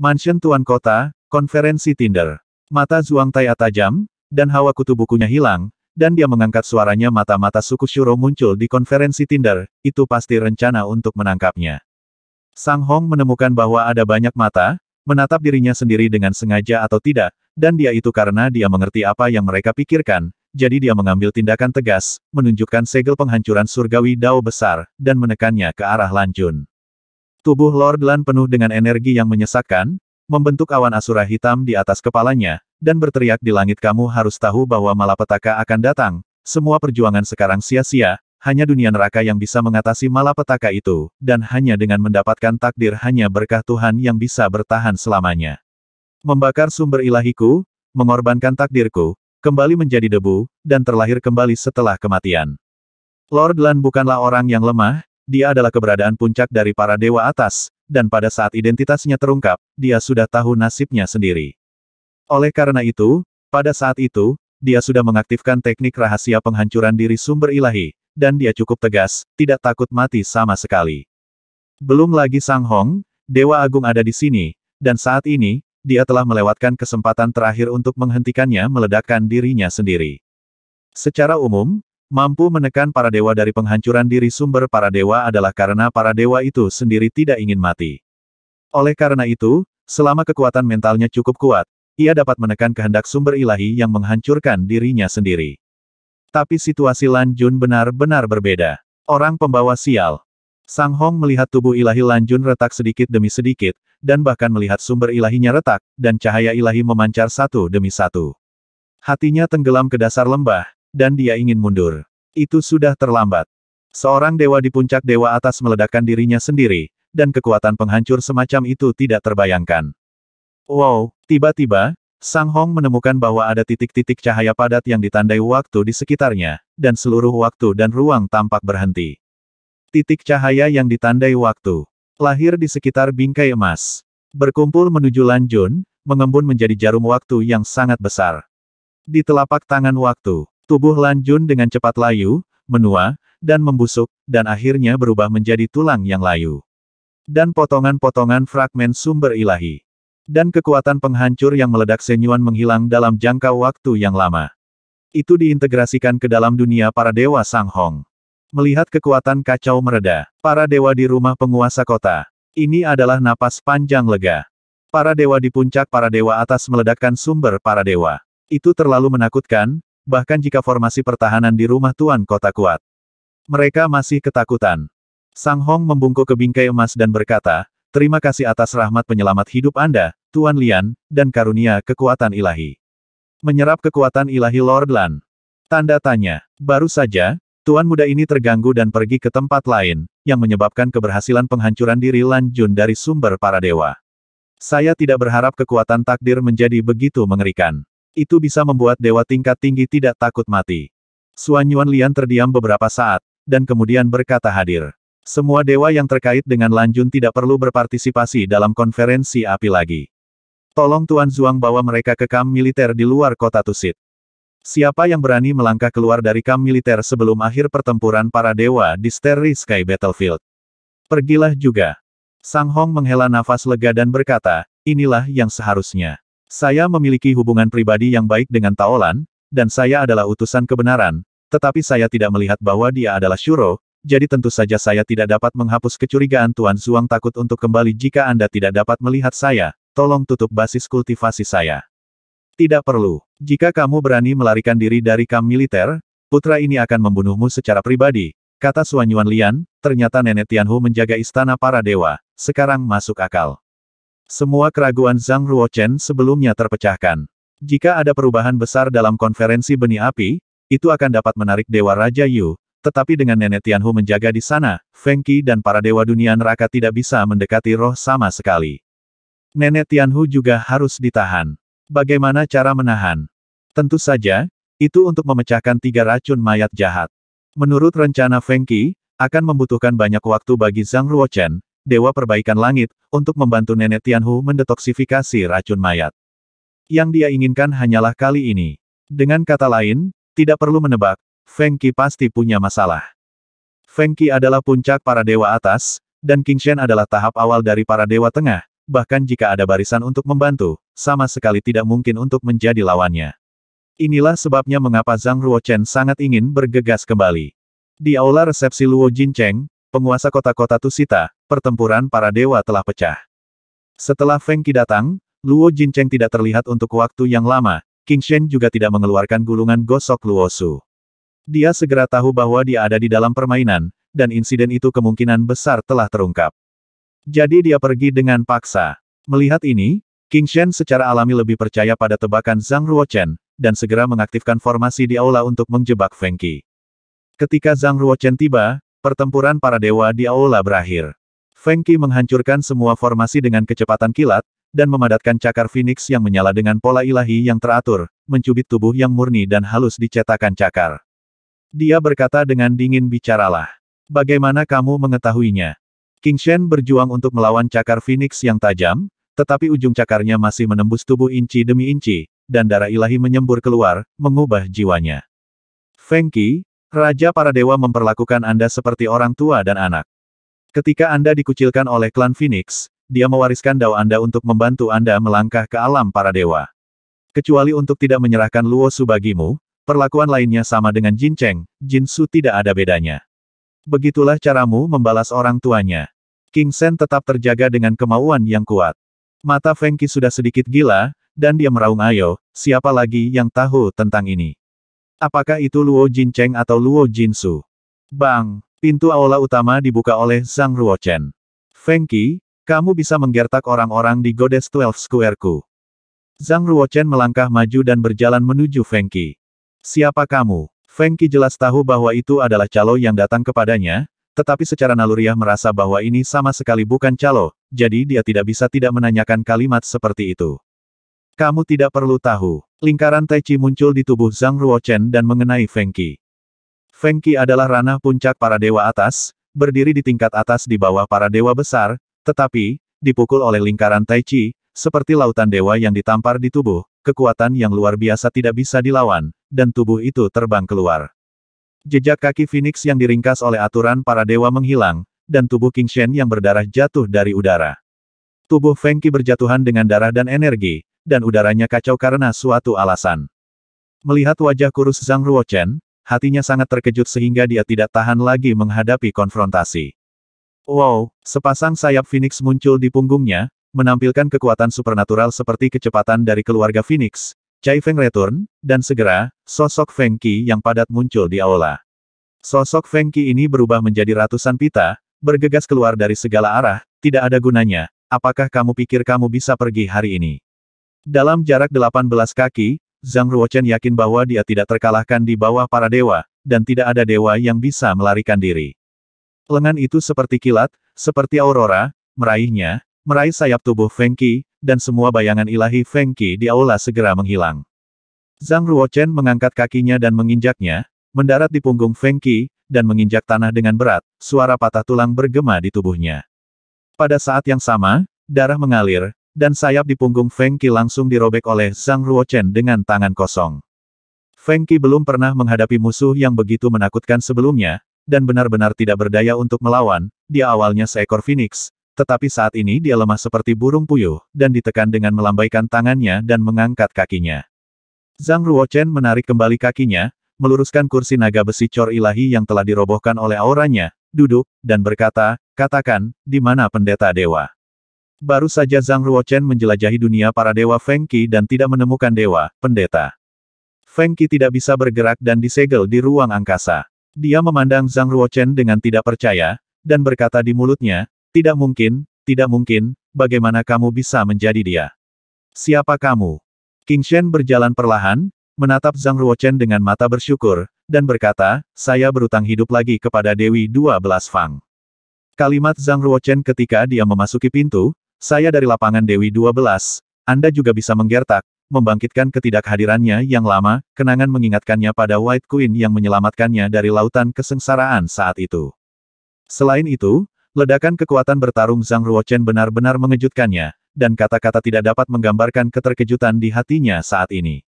Mansion Tuan Kota, konferensi Tinder. Mata Zhuang Tai tajam, dan hawa kutu bukunya hilang, dan dia mengangkat suaranya mata-mata suku Shuro muncul di konferensi Tinder, itu pasti rencana untuk menangkapnya. Sang Hong menemukan bahwa ada banyak mata, menatap dirinya sendiri dengan sengaja atau tidak, dan dia itu karena dia mengerti apa yang mereka pikirkan, jadi dia mengambil tindakan tegas, menunjukkan segel penghancuran surgawi Dao besar, dan menekannya ke arah Lanjun. Tubuh Lord Lan penuh dengan energi yang menyesakkan, membentuk awan asura hitam di atas kepalanya, dan berteriak di langit kamu harus tahu bahwa malapetaka akan datang, semua perjuangan sekarang sia-sia, hanya dunia neraka yang bisa mengatasi malapetaka itu, dan hanya dengan mendapatkan takdir hanya berkah Tuhan yang bisa bertahan selamanya. Membakar sumber ilahiku, mengorbankan takdirku, kembali menjadi debu, dan terlahir kembali setelah kematian. Lord Lan bukanlah orang yang lemah, dia adalah keberadaan puncak dari para dewa atas, dan pada saat identitasnya terungkap, dia sudah tahu nasibnya sendiri. Oleh karena itu, pada saat itu, dia sudah mengaktifkan teknik rahasia penghancuran diri sumber ilahi, dan dia cukup tegas, tidak takut mati sama sekali. Belum lagi Sang Hong, Dewa Agung ada di sini, dan saat ini, dia telah melewatkan kesempatan terakhir untuk menghentikannya meledakkan dirinya sendiri. Secara umum, Mampu menekan para dewa dari penghancuran diri sumber para dewa adalah karena para dewa itu sendiri tidak ingin mati. Oleh karena itu, selama kekuatan mentalnya cukup kuat, ia dapat menekan kehendak sumber ilahi yang menghancurkan dirinya sendiri. Tapi situasi Lan Jun benar-benar berbeda. Orang pembawa sial. Sang Hong melihat tubuh ilahi Lanjun retak sedikit demi sedikit, dan bahkan melihat sumber ilahinya retak, dan cahaya ilahi memancar satu demi satu. Hatinya tenggelam ke dasar lembah, dan dia ingin mundur. Itu sudah terlambat. Seorang dewa di puncak dewa atas meledakkan dirinya sendiri, dan kekuatan penghancur semacam itu tidak terbayangkan. Wow, tiba-tiba, Sang Hong menemukan bahwa ada titik-titik cahaya padat yang ditandai waktu di sekitarnya, dan seluruh waktu dan ruang tampak berhenti. Titik cahaya yang ditandai waktu lahir di sekitar bingkai emas, berkumpul menuju Lanjun, mengembun menjadi jarum waktu yang sangat besar. Di telapak tangan waktu, Tubuh Lan Jun dengan cepat layu, menua, dan membusuk, dan akhirnya berubah menjadi tulang yang layu. Dan potongan-potongan fragmen sumber ilahi. Dan kekuatan penghancur yang meledak senyuan menghilang dalam jangka waktu yang lama. Itu diintegrasikan ke dalam dunia para dewa Sang Hong. Melihat kekuatan kacau mereda, para dewa di rumah penguasa kota. Ini adalah napas panjang lega. Para dewa di puncak para dewa atas meledakkan sumber para dewa. Itu terlalu menakutkan, bahkan jika formasi pertahanan di rumah tuan kota kuat. Mereka masih ketakutan. Sang Hong membungkuk ke bingkai emas dan berkata, Terima kasih atas rahmat penyelamat hidup Anda, Tuan Lian, dan karunia kekuatan ilahi. Menyerap kekuatan ilahi Lord Lan. Tanda tanya. Baru saja, Tuan muda ini terganggu dan pergi ke tempat lain, yang menyebabkan keberhasilan penghancuran diri Lan Jun dari sumber para dewa. Saya tidak berharap kekuatan takdir menjadi begitu mengerikan. Itu bisa membuat dewa tingkat tinggi tidak takut mati. Suan Yuan Lian terdiam beberapa saat, dan kemudian berkata hadir. Semua dewa yang terkait dengan Lanjun tidak perlu berpartisipasi dalam konferensi api lagi. Tolong Tuan Zhuang bawa mereka ke kamp militer di luar kota Tusit. Siapa yang berani melangkah keluar dari kamp militer sebelum akhir pertempuran para dewa di Starry Sky Battlefield? Pergilah juga. Sang Hong menghela nafas lega dan berkata, inilah yang seharusnya. Saya memiliki hubungan pribadi yang baik dengan Taolan, dan saya adalah utusan kebenaran, tetapi saya tidak melihat bahwa dia adalah Shuro, jadi tentu saja saya tidak dapat menghapus kecurigaan Tuan Zhuang takut untuk kembali jika Anda tidak dapat melihat saya, tolong tutup basis kultivasi saya. Tidak perlu. Jika kamu berani melarikan diri dari kamp militer, putra ini akan membunuhmu secara pribadi, kata Suanyuan Lian, ternyata nenek Tianhu menjaga istana para dewa, sekarang masuk akal. Semua keraguan Zhang Ruochen sebelumnya terpecahkan. Jika ada perubahan besar dalam konferensi benih api, itu akan dapat menarik Dewa Raja Yu, tetapi dengan Nenek Tianhu menjaga di sana, Feng Qi dan para Dewa Dunia Neraka tidak bisa mendekati roh sama sekali. Nenek Tianhu juga harus ditahan. Bagaimana cara menahan? Tentu saja, itu untuk memecahkan tiga racun mayat jahat. Menurut rencana Feng Qi, akan membutuhkan banyak waktu bagi Zhang Ruochen, Dewa Perbaikan Langit, untuk membantu Nenek Tianhu mendetoksifikasi racun mayat. Yang dia inginkan hanyalah kali ini. Dengan kata lain, tidak perlu menebak, Feng Qi pasti punya masalah. Feng Qi adalah puncak para dewa atas, dan King Shen adalah tahap awal dari para dewa tengah, bahkan jika ada barisan untuk membantu, sama sekali tidak mungkin untuk menjadi lawannya. Inilah sebabnya mengapa Zhang Ruochen sangat ingin bergegas kembali. Di aula resepsi Luo Jincheng, penguasa kota-kota Tusita, pertempuran para dewa telah pecah. Setelah Feng Qi datang, Luo Jincheng tidak terlihat untuk waktu yang lama, King Shen juga tidak mengeluarkan gulungan gosok Luo Su. Dia segera tahu bahwa dia ada di dalam permainan, dan insiden itu kemungkinan besar telah terungkap. Jadi dia pergi dengan paksa. Melihat ini, King Shen secara alami lebih percaya pada tebakan Zhang Ruochen, dan segera mengaktifkan formasi di aula untuk menjebak Feng Qi. Ketika Zhang Ruochen tiba, Pertempuran para dewa di aula berakhir. Feng Qi menghancurkan semua formasi dengan kecepatan kilat, dan memadatkan cakar Phoenix yang menyala dengan pola ilahi yang teratur, mencubit tubuh yang murni dan halus dicetakan cakar. Dia berkata dengan dingin bicaralah. Bagaimana kamu mengetahuinya? King Shen berjuang untuk melawan cakar Phoenix yang tajam, tetapi ujung cakarnya masih menembus tubuh inci demi inci, dan darah ilahi menyembur keluar, mengubah jiwanya. Feng Qi, Raja para dewa memperlakukan Anda seperti orang tua dan anak. Ketika Anda dikucilkan oleh klan Phoenix, dia mewariskan dao Anda untuk membantu Anda melangkah ke alam para dewa. Kecuali untuk tidak menyerahkan Luo Su bagimu, perlakuan lainnya sama dengan Jin Cheng, Jin Su tidak ada bedanya. Begitulah caramu membalas orang tuanya. King Sen tetap terjaga dengan kemauan yang kuat. Mata Fengki sudah sedikit gila, dan dia meraung ayo, siapa lagi yang tahu tentang ini? Apakah itu Luo Jincheng atau Luo Jinsu? Bang! Pintu aula utama dibuka oleh Zhang Ruochen. Fengqi, kamu bisa menggertak orang-orang di Goddess 12 ku Zhang Ruochen melangkah maju dan berjalan menuju Fengqi. Siapa kamu? Fengqi jelas tahu bahwa itu adalah calo yang datang kepadanya, tetapi secara naluriah merasa bahwa ini sama sekali bukan calo, jadi dia tidak bisa tidak menanyakan kalimat seperti itu. Kamu tidak perlu tahu. Lingkaran Tai Chi muncul di tubuh Zhang Ruochen dan mengenai Feng Qi. Feng Qi adalah ranah puncak para dewa atas, berdiri di tingkat atas di bawah para dewa besar, tetapi, dipukul oleh lingkaran Tai Chi, seperti lautan dewa yang ditampar di tubuh, kekuatan yang luar biasa tidak bisa dilawan, dan tubuh itu terbang keluar. Jejak kaki Phoenix yang diringkas oleh aturan para dewa menghilang, dan tubuh King Shen yang berdarah jatuh dari udara. Tubuh Feng Qi berjatuhan dengan darah dan energi, dan udaranya kacau karena suatu alasan. Melihat wajah kurus Zhang Ruochen, hatinya sangat terkejut sehingga dia tidak tahan lagi menghadapi konfrontasi. Wow, sepasang sayap Phoenix muncul di punggungnya, menampilkan kekuatan supernatural seperti kecepatan dari keluarga Phoenix, Chai Feng return, dan segera, sosok Feng Qi yang padat muncul di aula. Sosok Feng Qi ini berubah menjadi ratusan pita, bergegas keluar dari segala arah, tidak ada gunanya, apakah kamu pikir kamu bisa pergi hari ini? Dalam jarak 18 kaki, Zhang Ruochen yakin bahwa dia tidak terkalahkan di bawah para dewa, dan tidak ada dewa yang bisa melarikan diri. Lengan itu seperti kilat, seperti aurora, meraihnya, meraih sayap tubuh Feng Qi, dan semua bayangan ilahi Feng Qi di aula segera menghilang. Zhang Ruochen mengangkat kakinya dan menginjaknya, mendarat di punggung Feng Qi, dan menginjak tanah dengan berat, suara patah tulang bergema di tubuhnya. Pada saat yang sama, darah mengalir, dan sayap di punggung Feng Qi langsung dirobek oleh Zhang Ruochen dengan tangan kosong. Feng Qi belum pernah menghadapi musuh yang begitu menakutkan sebelumnya, dan benar-benar tidak berdaya untuk melawan, dia awalnya seekor phoenix, tetapi saat ini dia lemah seperti burung puyuh, dan ditekan dengan melambaikan tangannya dan mengangkat kakinya. Zhang Ruochen menarik kembali kakinya, meluruskan kursi naga besi cor ilahi yang telah dirobohkan oleh auranya, duduk, dan berkata, katakan, di mana pendeta dewa. Baru saja Zhang Ruochen menjelajahi dunia para dewa Feng Qi dan tidak menemukan dewa, pendeta. Feng Qi tidak bisa bergerak dan disegel di ruang angkasa. Dia memandang Zhang Ruochen dengan tidak percaya, dan berkata di mulutnya, tidak mungkin, tidak mungkin, bagaimana kamu bisa menjadi dia? Siapa kamu? King Shen berjalan perlahan, menatap Zhang Ruochen dengan mata bersyukur, dan berkata, saya berutang hidup lagi kepada Dewi 12 Fang. Kalimat Zhang Ruochen ketika dia memasuki pintu, saya dari lapangan Dewi 12, Anda juga bisa menggertak, membangkitkan ketidakhadirannya yang lama, kenangan mengingatkannya pada White Queen yang menyelamatkannya dari lautan kesengsaraan saat itu. Selain itu, ledakan kekuatan bertarung Zhang Ruochen benar-benar mengejutkannya, dan kata-kata tidak dapat menggambarkan keterkejutan di hatinya saat ini.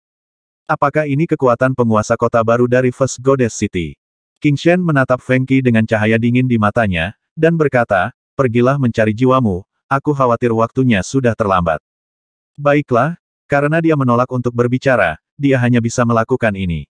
Apakah ini kekuatan penguasa kota baru dari First Goddess City? King Shen menatap Feng Qi dengan cahaya dingin di matanya, dan berkata, pergilah mencari jiwamu, aku khawatir waktunya sudah terlambat. Baiklah, karena dia menolak untuk berbicara, dia hanya bisa melakukan ini.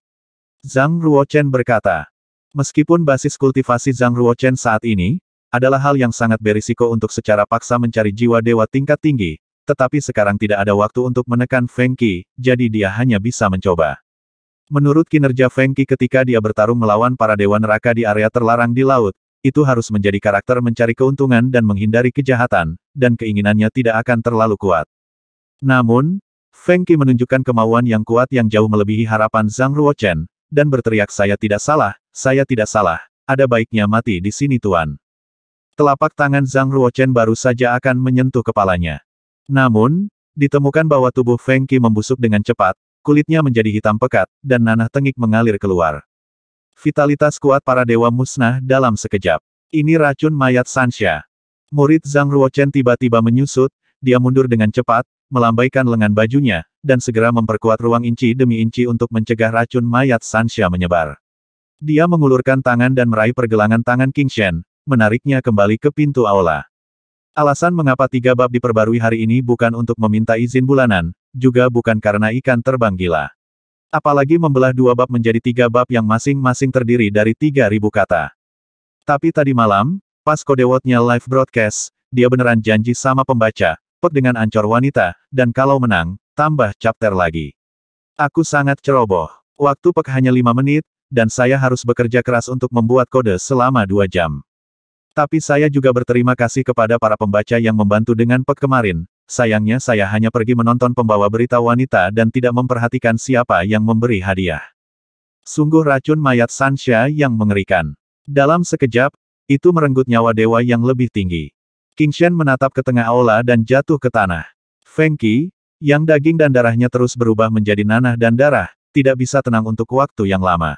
Zhang Ruochen berkata, meskipun basis kultivasi Zhang Ruochen saat ini, adalah hal yang sangat berisiko untuk secara paksa mencari jiwa dewa tingkat tinggi, tetapi sekarang tidak ada waktu untuk menekan Feng Qi, jadi dia hanya bisa mencoba. Menurut kinerja Feng Qi ketika dia bertarung melawan para dewa neraka di area terlarang di laut, itu harus menjadi karakter mencari keuntungan dan menghindari kejahatan, dan keinginannya tidak akan terlalu kuat. Namun, Feng Qi menunjukkan kemauan yang kuat yang jauh melebihi harapan Zhang Ruochen, dan berteriak saya tidak salah, saya tidak salah, ada baiknya mati di sini tuan. Telapak tangan Zhang Ruochen baru saja akan menyentuh kepalanya. Namun, ditemukan bahwa tubuh Feng Qi membusuk dengan cepat, kulitnya menjadi hitam pekat, dan nanah tengik mengalir keluar. Vitalitas kuat para dewa musnah dalam sekejap. Ini racun mayat Sansha. Murid Zhang Ruochen tiba-tiba menyusut, dia mundur dengan cepat, melambaikan lengan bajunya, dan segera memperkuat ruang inci demi inci untuk mencegah racun mayat Sansha menyebar. Dia mengulurkan tangan dan meraih pergelangan tangan King Shen, menariknya kembali ke pintu aula. Alasan mengapa tiga bab diperbarui hari ini bukan untuk meminta izin bulanan, juga bukan karena ikan terbang gila. Apalagi membelah dua bab menjadi tiga bab yang masing-masing terdiri dari tiga ribu kata. Tapi tadi malam, pas kode wordnya live broadcast, dia beneran janji sama pembaca, pot dengan ancor wanita, dan kalau menang, tambah chapter lagi. Aku sangat ceroboh. Waktu pek hanya lima menit, dan saya harus bekerja keras untuk membuat kode selama dua jam. Tapi saya juga berterima kasih kepada para pembaca yang membantu dengan pek kemarin, sayangnya saya hanya pergi menonton pembawa berita wanita dan tidak memperhatikan siapa yang memberi hadiah. Sungguh racun mayat Sansha yang mengerikan. Dalam sekejap, itu merenggut nyawa dewa yang lebih tinggi. King Shen menatap ke tengah aula dan jatuh ke tanah. Feng Qi, yang daging dan darahnya terus berubah menjadi nanah dan darah, tidak bisa tenang untuk waktu yang lama.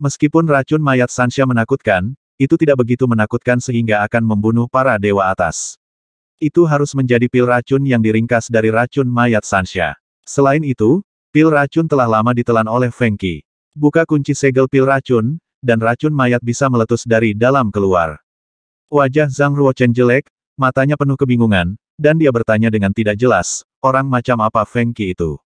Meskipun racun mayat Sansha menakutkan, itu tidak begitu menakutkan sehingga akan membunuh para dewa atas. Itu harus menjadi pil racun yang diringkas dari racun mayat Sansha. Selain itu, pil racun telah lama ditelan oleh Fengki. Buka kunci segel pil racun, dan racun mayat bisa meletus dari dalam keluar. Wajah Zhang Ruochen jelek, matanya penuh kebingungan, dan dia bertanya dengan tidak jelas, orang macam apa Fengki itu?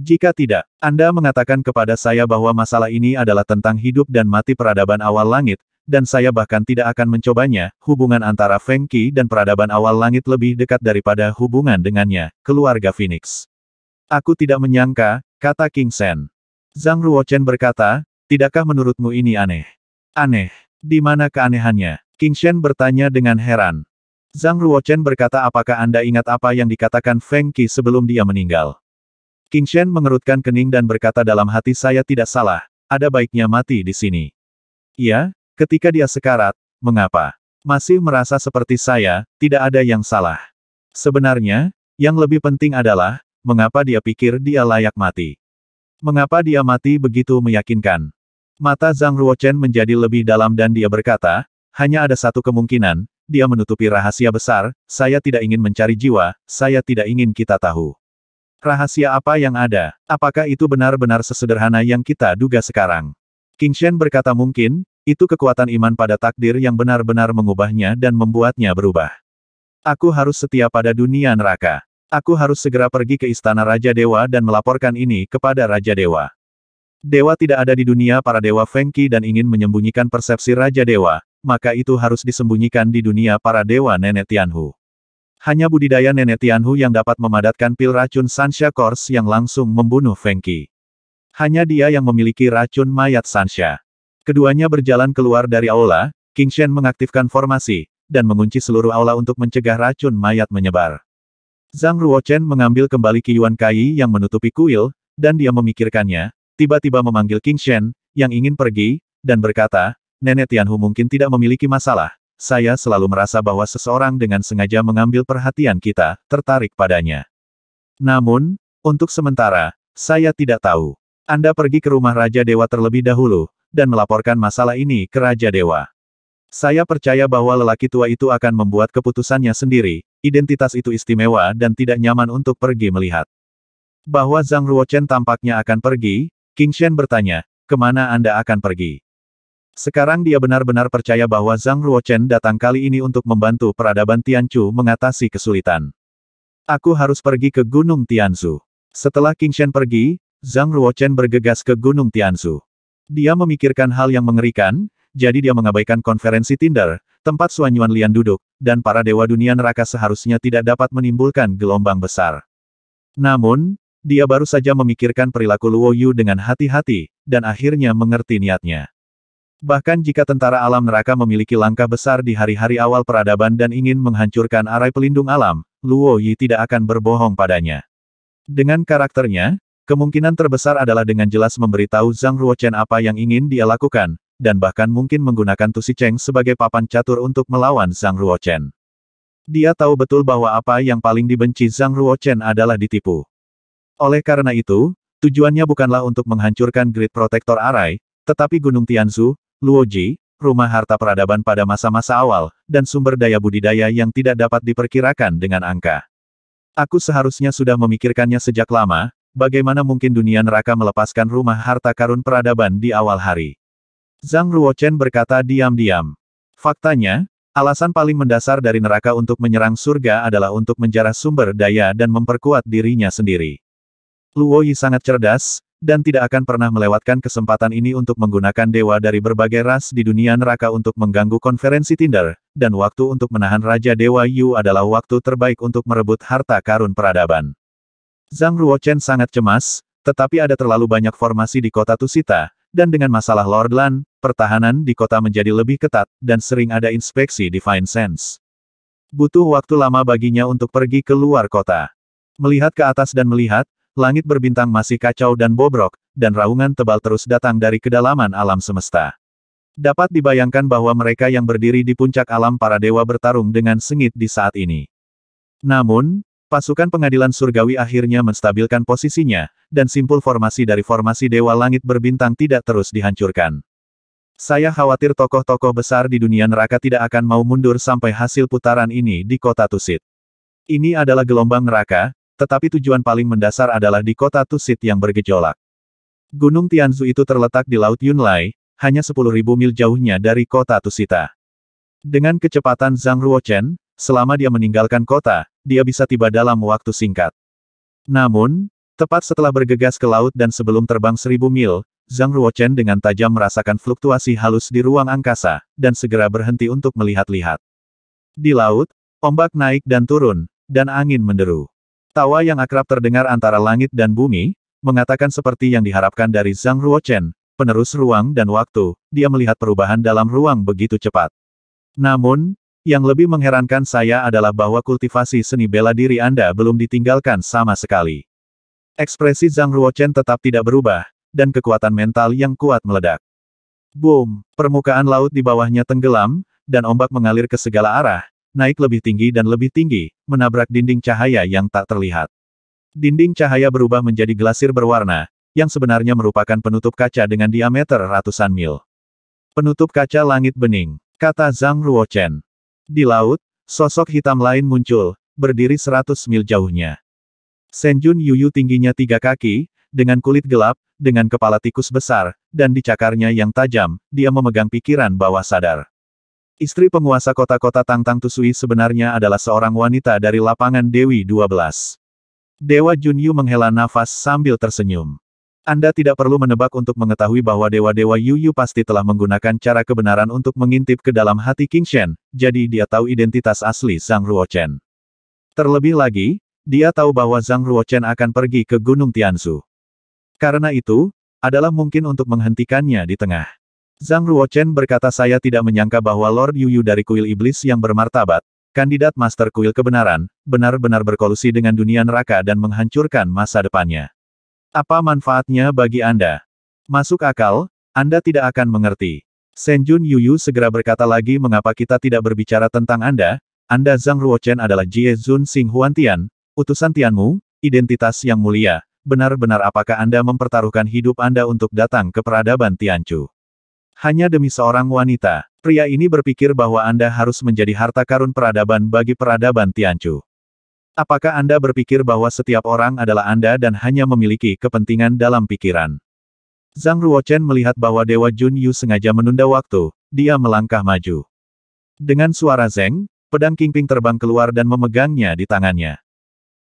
Jika tidak, Anda mengatakan kepada saya bahwa masalah ini adalah tentang hidup dan mati peradaban awal langit, dan saya bahkan tidak akan mencobanya, hubungan antara Feng Qi dan peradaban awal langit lebih dekat daripada hubungan dengannya, keluarga Phoenix. Aku tidak menyangka, kata King Shen. Zhang Ruochen berkata, tidakkah menurutmu ini aneh? Aneh. Di mana keanehannya? King Shen bertanya dengan heran. Zhang Ruochen berkata apakah Anda ingat apa yang dikatakan Feng Qi sebelum dia meninggal? King Shen mengerutkan kening dan berkata dalam hati saya tidak salah, ada baiknya mati di sini. Ya. Ketika dia sekarat, mengapa? Masih merasa seperti saya, tidak ada yang salah. Sebenarnya, yang lebih penting adalah, mengapa dia pikir dia layak mati. Mengapa dia mati begitu meyakinkan? Mata Zhang Ruochen menjadi lebih dalam dan dia berkata, hanya ada satu kemungkinan, dia menutupi rahasia besar, saya tidak ingin mencari jiwa, saya tidak ingin kita tahu. Rahasia apa yang ada? Apakah itu benar-benar sesederhana yang kita duga sekarang? King Shen berkata mungkin, itu kekuatan iman pada takdir yang benar-benar mengubahnya dan membuatnya berubah. Aku harus setia pada dunia neraka. Aku harus segera pergi ke istana Raja Dewa dan melaporkan ini kepada Raja Dewa. Dewa tidak ada di dunia para Dewa Fengki dan ingin menyembunyikan persepsi Raja Dewa, maka itu harus disembunyikan di dunia para Dewa Nenek Tianhu. Hanya budidaya Nenek Tianhu yang dapat memadatkan pil racun Sansha Kors yang langsung membunuh Fengki. Hanya dia yang memiliki racun mayat Sansha. Keduanya berjalan keluar dari aula, King Shen mengaktifkan formasi, dan mengunci seluruh aula untuk mencegah racun mayat menyebar. Zhang Ruochen mengambil kembali Qiyuan Kai yang menutupi kuil, dan dia memikirkannya, tiba-tiba memanggil King Shen, yang ingin pergi, dan berkata, Nenek Tianhu mungkin tidak memiliki masalah. Saya selalu merasa bahwa seseorang dengan sengaja mengambil perhatian kita, tertarik padanya. Namun, untuk sementara, saya tidak tahu. Anda pergi ke rumah Raja Dewa terlebih dahulu, dan melaporkan masalah ini ke Raja Dewa. Saya percaya bahwa lelaki tua itu akan membuat keputusannya sendiri, identitas itu istimewa dan tidak nyaman untuk pergi melihat. Bahwa Zhang Ruochen tampaknya akan pergi, King Shen bertanya, kemana Anda akan pergi? Sekarang dia benar-benar percaya bahwa Zhang Ruochen datang kali ini untuk membantu peradaban Tianchu mengatasi kesulitan. Aku harus pergi ke Gunung Tianzu. Setelah King Shen pergi, Zhang Ruochen bergegas ke Gunung Tianzu. Dia memikirkan hal yang mengerikan, jadi dia mengabaikan konferensi Tinder, tempat Suanyuan Lian duduk, dan para dewa dunia neraka seharusnya tidak dapat menimbulkan gelombang besar. Namun, dia baru saja memikirkan perilaku Luo Yu dengan hati-hati, dan akhirnya mengerti niatnya. Bahkan jika tentara alam neraka memiliki langkah besar di hari-hari awal peradaban dan ingin menghancurkan arai pelindung alam, Luo Yi tidak akan berbohong padanya. Dengan karakternya, Kemungkinan terbesar adalah dengan jelas memberitahu Zhang Ruochen apa yang ingin dia lakukan, dan bahkan mungkin menggunakan Tusi Cheng sebagai papan catur untuk melawan Zhang Ruochen. Dia tahu betul bahwa apa yang paling dibenci Zhang Ruochen adalah ditipu. Oleh karena itu, tujuannya bukanlah untuk menghancurkan grid Protector Arai, tetapi Gunung Tianzu, Luoji, rumah harta peradaban pada masa-masa awal, dan sumber daya budidaya yang tidak dapat diperkirakan dengan angka. Aku seharusnya sudah memikirkannya sejak lama, Bagaimana mungkin dunia neraka melepaskan rumah harta karun peradaban di awal hari? Zhang Ruochen berkata diam-diam. Faktanya, alasan paling mendasar dari neraka untuk menyerang surga adalah untuk menjarah sumber daya dan memperkuat dirinya sendiri. Luo Yi sangat cerdas, dan tidak akan pernah melewatkan kesempatan ini untuk menggunakan dewa dari berbagai ras di dunia neraka untuk mengganggu konferensi Tinder, dan waktu untuk menahan Raja Dewa Yu adalah waktu terbaik untuk merebut harta karun peradaban. Zhang Ruochen sangat cemas, tetapi ada terlalu banyak formasi di kota Tusita, dan dengan masalah Lord Lan, pertahanan di kota menjadi lebih ketat, dan sering ada inspeksi Divine Sense. Butuh waktu lama baginya untuk pergi ke luar kota. Melihat ke atas dan melihat, langit berbintang masih kacau dan bobrok, dan raungan tebal terus datang dari kedalaman alam semesta. Dapat dibayangkan bahwa mereka yang berdiri di puncak alam para dewa bertarung dengan sengit di saat ini. Namun, Pasukan pengadilan surgawi akhirnya menstabilkan posisinya, dan simpul formasi dari formasi Dewa Langit berbintang tidak terus dihancurkan. Saya khawatir tokoh-tokoh besar di dunia neraka tidak akan mau mundur sampai hasil putaran ini di kota Tusit. Ini adalah gelombang neraka, tetapi tujuan paling mendasar adalah di kota Tusit yang bergejolak. Gunung Tianzu itu terletak di Laut Yunlai, hanya 10.000 mil jauhnya dari kota Tusita. Dengan kecepatan Zhang Ruochen, selama dia meninggalkan kota, dia bisa tiba dalam waktu singkat. Namun, tepat setelah bergegas ke laut dan sebelum terbang seribu mil, Zhang Ruochen dengan tajam merasakan fluktuasi halus di ruang angkasa, dan segera berhenti untuk melihat-lihat. Di laut, ombak naik dan turun, dan angin menderu. Tawa yang akrab terdengar antara langit dan bumi, mengatakan seperti yang diharapkan dari Zhang Ruochen, penerus ruang dan waktu, dia melihat perubahan dalam ruang begitu cepat. Namun, yang lebih mengherankan saya adalah bahwa kultivasi seni bela diri Anda belum ditinggalkan sama sekali. Ekspresi Zhang Ruochen tetap tidak berubah, dan kekuatan mental yang kuat meledak. Boom! Permukaan laut di bawahnya tenggelam, dan ombak mengalir ke segala arah, naik lebih tinggi dan lebih tinggi, menabrak dinding cahaya yang tak terlihat. Dinding cahaya berubah menjadi glasir berwarna, yang sebenarnya merupakan penutup kaca dengan diameter ratusan mil. Penutup kaca langit bening, kata Zhang Ruochen. Di laut, sosok hitam lain muncul, berdiri seratus mil jauhnya. Senjun Yuyu tingginya tiga kaki, dengan kulit gelap, dengan kepala tikus besar, dan di cakarnya yang tajam, dia memegang pikiran bawah sadar. Istri penguasa kota-kota Tangtang Tusui sebenarnya adalah seorang wanita dari lapangan Dewi 12. Dewa Junyu menghela nafas sambil tersenyum. Anda tidak perlu menebak untuk mengetahui bahwa dewa-dewa Yu Yu pasti telah menggunakan cara kebenaran untuk mengintip ke dalam hati King Shen, jadi dia tahu identitas asli Zhang Ruochen. Terlebih lagi, dia tahu bahwa Zhang Ruochen akan pergi ke Gunung Tianzu. Karena itu, adalah mungkin untuk menghentikannya di tengah. Zhang Ruochen berkata saya tidak menyangka bahwa Lord Yu Yu dari kuil iblis yang bermartabat, kandidat master kuil kebenaran, benar-benar berkolusi dengan dunia neraka dan menghancurkan masa depannya. Apa manfaatnya bagi Anda? Masuk akal, Anda tidak akan mengerti. Senjun Yuyu segera berkata lagi mengapa kita tidak berbicara tentang Anda, Anda Zhang Ruochen adalah Jie Zun Sing Huan Tian, utusan Tianmu, identitas yang mulia, benar-benar apakah Anda mempertaruhkan hidup Anda untuk datang ke peradaban Tianchu? Hanya demi seorang wanita, pria ini berpikir bahwa Anda harus menjadi harta karun peradaban bagi peradaban Tianchu. Apakah Anda berpikir bahwa setiap orang adalah Anda dan hanya memiliki kepentingan dalam pikiran? Zhang Ruochen melihat bahwa Dewa Jun Yu sengaja menunda waktu, dia melangkah maju. Dengan suara zeng, pedang Kingping terbang keluar dan memegangnya di tangannya.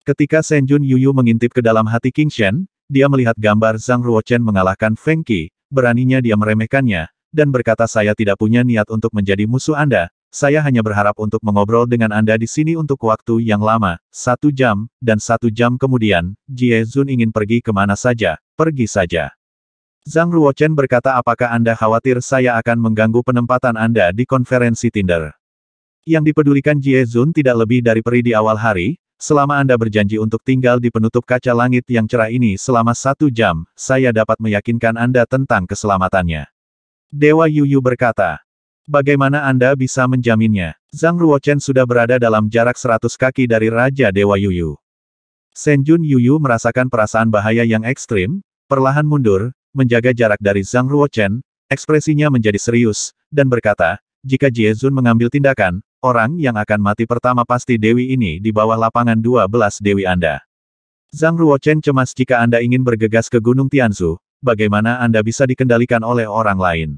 Ketika Senjun Yu mengintip ke dalam hati King Shen, dia melihat gambar Zhang Ruochen mengalahkan Feng Qi, beraninya dia meremehkannya, dan berkata saya tidak punya niat untuk menjadi musuh Anda, saya hanya berharap untuk mengobrol dengan Anda di sini untuk waktu yang lama, satu jam, dan satu jam kemudian, Jie Zun ingin pergi kemana saja, pergi saja. Zhang Ruochen berkata apakah Anda khawatir saya akan mengganggu penempatan Anda di konferensi Tinder. Yang dipedulikan Jie Zun tidak lebih dari peri di awal hari, selama Anda berjanji untuk tinggal di penutup kaca langit yang cerah ini selama satu jam, saya dapat meyakinkan Anda tentang keselamatannya. Dewa Yuyu berkata, Bagaimana Anda bisa menjaminnya? Zhang Ruochen sudah berada dalam jarak seratus kaki dari Raja Dewa Yuyu. Senjun Yuyu merasakan perasaan bahaya yang ekstrim, perlahan mundur, menjaga jarak dari Zhang Ruochen, ekspresinya menjadi serius, dan berkata, jika Jie Zun mengambil tindakan, orang yang akan mati pertama pasti Dewi ini di bawah lapangan 12 Dewi Anda. Zhang Ruochen cemas jika Anda ingin bergegas ke Gunung Tianzu, bagaimana Anda bisa dikendalikan oleh orang lain.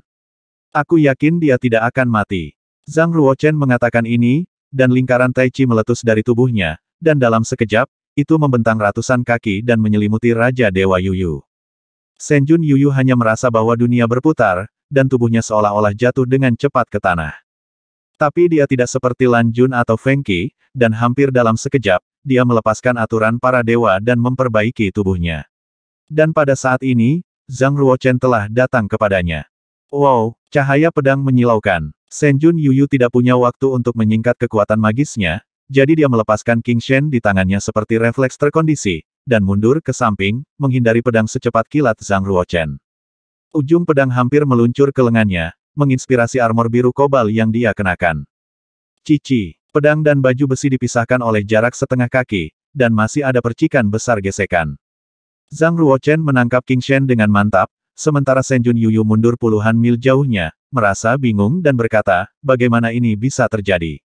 Aku yakin dia tidak akan mati. Zhang Ruochen mengatakan ini, dan lingkaran Tai Chi meletus dari tubuhnya, dan dalam sekejap, itu membentang ratusan kaki dan menyelimuti Raja Dewa Yuyu. Senjun Yuyu hanya merasa bahwa dunia berputar, dan tubuhnya seolah-olah jatuh dengan cepat ke tanah. Tapi dia tidak seperti Lan Jun atau Feng Qi, dan hampir dalam sekejap, dia melepaskan aturan para dewa dan memperbaiki tubuhnya. Dan pada saat ini, Zhang Ruochen telah datang kepadanya. Wow, Cahaya pedang menyilaukan. Senjun Yuyu tidak punya waktu untuk menyingkat kekuatan magisnya, jadi dia melepaskan King Shen di tangannya seperti refleks terkondisi, dan mundur ke samping, menghindari pedang secepat kilat Zhang Ruochen. Ujung pedang hampir meluncur ke lengannya, menginspirasi armor biru kobal yang dia kenakan. Cici, pedang dan baju besi dipisahkan oleh jarak setengah kaki, dan masih ada percikan besar gesekan. Zhang Ruochen menangkap King Shen dengan mantap, Sementara Senjun Yuyu mundur puluhan mil jauhnya, merasa bingung dan berkata, bagaimana ini bisa terjadi?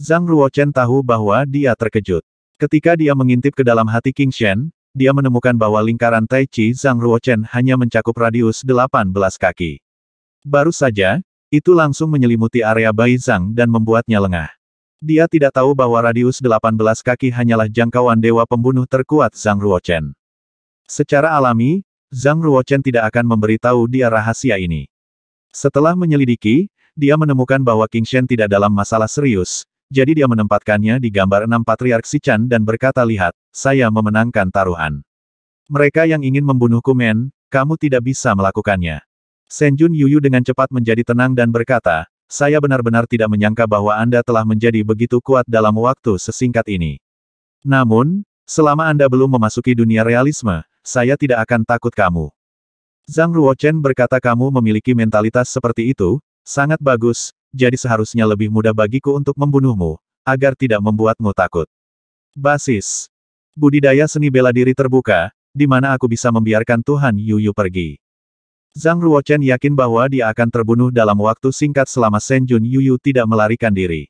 Zhang Ruochen tahu bahwa dia terkejut. Ketika dia mengintip ke dalam hati King Shen, dia menemukan bahwa lingkaran Tai Chi Zhang Ruochen hanya mencakup radius 18 kaki. Baru saja, itu langsung menyelimuti area Bai Zhang dan membuatnya lengah. Dia tidak tahu bahwa radius 18 kaki hanyalah jangkauan dewa pembunuh terkuat Zhang Ruochen. Secara alami, Zhang Ruochen tidak akan memberitahu dia rahasia ini. Setelah menyelidiki, dia menemukan bahwa King Shen tidak dalam masalah serius, jadi dia menempatkannya di gambar enam patriark Sichan dan berkata lihat, saya memenangkan taruhan. Mereka yang ingin membunuhku men, kamu tidak bisa melakukannya. Senjun Yuyu dengan cepat menjadi tenang dan berkata, saya benar-benar tidak menyangka bahwa Anda telah menjadi begitu kuat dalam waktu sesingkat ini. Namun, selama Anda belum memasuki dunia realisme, saya tidak akan takut kamu. Zhang Ruochen berkata kamu memiliki mentalitas seperti itu, sangat bagus, jadi seharusnya lebih mudah bagiku untuk membunuhmu, agar tidak membuatmu takut. Basis. Budidaya seni bela diri terbuka, di mana aku bisa membiarkan Tuhan Yuyu pergi. Zhang Ruochen yakin bahwa dia akan terbunuh dalam waktu singkat selama Senjun Yuyu tidak melarikan diri.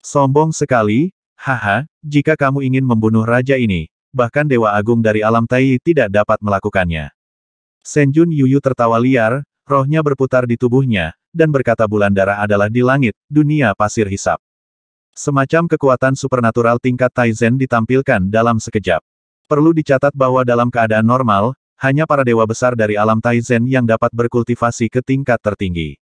Sombong sekali, haha, jika kamu ingin membunuh raja ini, bahkan Dewa Agung dari alam Tai tidak dapat melakukannya. Senjun Yuyu tertawa liar, rohnya berputar di tubuhnya, dan berkata bulan darah adalah di langit, dunia pasir hisap. Semacam kekuatan supernatural tingkat Taizen ditampilkan dalam sekejap. Perlu dicatat bahwa dalam keadaan normal, hanya para dewa besar dari alam Taizen yang dapat berkultivasi ke tingkat tertinggi.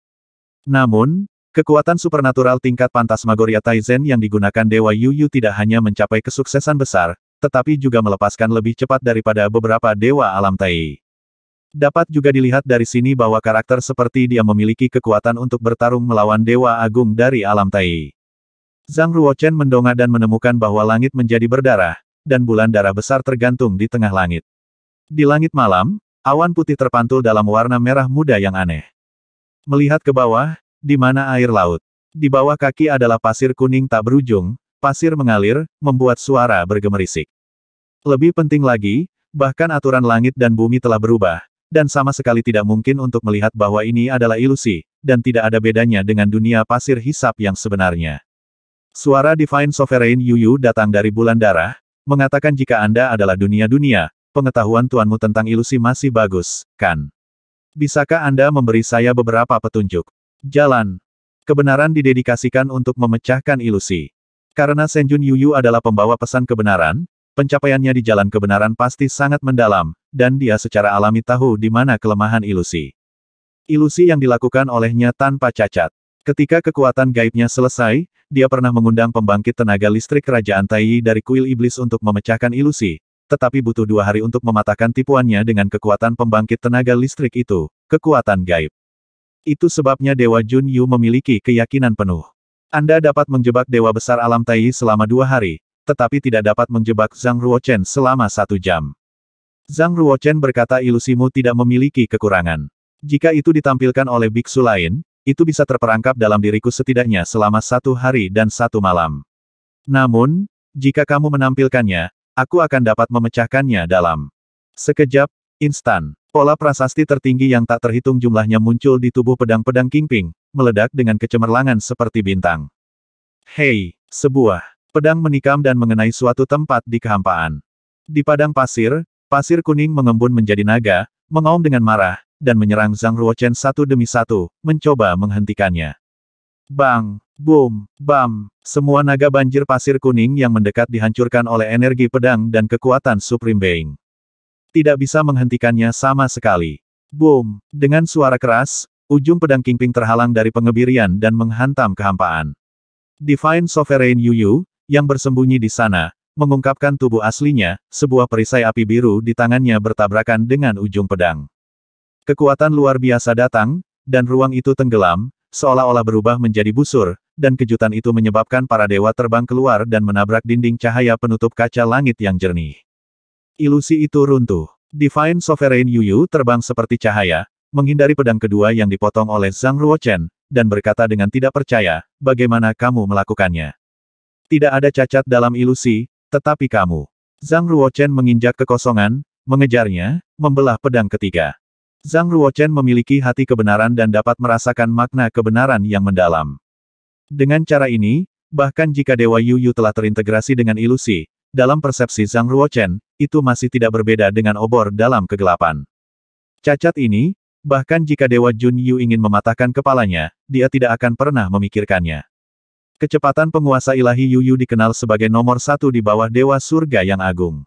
Namun, Kekuatan supernatural tingkat Pantasmagoria Taizen yang digunakan Dewa Yuyu tidak hanya mencapai kesuksesan besar, tetapi juga melepaskan lebih cepat daripada beberapa dewa alam Tai. Dapat juga dilihat dari sini bahwa karakter seperti dia memiliki kekuatan untuk bertarung melawan dewa agung dari alam Tai. Zhang Ruochen mendongak dan menemukan bahwa langit menjadi berdarah, dan bulan darah besar tergantung di tengah langit. Di langit malam, awan putih terpantul dalam warna merah muda yang aneh. Melihat ke bawah, di mana air laut. Di bawah kaki adalah pasir kuning tak berujung, Pasir mengalir, membuat suara bergemerisik. Lebih penting lagi, bahkan aturan langit dan bumi telah berubah, dan sama sekali tidak mungkin untuk melihat bahwa ini adalah ilusi, dan tidak ada bedanya dengan dunia pasir hisap yang sebenarnya. Suara Divine Sovereign Yuyu datang dari bulan darah, mengatakan jika Anda adalah dunia-dunia, pengetahuan tuanmu tentang ilusi masih bagus, kan? Bisakah Anda memberi saya beberapa petunjuk? Jalan. Kebenaran didedikasikan untuk memecahkan ilusi. Karena Senjun Yuyu adalah pembawa pesan kebenaran, pencapaiannya di jalan kebenaran pasti sangat mendalam, dan dia secara alami tahu di mana kelemahan ilusi. Ilusi yang dilakukan olehnya tanpa cacat. Ketika kekuatan gaibnya selesai, dia pernah mengundang pembangkit tenaga listrik Kerajaan Taiyi dari kuil iblis untuk memecahkan ilusi, tetapi butuh dua hari untuk mematahkan tipuannya dengan kekuatan pembangkit tenaga listrik itu, kekuatan gaib. Itu sebabnya Dewa Jun Yu memiliki keyakinan penuh. Anda dapat menjebak Dewa Besar Alam Tai selama dua hari, tetapi tidak dapat menjebak Zhang Ruochen selama satu jam. Zhang Ruochen berkata ilusimu tidak memiliki kekurangan. Jika itu ditampilkan oleh biksu lain, itu bisa terperangkap dalam diriku setidaknya selama satu hari dan satu malam. Namun, jika kamu menampilkannya, aku akan dapat memecahkannya dalam sekejap, instan. Pola prasasti tertinggi yang tak terhitung jumlahnya muncul di tubuh pedang-pedang Kingping, meledak dengan kecemerlangan seperti bintang. Hei, sebuah pedang menikam dan mengenai suatu tempat di kehampaan. Di padang pasir, pasir kuning mengembun menjadi naga, mengaum dengan marah, dan menyerang Zhang Ruochen satu demi satu, mencoba menghentikannya. Bang, boom, bam, semua naga banjir pasir kuning yang mendekat dihancurkan oleh energi pedang dan kekuatan Supreme Being. Tidak bisa menghentikannya sama sekali. Boom, dengan suara keras, Ujung pedang Kingping terhalang dari pengebirian dan menghantam kehampaan. Divine Sovereign Yu yang bersembunyi di sana, mengungkapkan tubuh aslinya, sebuah perisai api biru di tangannya bertabrakan dengan ujung pedang. Kekuatan luar biasa datang, dan ruang itu tenggelam, seolah-olah berubah menjadi busur, dan kejutan itu menyebabkan para dewa terbang keluar dan menabrak dinding cahaya penutup kaca langit yang jernih. Ilusi itu runtuh. Divine Sovereign Yu terbang seperti cahaya, menghindari pedang kedua yang dipotong oleh Zhang Ruochen, dan berkata dengan tidak percaya, bagaimana kamu melakukannya. Tidak ada cacat dalam ilusi, tetapi kamu. Zhang Ruochen menginjak kekosongan, mengejarnya, membelah pedang ketiga. Zhang Ruochen memiliki hati kebenaran dan dapat merasakan makna kebenaran yang mendalam. Dengan cara ini, bahkan jika Dewa Yu Yu telah terintegrasi dengan ilusi, dalam persepsi Zhang Ruochen, itu masih tidak berbeda dengan obor dalam kegelapan. Cacat ini, Bahkan jika Dewa Jun Yu ingin mematahkan kepalanya, dia tidak akan pernah memikirkannya. Kecepatan penguasa ilahi Yu Yu dikenal sebagai nomor satu di bawah Dewa Surga yang Agung.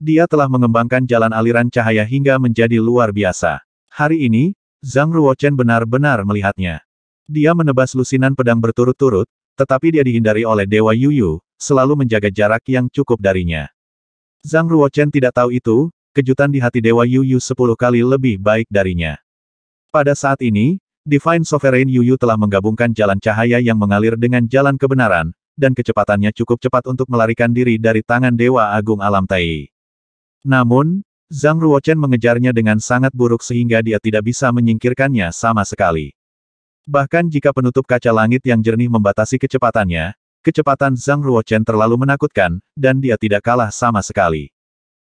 Dia telah mengembangkan jalan aliran cahaya hingga menjadi luar biasa. Hari ini, Zhang Ruochen benar-benar melihatnya. Dia menebas lusinan pedang berturut-turut, tetapi dia dihindari oleh Dewa Yu Yu, selalu menjaga jarak yang cukup darinya. Zhang Ruochen tidak tahu itu, kejutan di hati Dewa Yu Yu sepuluh kali lebih baik darinya. Pada saat ini, Divine Sovereign Yuyu telah menggabungkan jalan cahaya yang mengalir dengan jalan kebenaran, dan kecepatannya cukup cepat untuk melarikan diri dari tangan Dewa Agung Alam Tai. Namun, Zhang Ruochen mengejarnya dengan sangat buruk sehingga dia tidak bisa menyingkirkannya sama sekali. Bahkan jika penutup kaca langit yang jernih membatasi kecepatannya, kecepatan Zhang Ruochen terlalu menakutkan, dan dia tidak kalah sama sekali.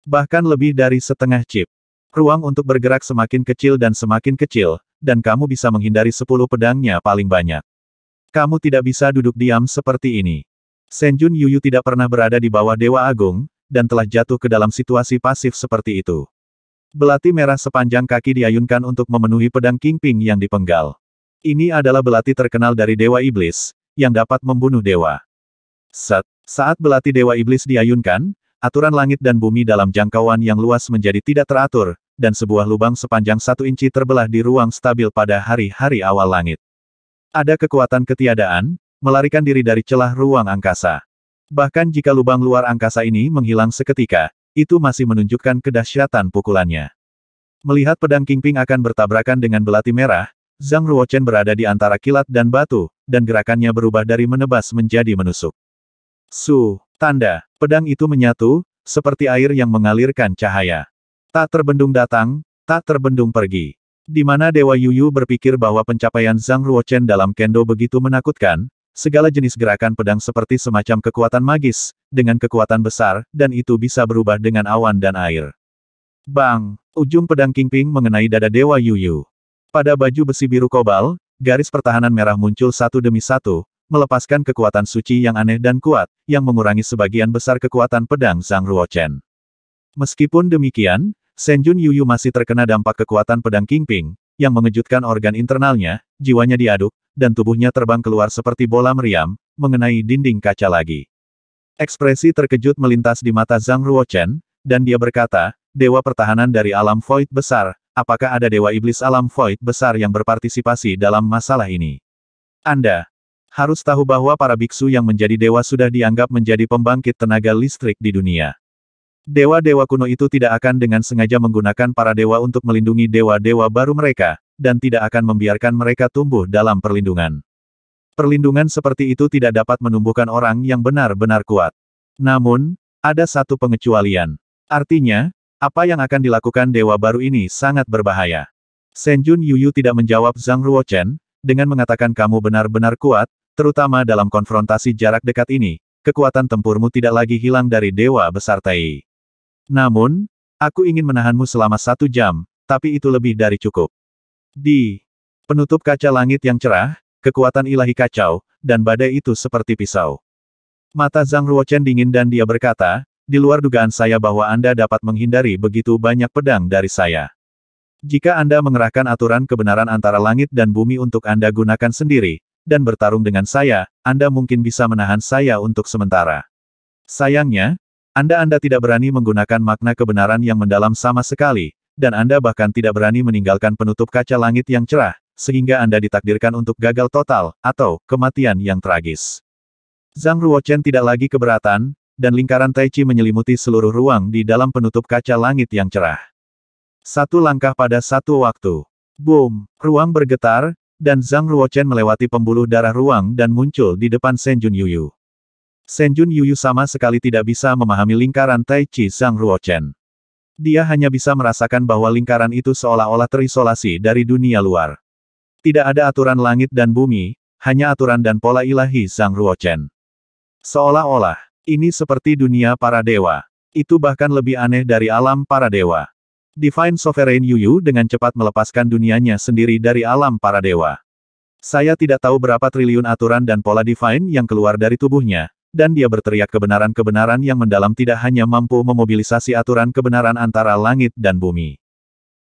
Bahkan lebih dari setengah chip. Ruang untuk bergerak semakin kecil dan semakin kecil, dan kamu bisa menghindari sepuluh pedangnya paling banyak. Kamu tidak bisa duduk diam seperti ini. Senjun Yuyu tidak pernah berada di bawah Dewa Agung, dan telah jatuh ke dalam situasi pasif seperti itu. Belati merah sepanjang kaki diayunkan untuk memenuhi pedang Kingping yang dipenggal. Ini adalah belati terkenal dari Dewa Iblis, yang dapat membunuh dewa. Set. Saat belati Dewa Iblis diayunkan, aturan langit dan bumi dalam jangkauan yang luas menjadi tidak teratur, dan sebuah lubang sepanjang satu inci terbelah di ruang stabil pada hari-hari awal langit. Ada kekuatan ketiadaan, melarikan diri dari celah ruang angkasa. Bahkan jika lubang luar angkasa ini menghilang seketika, itu masih menunjukkan kedahsyatan pukulannya. Melihat pedang Kingping akan bertabrakan dengan belati merah, Zhang Ruochen berada di antara kilat dan batu, dan gerakannya berubah dari menebas menjadi menusuk. Su, Tanda, pedang itu menyatu, seperti air yang mengalirkan cahaya. Tak terbendung datang, tak terbendung pergi. Di mana Dewa Yuyu berpikir bahwa pencapaian Zhang Ruochen dalam kendo begitu menakutkan, segala jenis gerakan pedang seperti semacam kekuatan magis, dengan kekuatan besar, dan itu bisa berubah dengan awan dan air. Bang! Ujung pedang Kingping mengenai dada Dewa Yuyu. Pada baju besi biru kobal, garis pertahanan merah muncul satu demi satu, melepaskan kekuatan suci yang aneh dan kuat, yang mengurangi sebagian besar kekuatan pedang Zhang Ruochen. Meskipun demikian, Senjun Yuyu masih terkena dampak kekuatan pedang Kingping, yang mengejutkan organ internalnya, jiwanya diaduk, dan tubuhnya terbang keluar seperti bola meriam, mengenai dinding kaca lagi. Ekspresi terkejut melintas di mata Zhang Ruochen, dan dia berkata, Dewa pertahanan dari alam void besar, apakah ada dewa iblis alam void besar yang berpartisipasi dalam masalah ini? Anda, harus tahu bahwa para biksu yang menjadi dewa sudah dianggap menjadi pembangkit tenaga listrik di dunia. Dewa-dewa kuno itu tidak akan dengan sengaja menggunakan para dewa untuk melindungi dewa-dewa baru mereka, dan tidak akan membiarkan mereka tumbuh dalam perlindungan. Perlindungan seperti itu tidak dapat menumbuhkan orang yang benar-benar kuat. Namun, ada satu pengecualian. Artinya, apa yang akan dilakukan dewa baru ini sangat berbahaya. Senjun Yuyu tidak menjawab Zhang Ruochen, dengan mengatakan kamu benar-benar kuat, Terutama dalam konfrontasi jarak dekat ini, kekuatan tempurmu tidak lagi hilang dari Dewa Besar Tai. Namun, aku ingin menahanmu selama satu jam, tapi itu lebih dari cukup. Di penutup kaca langit yang cerah, kekuatan ilahi kacau, dan badai itu seperti pisau. Mata Zhang Ruochen dingin dan dia berkata, di luar dugaan saya bahwa Anda dapat menghindari begitu banyak pedang dari saya. Jika Anda mengerahkan aturan kebenaran antara langit dan bumi untuk Anda gunakan sendiri, dan bertarung dengan saya, Anda mungkin bisa menahan saya untuk sementara. Sayangnya, Anda-Anda tidak berani menggunakan makna kebenaran yang mendalam sama sekali, dan Anda bahkan tidak berani meninggalkan penutup kaca langit yang cerah, sehingga Anda ditakdirkan untuk gagal total, atau kematian yang tragis. Zhang Ruochen tidak lagi keberatan, dan lingkaran Tai Chi menyelimuti seluruh ruang di dalam penutup kaca langit yang cerah. Satu langkah pada satu waktu. Boom! Ruang bergetar, dan Zhang Ruochen melewati pembuluh darah ruang dan muncul di depan Senjun Yuyu. Senjun Yuyu sama sekali tidak bisa memahami lingkaran Tai Chi Zhang Ruochen. Dia hanya bisa merasakan bahwa lingkaran itu seolah-olah terisolasi dari dunia luar. Tidak ada aturan langit dan bumi, hanya aturan dan pola ilahi Zhang Ruochen. Seolah-olah, ini seperti dunia para dewa. Itu bahkan lebih aneh dari alam para dewa. Divine Sovereign Yu Yu dengan cepat melepaskan dunianya sendiri dari alam para dewa. Saya tidak tahu berapa triliun aturan dan pola Divine yang keluar dari tubuhnya, dan dia berteriak kebenaran-kebenaran yang mendalam tidak hanya mampu memobilisasi aturan kebenaran antara langit dan bumi.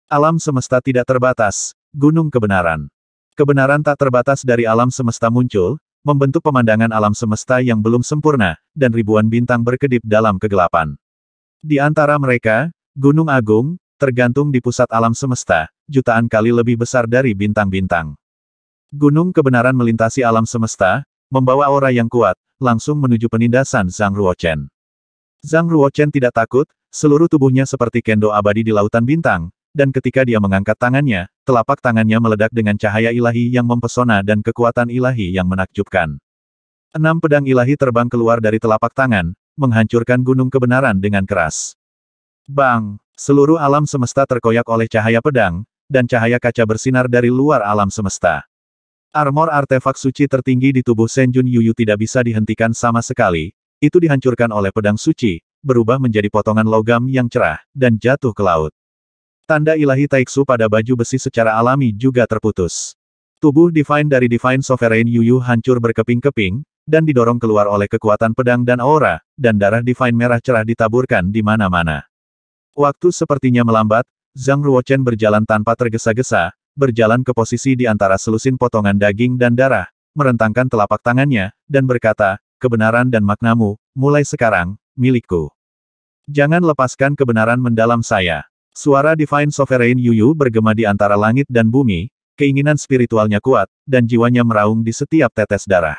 Alam semesta tidak terbatas, gunung kebenaran. Kebenaran tak terbatas dari alam semesta muncul, membentuk pemandangan alam semesta yang belum sempurna, dan ribuan bintang berkedip dalam kegelapan. Di antara mereka, Gunung Agung, tergantung di pusat alam semesta, jutaan kali lebih besar dari bintang-bintang. Gunung kebenaran melintasi alam semesta, membawa aura yang kuat, langsung menuju penindasan Zhang Ruochen. Zhang Ruochen tidak takut, seluruh tubuhnya seperti kendo abadi di lautan bintang, dan ketika dia mengangkat tangannya, telapak tangannya meledak dengan cahaya ilahi yang mempesona dan kekuatan ilahi yang menakjubkan. Enam pedang ilahi terbang keluar dari telapak tangan, menghancurkan gunung kebenaran dengan keras. Bang! Seluruh alam semesta terkoyak oleh cahaya pedang, dan cahaya kaca bersinar dari luar alam semesta. Armor artefak suci tertinggi di tubuh Senjun Yuyu tidak bisa dihentikan sama sekali, itu dihancurkan oleh pedang suci, berubah menjadi potongan logam yang cerah, dan jatuh ke laut. Tanda ilahi Taiksu pada baju besi secara alami juga terputus. Tubuh Divine dari Divine Sovereign Yuyu hancur berkeping-keping, dan didorong keluar oleh kekuatan pedang dan aura, dan darah Divine merah cerah ditaburkan di mana-mana. Waktu sepertinya melambat, Zhang Ruochen berjalan tanpa tergesa-gesa, berjalan ke posisi di antara selusin potongan daging dan darah, merentangkan telapak tangannya, dan berkata, kebenaran dan maknamu, mulai sekarang, milikku. Jangan lepaskan kebenaran mendalam saya. Suara Divine Sovereign Yu bergema di antara langit dan bumi, keinginan spiritualnya kuat, dan jiwanya meraung di setiap tetes darah.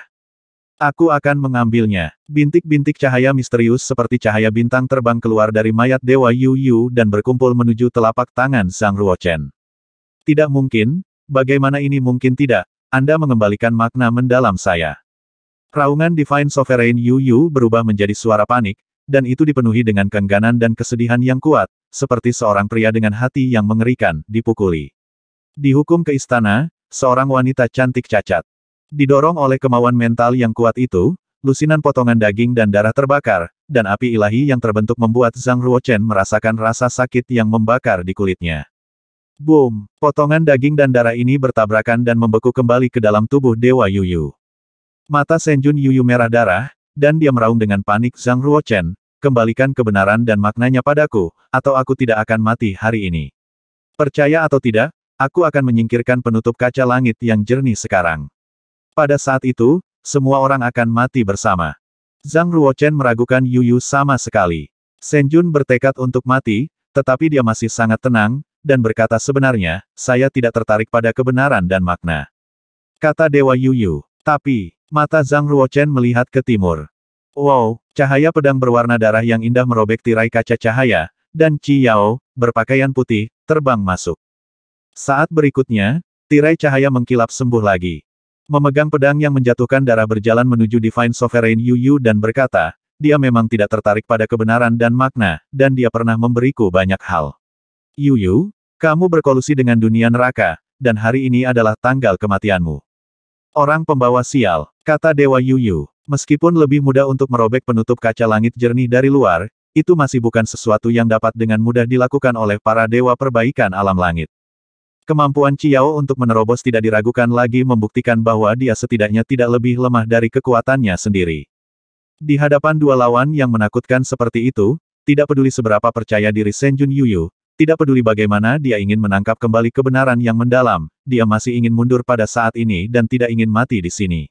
Aku akan mengambilnya. Bintik-bintik cahaya misterius seperti cahaya bintang terbang keluar dari mayat Dewa Yu Yu dan berkumpul menuju telapak tangan Sang Ruochen. Tidak mungkin, bagaimana ini mungkin tidak, Anda mengembalikan makna mendalam saya. Raungan Divine Sovereign Yu Yu berubah menjadi suara panik, dan itu dipenuhi dengan kengganan dan kesedihan yang kuat, seperti seorang pria dengan hati yang mengerikan, dipukuli. Dihukum ke istana, seorang wanita cantik cacat. Didorong oleh kemauan mental yang kuat itu, lusinan potongan daging dan darah terbakar, dan api ilahi yang terbentuk membuat Zhang Ruochen merasakan rasa sakit yang membakar di kulitnya. Boom! Potongan daging dan darah ini bertabrakan dan membeku kembali ke dalam tubuh Dewa Yuyu. Mata Senjun Yuyu merah darah, dan dia meraung dengan panik Zhang Ruochen, kembalikan kebenaran dan maknanya padaku, atau aku tidak akan mati hari ini. Percaya atau tidak, aku akan menyingkirkan penutup kaca langit yang jernih sekarang. Pada saat itu, semua orang akan mati bersama. Zhang Ruochen meragukan Yu Yu sama sekali. Senjun bertekad untuk mati, tetapi dia masih sangat tenang, dan berkata sebenarnya, saya tidak tertarik pada kebenaran dan makna. Kata Dewa Yu Yu. Tapi, mata Zhang Ruochen melihat ke timur. Wow, cahaya pedang berwarna darah yang indah merobek tirai kaca cahaya, dan Qi Yao, berpakaian putih, terbang masuk. Saat berikutnya, tirai cahaya mengkilap sembuh lagi. Memegang pedang yang menjatuhkan darah berjalan menuju Divine Sovereign Yu Yu dan berkata, dia memang tidak tertarik pada kebenaran dan makna, dan dia pernah memberiku banyak hal. Yu Yu, kamu berkolusi dengan dunia neraka, dan hari ini adalah tanggal kematianmu. Orang pembawa sial, kata Dewa Yu Yu, meskipun lebih mudah untuk merobek penutup kaca langit jernih dari luar, itu masih bukan sesuatu yang dapat dengan mudah dilakukan oleh para dewa perbaikan alam langit. Kemampuan Ciao untuk menerobos tidak diragukan lagi membuktikan bahwa dia setidaknya tidak lebih lemah dari kekuatannya sendiri. Di hadapan dua lawan yang menakutkan seperti itu, tidak peduli seberapa percaya diri Senjun Yuyu, tidak peduli bagaimana dia ingin menangkap kembali kebenaran yang mendalam, dia masih ingin mundur pada saat ini dan tidak ingin mati di sini.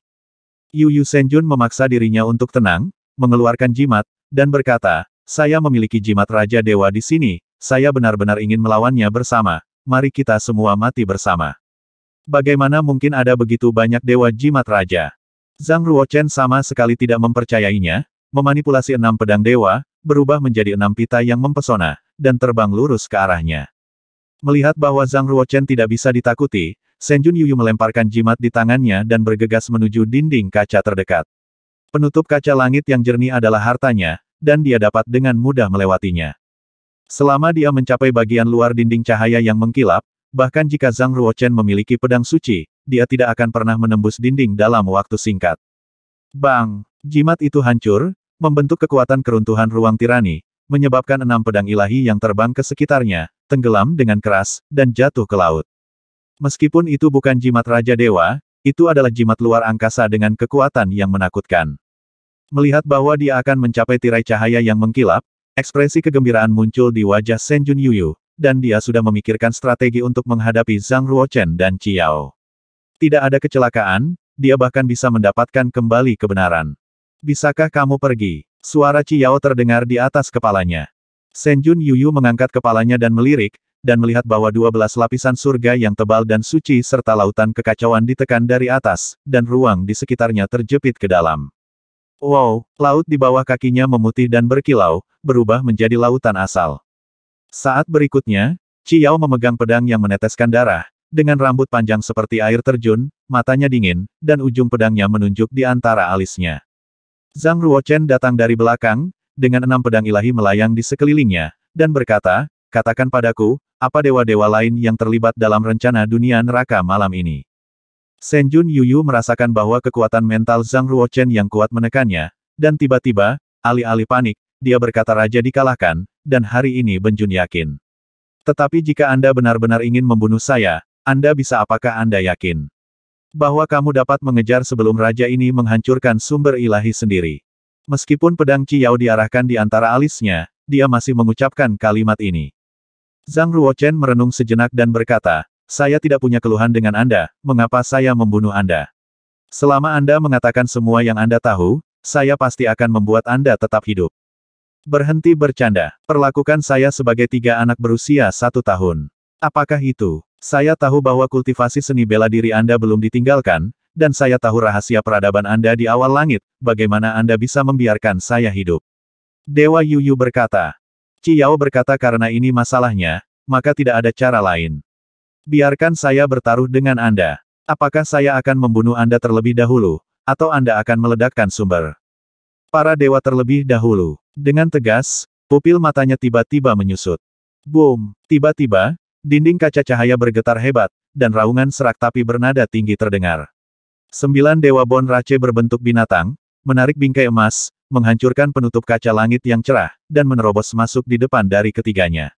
Yuyu Senjun memaksa dirinya untuk tenang, mengeluarkan jimat, dan berkata, saya memiliki jimat Raja Dewa di sini, saya benar-benar ingin melawannya bersama, mari kita semua mati bersama. Bagaimana mungkin ada begitu banyak dewa jimat raja? Zhang Ruochen sama sekali tidak mempercayainya, memanipulasi enam pedang dewa, berubah menjadi enam pita yang mempesona, dan terbang lurus ke arahnya. Melihat bahwa Zhang Ruochen tidak bisa ditakuti, Senjun Yuyu melemparkan jimat di tangannya dan bergegas menuju dinding kaca terdekat. Penutup kaca langit yang jernih adalah hartanya, dan dia dapat dengan mudah melewatinya. Selama dia mencapai bagian luar dinding cahaya yang mengkilap, bahkan jika Zhang Ruochen memiliki pedang suci, dia tidak akan pernah menembus dinding dalam waktu singkat. Bang! Jimat itu hancur, membentuk kekuatan keruntuhan ruang tirani, menyebabkan enam pedang ilahi yang terbang ke sekitarnya, tenggelam dengan keras, dan jatuh ke laut. Meskipun itu bukan jimat Raja Dewa, itu adalah jimat luar angkasa dengan kekuatan yang menakutkan. Melihat bahwa dia akan mencapai tirai cahaya yang mengkilap, Ekspresi kegembiraan muncul di wajah Shen Jun Yuyu, dan dia sudah memikirkan strategi untuk menghadapi Zhang Ruochen dan Qiao. Tidak ada kecelakaan, dia bahkan bisa mendapatkan kembali kebenaran. Bisakah kamu pergi? Suara Qiao terdengar di atas kepalanya. Shen Jun Yuyu mengangkat kepalanya dan melirik, dan melihat bahwa dua belas lapisan surga yang tebal dan suci serta lautan kekacauan ditekan dari atas, dan ruang di sekitarnya terjepit ke dalam. Wow, laut di bawah kakinya memutih dan berkilau, berubah menjadi lautan asal. Saat berikutnya, Ci memegang pedang yang meneteskan darah, dengan rambut panjang seperti air terjun, matanya dingin, dan ujung pedangnya menunjuk di antara alisnya. Zhang Ruochen datang dari belakang, dengan enam pedang ilahi melayang di sekelilingnya, dan berkata, katakan padaku, apa dewa-dewa lain yang terlibat dalam rencana dunia neraka malam ini. Shen Jun Yuyu merasakan bahwa kekuatan mental Zhang Ruochen yang kuat menekannya, dan tiba-tiba, alih-alih panik, dia berkata raja dikalahkan, dan hari ini Benjun yakin. Tetapi jika Anda benar-benar ingin membunuh saya, Anda bisa apakah Anda yakin? Bahwa kamu dapat mengejar sebelum raja ini menghancurkan sumber ilahi sendiri. Meskipun pedang Ciyao diarahkan di antara alisnya, dia masih mengucapkan kalimat ini. Zhang Ruochen merenung sejenak dan berkata, saya tidak punya keluhan dengan Anda, mengapa saya membunuh Anda? Selama Anda mengatakan semua yang Anda tahu, saya pasti akan membuat Anda tetap hidup. Berhenti bercanda, perlakukan saya sebagai tiga anak berusia satu tahun. Apakah itu? Saya tahu bahwa kultivasi seni bela diri Anda belum ditinggalkan, dan saya tahu rahasia peradaban Anda di awal langit, bagaimana Anda bisa membiarkan saya hidup. Dewa Yuyu berkata. Ciyao berkata karena ini masalahnya, maka tidak ada cara lain. Biarkan saya bertaruh dengan Anda. Apakah saya akan membunuh Anda terlebih dahulu, atau Anda akan meledakkan sumber? Para dewa terlebih dahulu. Dengan tegas, pupil matanya tiba-tiba menyusut. Boom! Tiba-tiba, dinding kaca cahaya bergetar hebat, dan raungan serak tapi bernada tinggi terdengar. Sembilan dewa Bon rache berbentuk binatang, menarik bingkai emas, menghancurkan penutup kaca langit yang cerah, dan menerobos masuk di depan dari ketiganya.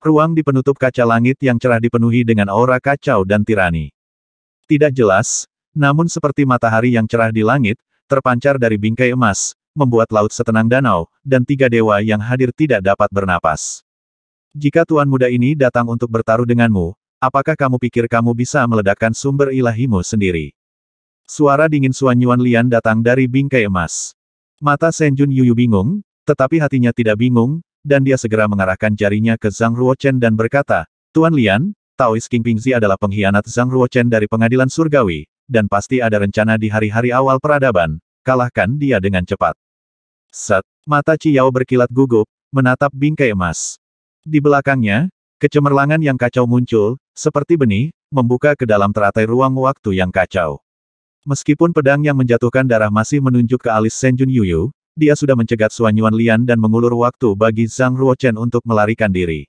Ruang di penutup kaca langit yang cerah dipenuhi dengan aura kacau dan tirani. Tidak jelas, namun seperti matahari yang cerah di langit, terpancar dari bingkai emas, membuat laut setenang danau, dan tiga dewa yang hadir tidak dapat bernapas. Jika tuan muda ini datang untuk bertaruh denganmu, apakah kamu pikir kamu bisa meledakkan sumber ilahimu sendiri? Suara dingin Suan Lian datang dari bingkai emas. Mata Senjun Yuyu bingung, tetapi hatinya tidak bingung, dan dia segera mengarahkan jarinya ke Zhang Ruochen dan berkata, Tuan Lian, Taoist King Pingzi adalah pengkhianat Zhang Ruochen dari pengadilan surgawi, dan pasti ada rencana di hari-hari awal peradaban, kalahkan dia dengan cepat. Set, mata Ciyao berkilat gugup, menatap bingkai emas. Di belakangnya, kecemerlangan yang kacau muncul, seperti benih, membuka ke dalam teratai ruang waktu yang kacau. Meskipun pedang yang menjatuhkan darah masih menunjuk ke alis Senjun Yuyu, dia sudah mencegat Suanyuan Lian dan mengulur waktu bagi Zhang Ruochen untuk melarikan diri.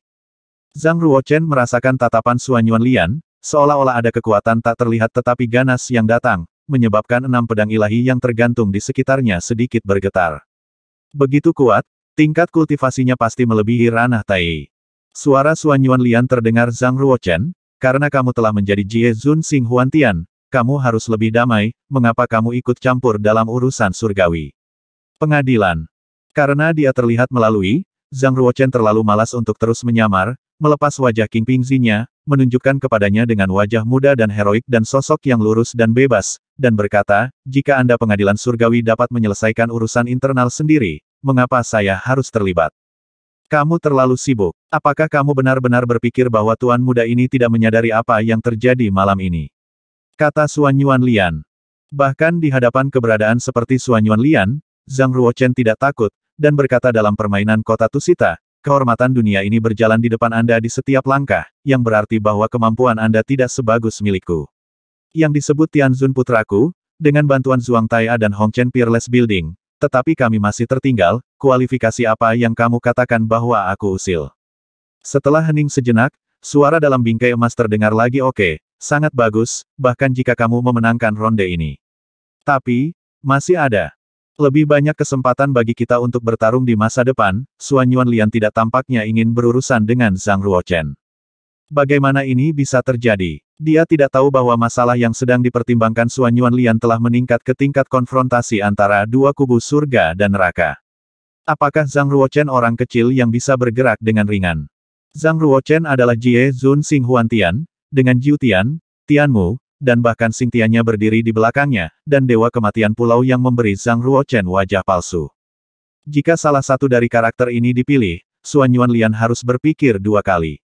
Zhang Ruochen merasakan tatapan Suanyuan Lian, seolah-olah ada kekuatan tak terlihat tetapi ganas yang datang, menyebabkan enam pedang ilahi yang tergantung di sekitarnya sedikit bergetar. Begitu kuat, tingkat kultivasinya pasti melebihi ranah Tai. Suara Suanyuan Lian terdengar Zhang Ruochen, karena kamu telah menjadi Jie Zun Sing Huantian, kamu harus lebih damai, mengapa kamu ikut campur dalam urusan surgawi? Pengadilan. Karena dia terlihat melalui, Zhang Ruochen terlalu malas untuk terus menyamar, melepas wajah King Pingzinya, menunjukkan kepadanya dengan wajah muda dan heroik dan sosok yang lurus dan bebas, dan berkata, jika Anda pengadilan surgawi dapat menyelesaikan urusan internal sendiri, mengapa saya harus terlibat? Kamu terlalu sibuk. Apakah kamu benar-benar berpikir bahwa tuan muda ini tidak menyadari apa yang terjadi malam ini? Kata Suan Yuan Lian. Bahkan di hadapan keberadaan seperti Suan Yuan Lian, Zhang Ruochen tidak takut, dan berkata dalam permainan kota Tusita, kehormatan dunia ini berjalan di depan Anda di setiap langkah, yang berarti bahwa kemampuan Anda tidak sebagus milikku. Yang disebut Tianzun putraku, dengan bantuan Zhuang Taia dan Hongchen Peerless Building, tetapi kami masih tertinggal, kualifikasi apa yang kamu katakan bahwa aku usil. Setelah hening sejenak, suara dalam bingkai emas terdengar lagi oke, okay, sangat bagus, bahkan jika kamu memenangkan ronde ini. Tapi, masih ada. Lebih banyak kesempatan bagi kita untuk bertarung di masa depan, Suan Yuan Lian tidak tampaknya ingin berurusan dengan Zhang Ruochen. Bagaimana ini bisa terjadi? Dia tidak tahu bahwa masalah yang sedang dipertimbangkan Suan Yuan Lian telah meningkat ke tingkat konfrontasi antara dua kubu surga dan neraka. Apakah Zhang Ruochen orang kecil yang bisa bergerak dengan ringan? Zhang Ruochen adalah Jie Zun Xing Tian, dengan Jiu Tian, Tianmu, dan bahkan Singtianya berdiri di belakangnya, dan Dewa Kematian Pulau yang memberi Zhang Ruochen wajah palsu. Jika salah satu dari karakter ini dipilih, Xuan Yuan Lian harus berpikir dua kali.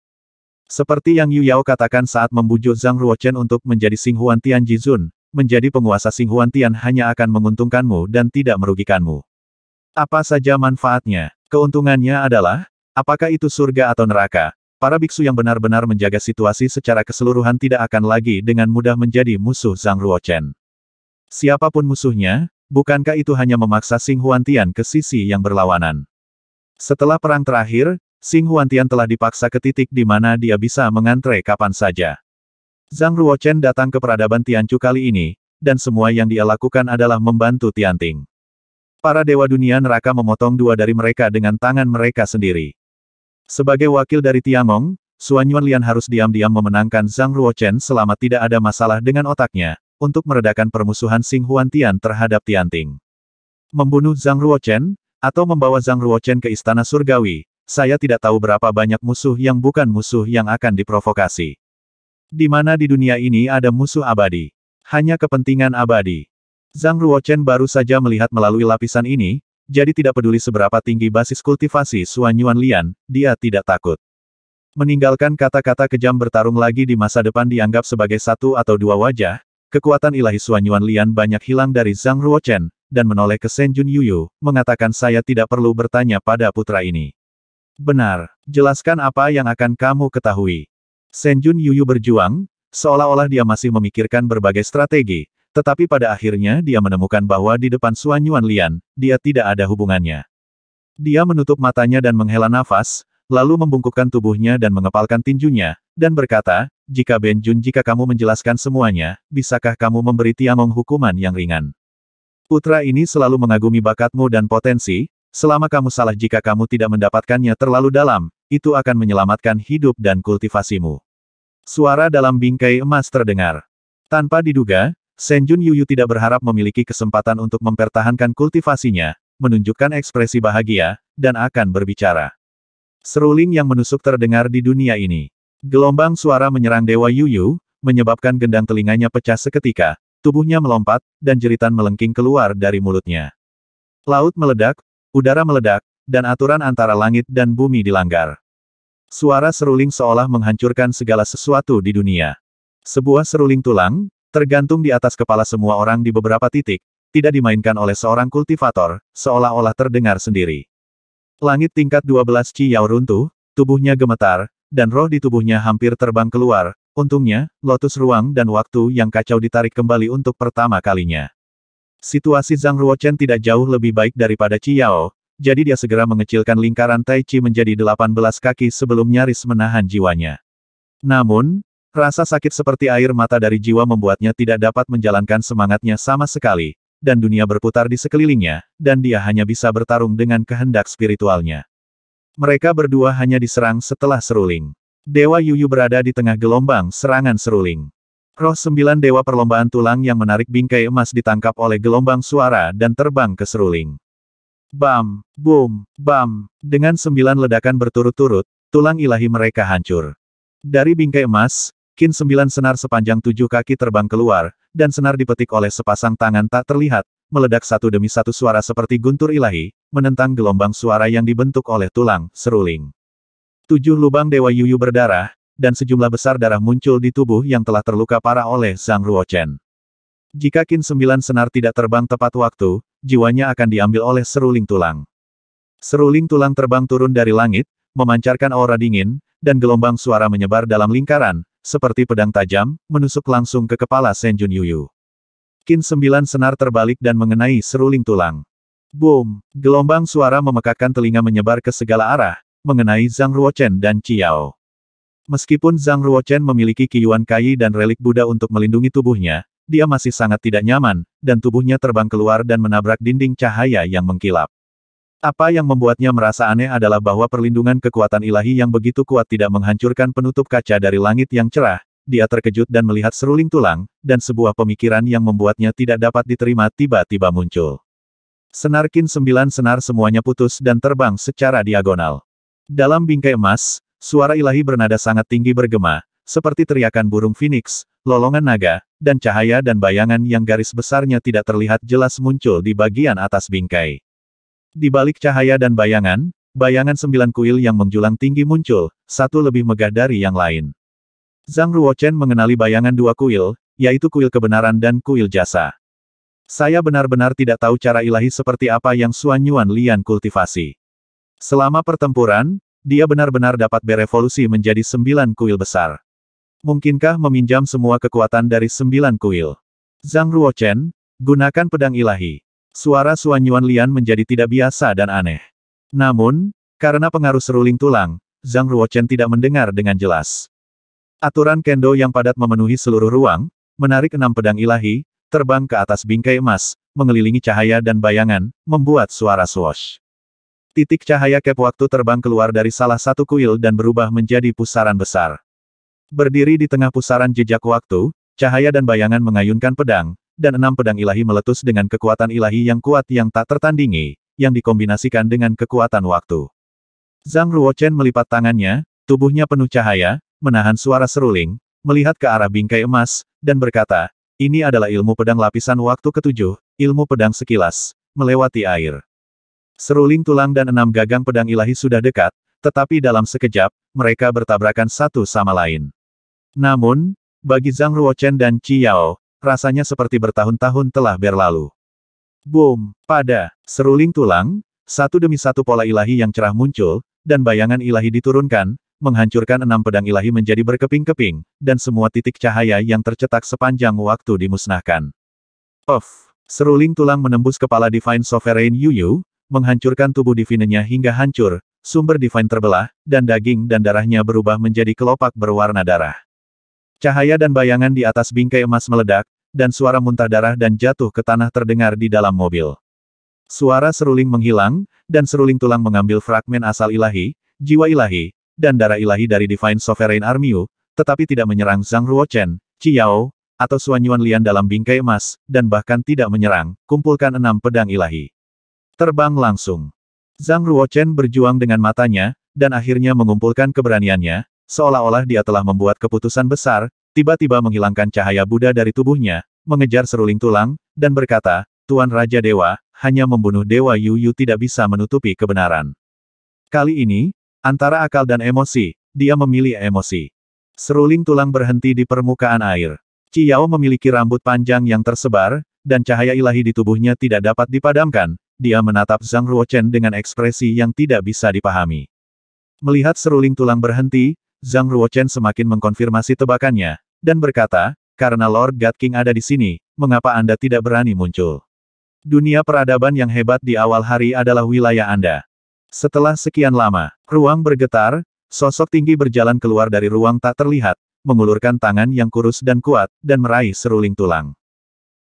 Seperti yang Yu Yao katakan saat membujuk Zhang Ruochen untuk menjadi Singhuan Tian Jizun, menjadi penguasa Singhuan Tian hanya akan menguntungkanmu dan tidak merugikanmu. Apa saja manfaatnya? Keuntungannya adalah, apakah itu surga atau neraka, Para biksu yang benar-benar menjaga situasi secara keseluruhan tidak akan lagi dengan mudah menjadi musuh Zhang Ruochen. Siapapun musuhnya, bukankah itu hanya memaksa Sing Huantian ke sisi yang berlawanan? Setelah perang terakhir, Sing Huantian telah dipaksa ke titik di mana dia bisa mengantre kapan saja. Zhang Ruochen datang ke peradaban Tianchu kali ini, dan semua yang dia lakukan adalah membantu Tianting. Para dewa dunia neraka memotong dua dari mereka dengan tangan mereka sendiri. Sebagai wakil dari Tiangong, Xuan Lian harus diam-diam memenangkan Zhang Ruochen selama tidak ada masalah dengan otaknya, untuk meredakan permusuhan Xing Huantian terhadap Tianting. Membunuh Zhang Ruochen, atau membawa Zhang Ruochen ke Istana Surgawi, saya tidak tahu berapa banyak musuh yang bukan musuh yang akan diprovokasi. Di mana di dunia ini ada musuh abadi. Hanya kepentingan abadi. Zhang Ruochen baru saja melihat melalui lapisan ini, jadi tidak peduli seberapa tinggi basis kultivasi Suan Yuan Lian, dia tidak takut. Meninggalkan kata-kata kejam bertarung lagi di masa depan dianggap sebagai satu atau dua wajah, kekuatan ilahi Suan Yuan Lian banyak hilang dari Zhang Ruochen, dan menoleh ke Shen Jun Yuyu, mengatakan saya tidak perlu bertanya pada putra ini. Benar, jelaskan apa yang akan kamu ketahui. Shen Jun Yuyu berjuang, seolah-olah dia masih memikirkan berbagai strategi, tetapi pada akhirnya dia menemukan bahwa di depan Suan Yuan Lian, dia tidak ada hubungannya. Dia menutup matanya dan menghela nafas, lalu membungkukkan tubuhnya dan mengepalkan tinjunya, dan berkata, jika Ben Jun jika kamu menjelaskan semuanya, bisakah kamu memberi Tiangong hukuman yang ringan? Putra ini selalu mengagumi bakatmu dan potensi, selama kamu salah jika kamu tidak mendapatkannya terlalu dalam, itu akan menyelamatkan hidup dan kultivasimu. Suara dalam bingkai emas terdengar. Tanpa diduga, Senjun Yuyu tidak berharap memiliki kesempatan untuk mempertahankan kultivasinya, menunjukkan ekspresi bahagia, dan akan berbicara. Seruling yang menusuk terdengar di dunia ini. Gelombang suara menyerang Dewa Yuyu, menyebabkan gendang telinganya pecah seketika, tubuhnya melompat, dan jeritan melengking keluar dari mulutnya. Laut meledak, udara meledak, dan aturan antara langit dan bumi dilanggar. Suara seruling seolah menghancurkan segala sesuatu di dunia. Sebuah seruling tulang, tergantung di atas kepala semua orang di beberapa titik, tidak dimainkan oleh seorang kultivator, seolah-olah terdengar sendiri. Langit tingkat 12 Yao runtuh, tubuhnya gemetar, dan roh di tubuhnya hampir terbang keluar, untungnya, lotus ruang dan waktu yang kacau ditarik kembali untuk pertama kalinya. Situasi Zhang Ruochen tidak jauh lebih baik daripada Yao, jadi dia segera mengecilkan lingkaran Tai Chi menjadi 18 kaki sebelum nyaris menahan jiwanya. Namun, Rasa sakit seperti air mata dari jiwa membuatnya tidak dapat menjalankan semangatnya sama sekali, dan dunia berputar di sekelilingnya, dan dia hanya bisa bertarung dengan kehendak spiritualnya. Mereka berdua hanya diserang setelah seruling. Dewa Yuyu berada di tengah gelombang serangan seruling. Roh sembilan dewa perlombaan tulang yang menarik bingkai emas ditangkap oleh gelombang suara dan terbang ke seruling. Bam, boom, bam, dengan sembilan ledakan berturut-turut, tulang ilahi mereka hancur. Dari bingkai emas, Kin sembilan senar sepanjang tujuh kaki terbang keluar, dan senar dipetik oleh sepasang tangan tak terlihat, meledak satu demi satu suara seperti guntur ilahi, menentang gelombang suara yang dibentuk oleh tulang, seruling. Tujuh lubang Dewa Yuyu berdarah, dan sejumlah besar darah muncul di tubuh yang telah terluka parah oleh Zhang Ruochen. Jika Kin Sembilan Senar tidak terbang tepat waktu, jiwanya akan diambil oleh seruling tulang. Seruling tulang terbang turun dari langit, memancarkan aura dingin, dan gelombang suara menyebar dalam lingkaran, seperti pedang tajam, menusuk langsung ke kepala Senjun Yuyu. Kin sembilan senar terbalik dan mengenai seruling tulang. Boom! Gelombang suara memekakan telinga menyebar ke segala arah, mengenai Zhang Ruochen dan Qiao. Meskipun Zhang Ruochen memiliki kiyuan kai dan relik Buddha untuk melindungi tubuhnya, dia masih sangat tidak nyaman, dan tubuhnya terbang keluar dan menabrak dinding cahaya yang mengkilap. Apa yang membuatnya merasa aneh adalah bahwa perlindungan kekuatan ilahi yang begitu kuat tidak menghancurkan penutup kaca dari langit yang cerah, dia terkejut dan melihat seruling tulang, dan sebuah pemikiran yang membuatnya tidak dapat diterima tiba-tiba muncul. Senarkin sembilan senar semuanya putus dan terbang secara diagonal. Dalam bingkai emas, suara ilahi bernada sangat tinggi bergema, seperti teriakan burung phoenix, lolongan naga, dan cahaya dan bayangan yang garis besarnya tidak terlihat jelas muncul di bagian atas bingkai. Di balik cahaya dan bayangan, bayangan sembilan kuil yang menjulang tinggi muncul, satu lebih megah dari yang lain. Zhang Ruochen mengenali bayangan dua kuil, yaitu kuil kebenaran dan kuil jasa. Saya benar-benar tidak tahu cara ilahi seperti apa yang Xuan Yuan Lian kultivasi. Selama pertempuran, dia benar-benar dapat berevolusi menjadi sembilan kuil besar. Mungkinkah meminjam semua kekuatan dari sembilan kuil? Zhang Ruochen, gunakan pedang ilahi. Suara Suan Yuan Lian menjadi tidak biasa dan aneh. Namun, karena pengaruh seruling tulang, Zhang Ruochen tidak mendengar dengan jelas. Aturan kendo yang padat memenuhi seluruh ruang, menarik enam pedang ilahi, terbang ke atas bingkai emas, mengelilingi cahaya dan bayangan, membuat suara swash. Titik cahaya kep waktu terbang keluar dari salah satu kuil dan berubah menjadi pusaran besar. Berdiri di tengah pusaran jejak waktu, cahaya dan bayangan mengayunkan pedang, dan enam pedang ilahi meletus dengan kekuatan ilahi yang kuat yang tak tertandingi, yang dikombinasikan dengan kekuatan waktu. Zhang Ruochen melipat tangannya, tubuhnya penuh cahaya, menahan suara seruling, melihat ke arah bingkai emas, dan berkata, ini adalah ilmu pedang lapisan waktu ketujuh, ilmu pedang sekilas, melewati air. Seruling tulang dan enam gagang pedang ilahi sudah dekat, tetapi dalam sekejap, mereka bertabrakan satu sama lain. Namun, bagi Zhang Ruochen dan Qi Yao, rasanya seperti bertahun-tahun telah berlalu. Boom, pada, seruling tulang, satu demi satu pola ilahi yang cerah muncul, dan bayangan ilahi diturunkan, menghancurkan enam pedang ilahi menjadi berkeping-keping, dan semua titik cahaya yang tercetak sepanjang waktu dimusnahkan. Off. Seruling tulang menembus kepala Divine Sovereign Yu Yu, menghancurkan tubuh divinenya hingga hancur, sumber divine terbelah, dan daging dan darahnya berubah menjadi kelopak berwarna darah. Cahaya dan bayangan di atas bingkai emas meledak, dan suara muntah darah dan jatuh ke tanah terdengar di dalam mobil. Suara seruling menghilang, dan seruling tulang mengambil fragmen asal ilahi, jiwa ilahi, dan darah ilahi dari Divine Sovereign Army, tetapi tidak menyerang Zhang Ruochen, Yao, atau Suanyuan Lian dalam bingkai emas, dan bahkan tidak menyerang, kumpulkan enam pedang ilahi. Terbang langsung. Zhang Ruochen berjuang dengan matanya, dan akhirnya mengumpulkan keberaniannya, seolah-olah dia telah membuat keputusan besar, tiba-tiba menghilangkan cahaya Buddha dari tubuhnya, mengejar seruling tulang, dan berkata, Tuan Raja Dewa, hanya membunuh Dewa Yu Yu tidak bisa menutupi kebenaran. Kali ini, antara akal dan emosi, dia memilih emosi. Seruling tulang berhenti di permukaan air. Ciao memiliki rambut panjang yang tersebar, dan cahaya ilahi di tubuhnya tidak dapat dipadamkan, dia menatap Zhang Ruochen dengan ekspresi yang tidak bisa dipahami. Melihat seruling tulang berhenti, Zhang Ruochen semakin mengkonfirmasi tebakannya, dan berkata, karena Lord God King ada di sini, mengapa Anda tidak berani muncul? Dunia peradaban yang hebat di awal hari adalah wilayah Anda. Setelah sekian lama, ruang bergetar, sosok tinggi berjalan keluar dari ruang tak terlihat, mengulurkan tangan yang kurus dan kuat, dan meraih seruling tulang.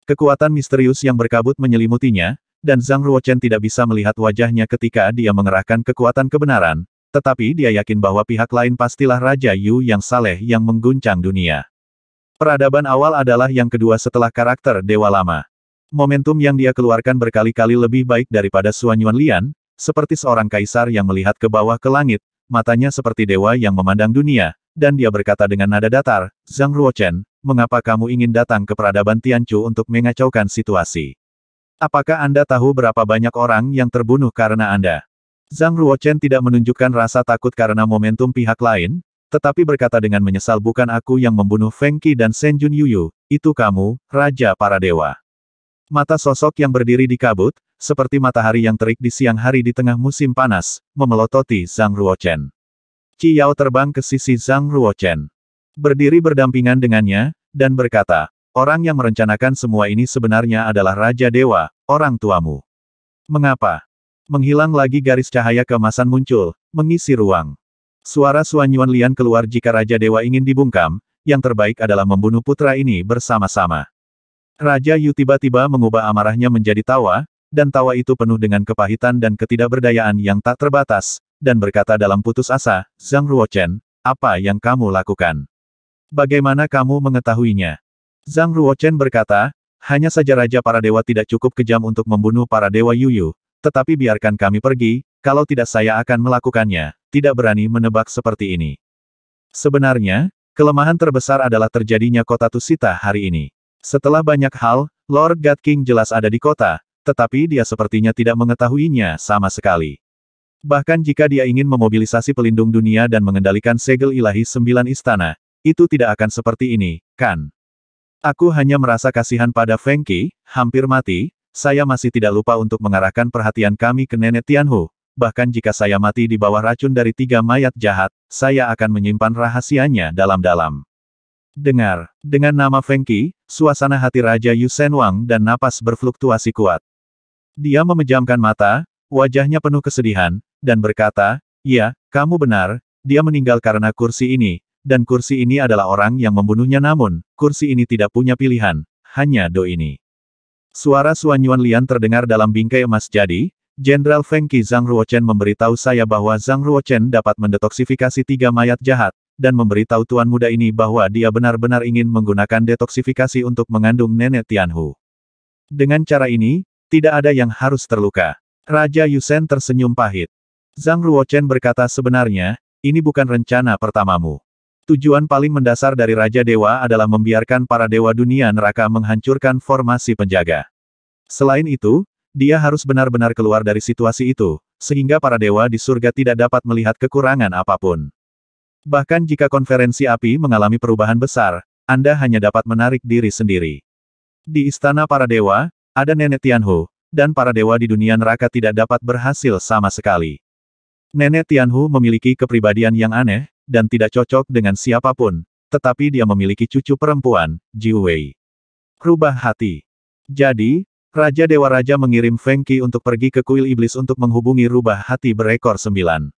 Kekuatan misterius yang berkabut menyelimutinya, dan Zhang Ruochen tidak bisa melihat wajahnya ketika dia mengerahkan kekuatan kebenaran, tetapi dia yakin bahwa pihak lain pastilah Raja Yu yang saleh yang mengguncang dunia. Peradaban awal adalah yang kedua setelah karakter Dewa Lama. Momentum yang dia keluarkan berkali-kali lebih baik daripada Suan Yuan Lian, seperti seorang kaisar yang melihat ke bawah ke langit, matanya seperti dewa yang memandang dunia, dan dia berkata dengan nada datar, Zhang Ruochen, mengapa kamu ingin datang ke peradaban Tianchu untuk mengacaukan situasi? Apakah Anda tahu berapa banyak orang yang terbunuh karena Anda? Zhang Ruochen tidak menunjukkan rasa takut karena momentum pihak lain, tetapi berkata dengan menyesal bukan aku yang membunuh Feng Qi dan Shen Jun Yuyu, itu kamu, Raja para Dewa. Mata sosok yang berdiri di kabut, seperti matahari yang terik di siang hari di tengah musim panas, memelototi Zhang Ruochen. Qi Yao terbang ke sisi Zhang Ruochen. Berdiri berdampingan dengannya, dan berkata, orang yang merencanakan semua ini sebenarnya adalah Raja Dewa, orang tuamu. Mengapa? Menghilang lagi garis cahaya kemasan muncul, mengisi ruang. Suara Suanyuan Lian keluar jika Raja Dewa ingin dibungkam, yang terbaik adalah membunuh putra ini bersama-sama. Raja Yu tiba-tiba mengubah amarahnya menjadi tawa, dan tawa itu penuh dengan kepahitan dan ketidakberdayaan yang tak terbatas, dan berkata dalam putus asa, Zhang Ruochen, apa yang kamu lakukan? Bagaimana kamu mengetahuinya? Zhang Ruochen berkata, hanya saja Raja para Dewa tidak cukup kejam untuk membunuh para Dewa Yu Yu. Tetapi biarkan kami pergi, kalau tidak saya akan melakukannya, tidak berani menebak seperti ini. Sebenarnya, kelemahan terbesar adalah terjadinya kota Tusita hari ini. Setelah banyak hal, Lord God King jelas ada di kota, tetapi dia sepertinya tidak mengetahuinya sama sekali. Bahkan jika dia ingin memobilisasi pelindung dunia dan mengendalikan segel ilahi sembilan istana, itu tidak akan seperti ini, kan? Aku hanya merasa kasihan pada Fengki, hampir mati, saya masih tidak lupa untuk mengarahkan perhatian kami ke nenek Tianhu, bahkan jika saya mati di bawah racun dari tiga mayat jahat, saya akan menyimpan rahasianya dalam-dalam. Dengar, dengan nama Fengqi, suasana hati Raja Yusen Wang dan napas berfluktuasi kuat. Dia memejamkan mata, wajahnya penuh kesedihan, dan berkata, Ya, kamu benar, dia meninggal karena kursi ini, dan kursi ini adalah orang yang membunuhnya namun, kursi ini tidak punya pilihan, hanya Do ini. Suara Yuan Lian terdengar dalam bingkai emas jadi, Jenderal Feng Qi Zhang Ruochen memberitahu saya bahwa Zhang Ruochen dapat mendetoksifikasi tiga mayat jahat, dan memberitahu tuan muda ini bahwa dia benar-benar ingin menggunakan detoksifikasi untuk mengandung nenek Tianhu. Dengan cara ini, tidak ada yang harus terluka. Raja Yusen tersenyum pahit. Zhang Ruochen berkata sebenarnya, ini bukan rencana pertamamu. Tujuan paling mendasar dari Raja Dewa adalah membiarkan para dewa dunia neraka menghancurkan formasi penjaga. Selain itu, dia harus benar-benar keluar dari situasi itu, sehingga para dewa di surga tidak dapat melihat kekurangan apapun. Bahkan jika konferensi api mengalami perubahan besar, Anda hanya dapat menarik diri sendiri. Di istana para dewa, ada nenek Tianhu, dan para dewa di dunia neraka tidak dapat berhasil sama sekali. Nenek Tianhu memiliki kepribadian yang aneh, dan tidak cocok dengan siapapun, tetapi dia memiliki cucu perempuan, Jiwei. Wei. Rubah hati. Jadi, Raja Dewa Raja mengirim Feng untuk pergi ke kuil iblis untuk menghubungi rubah hati berekor sembilan.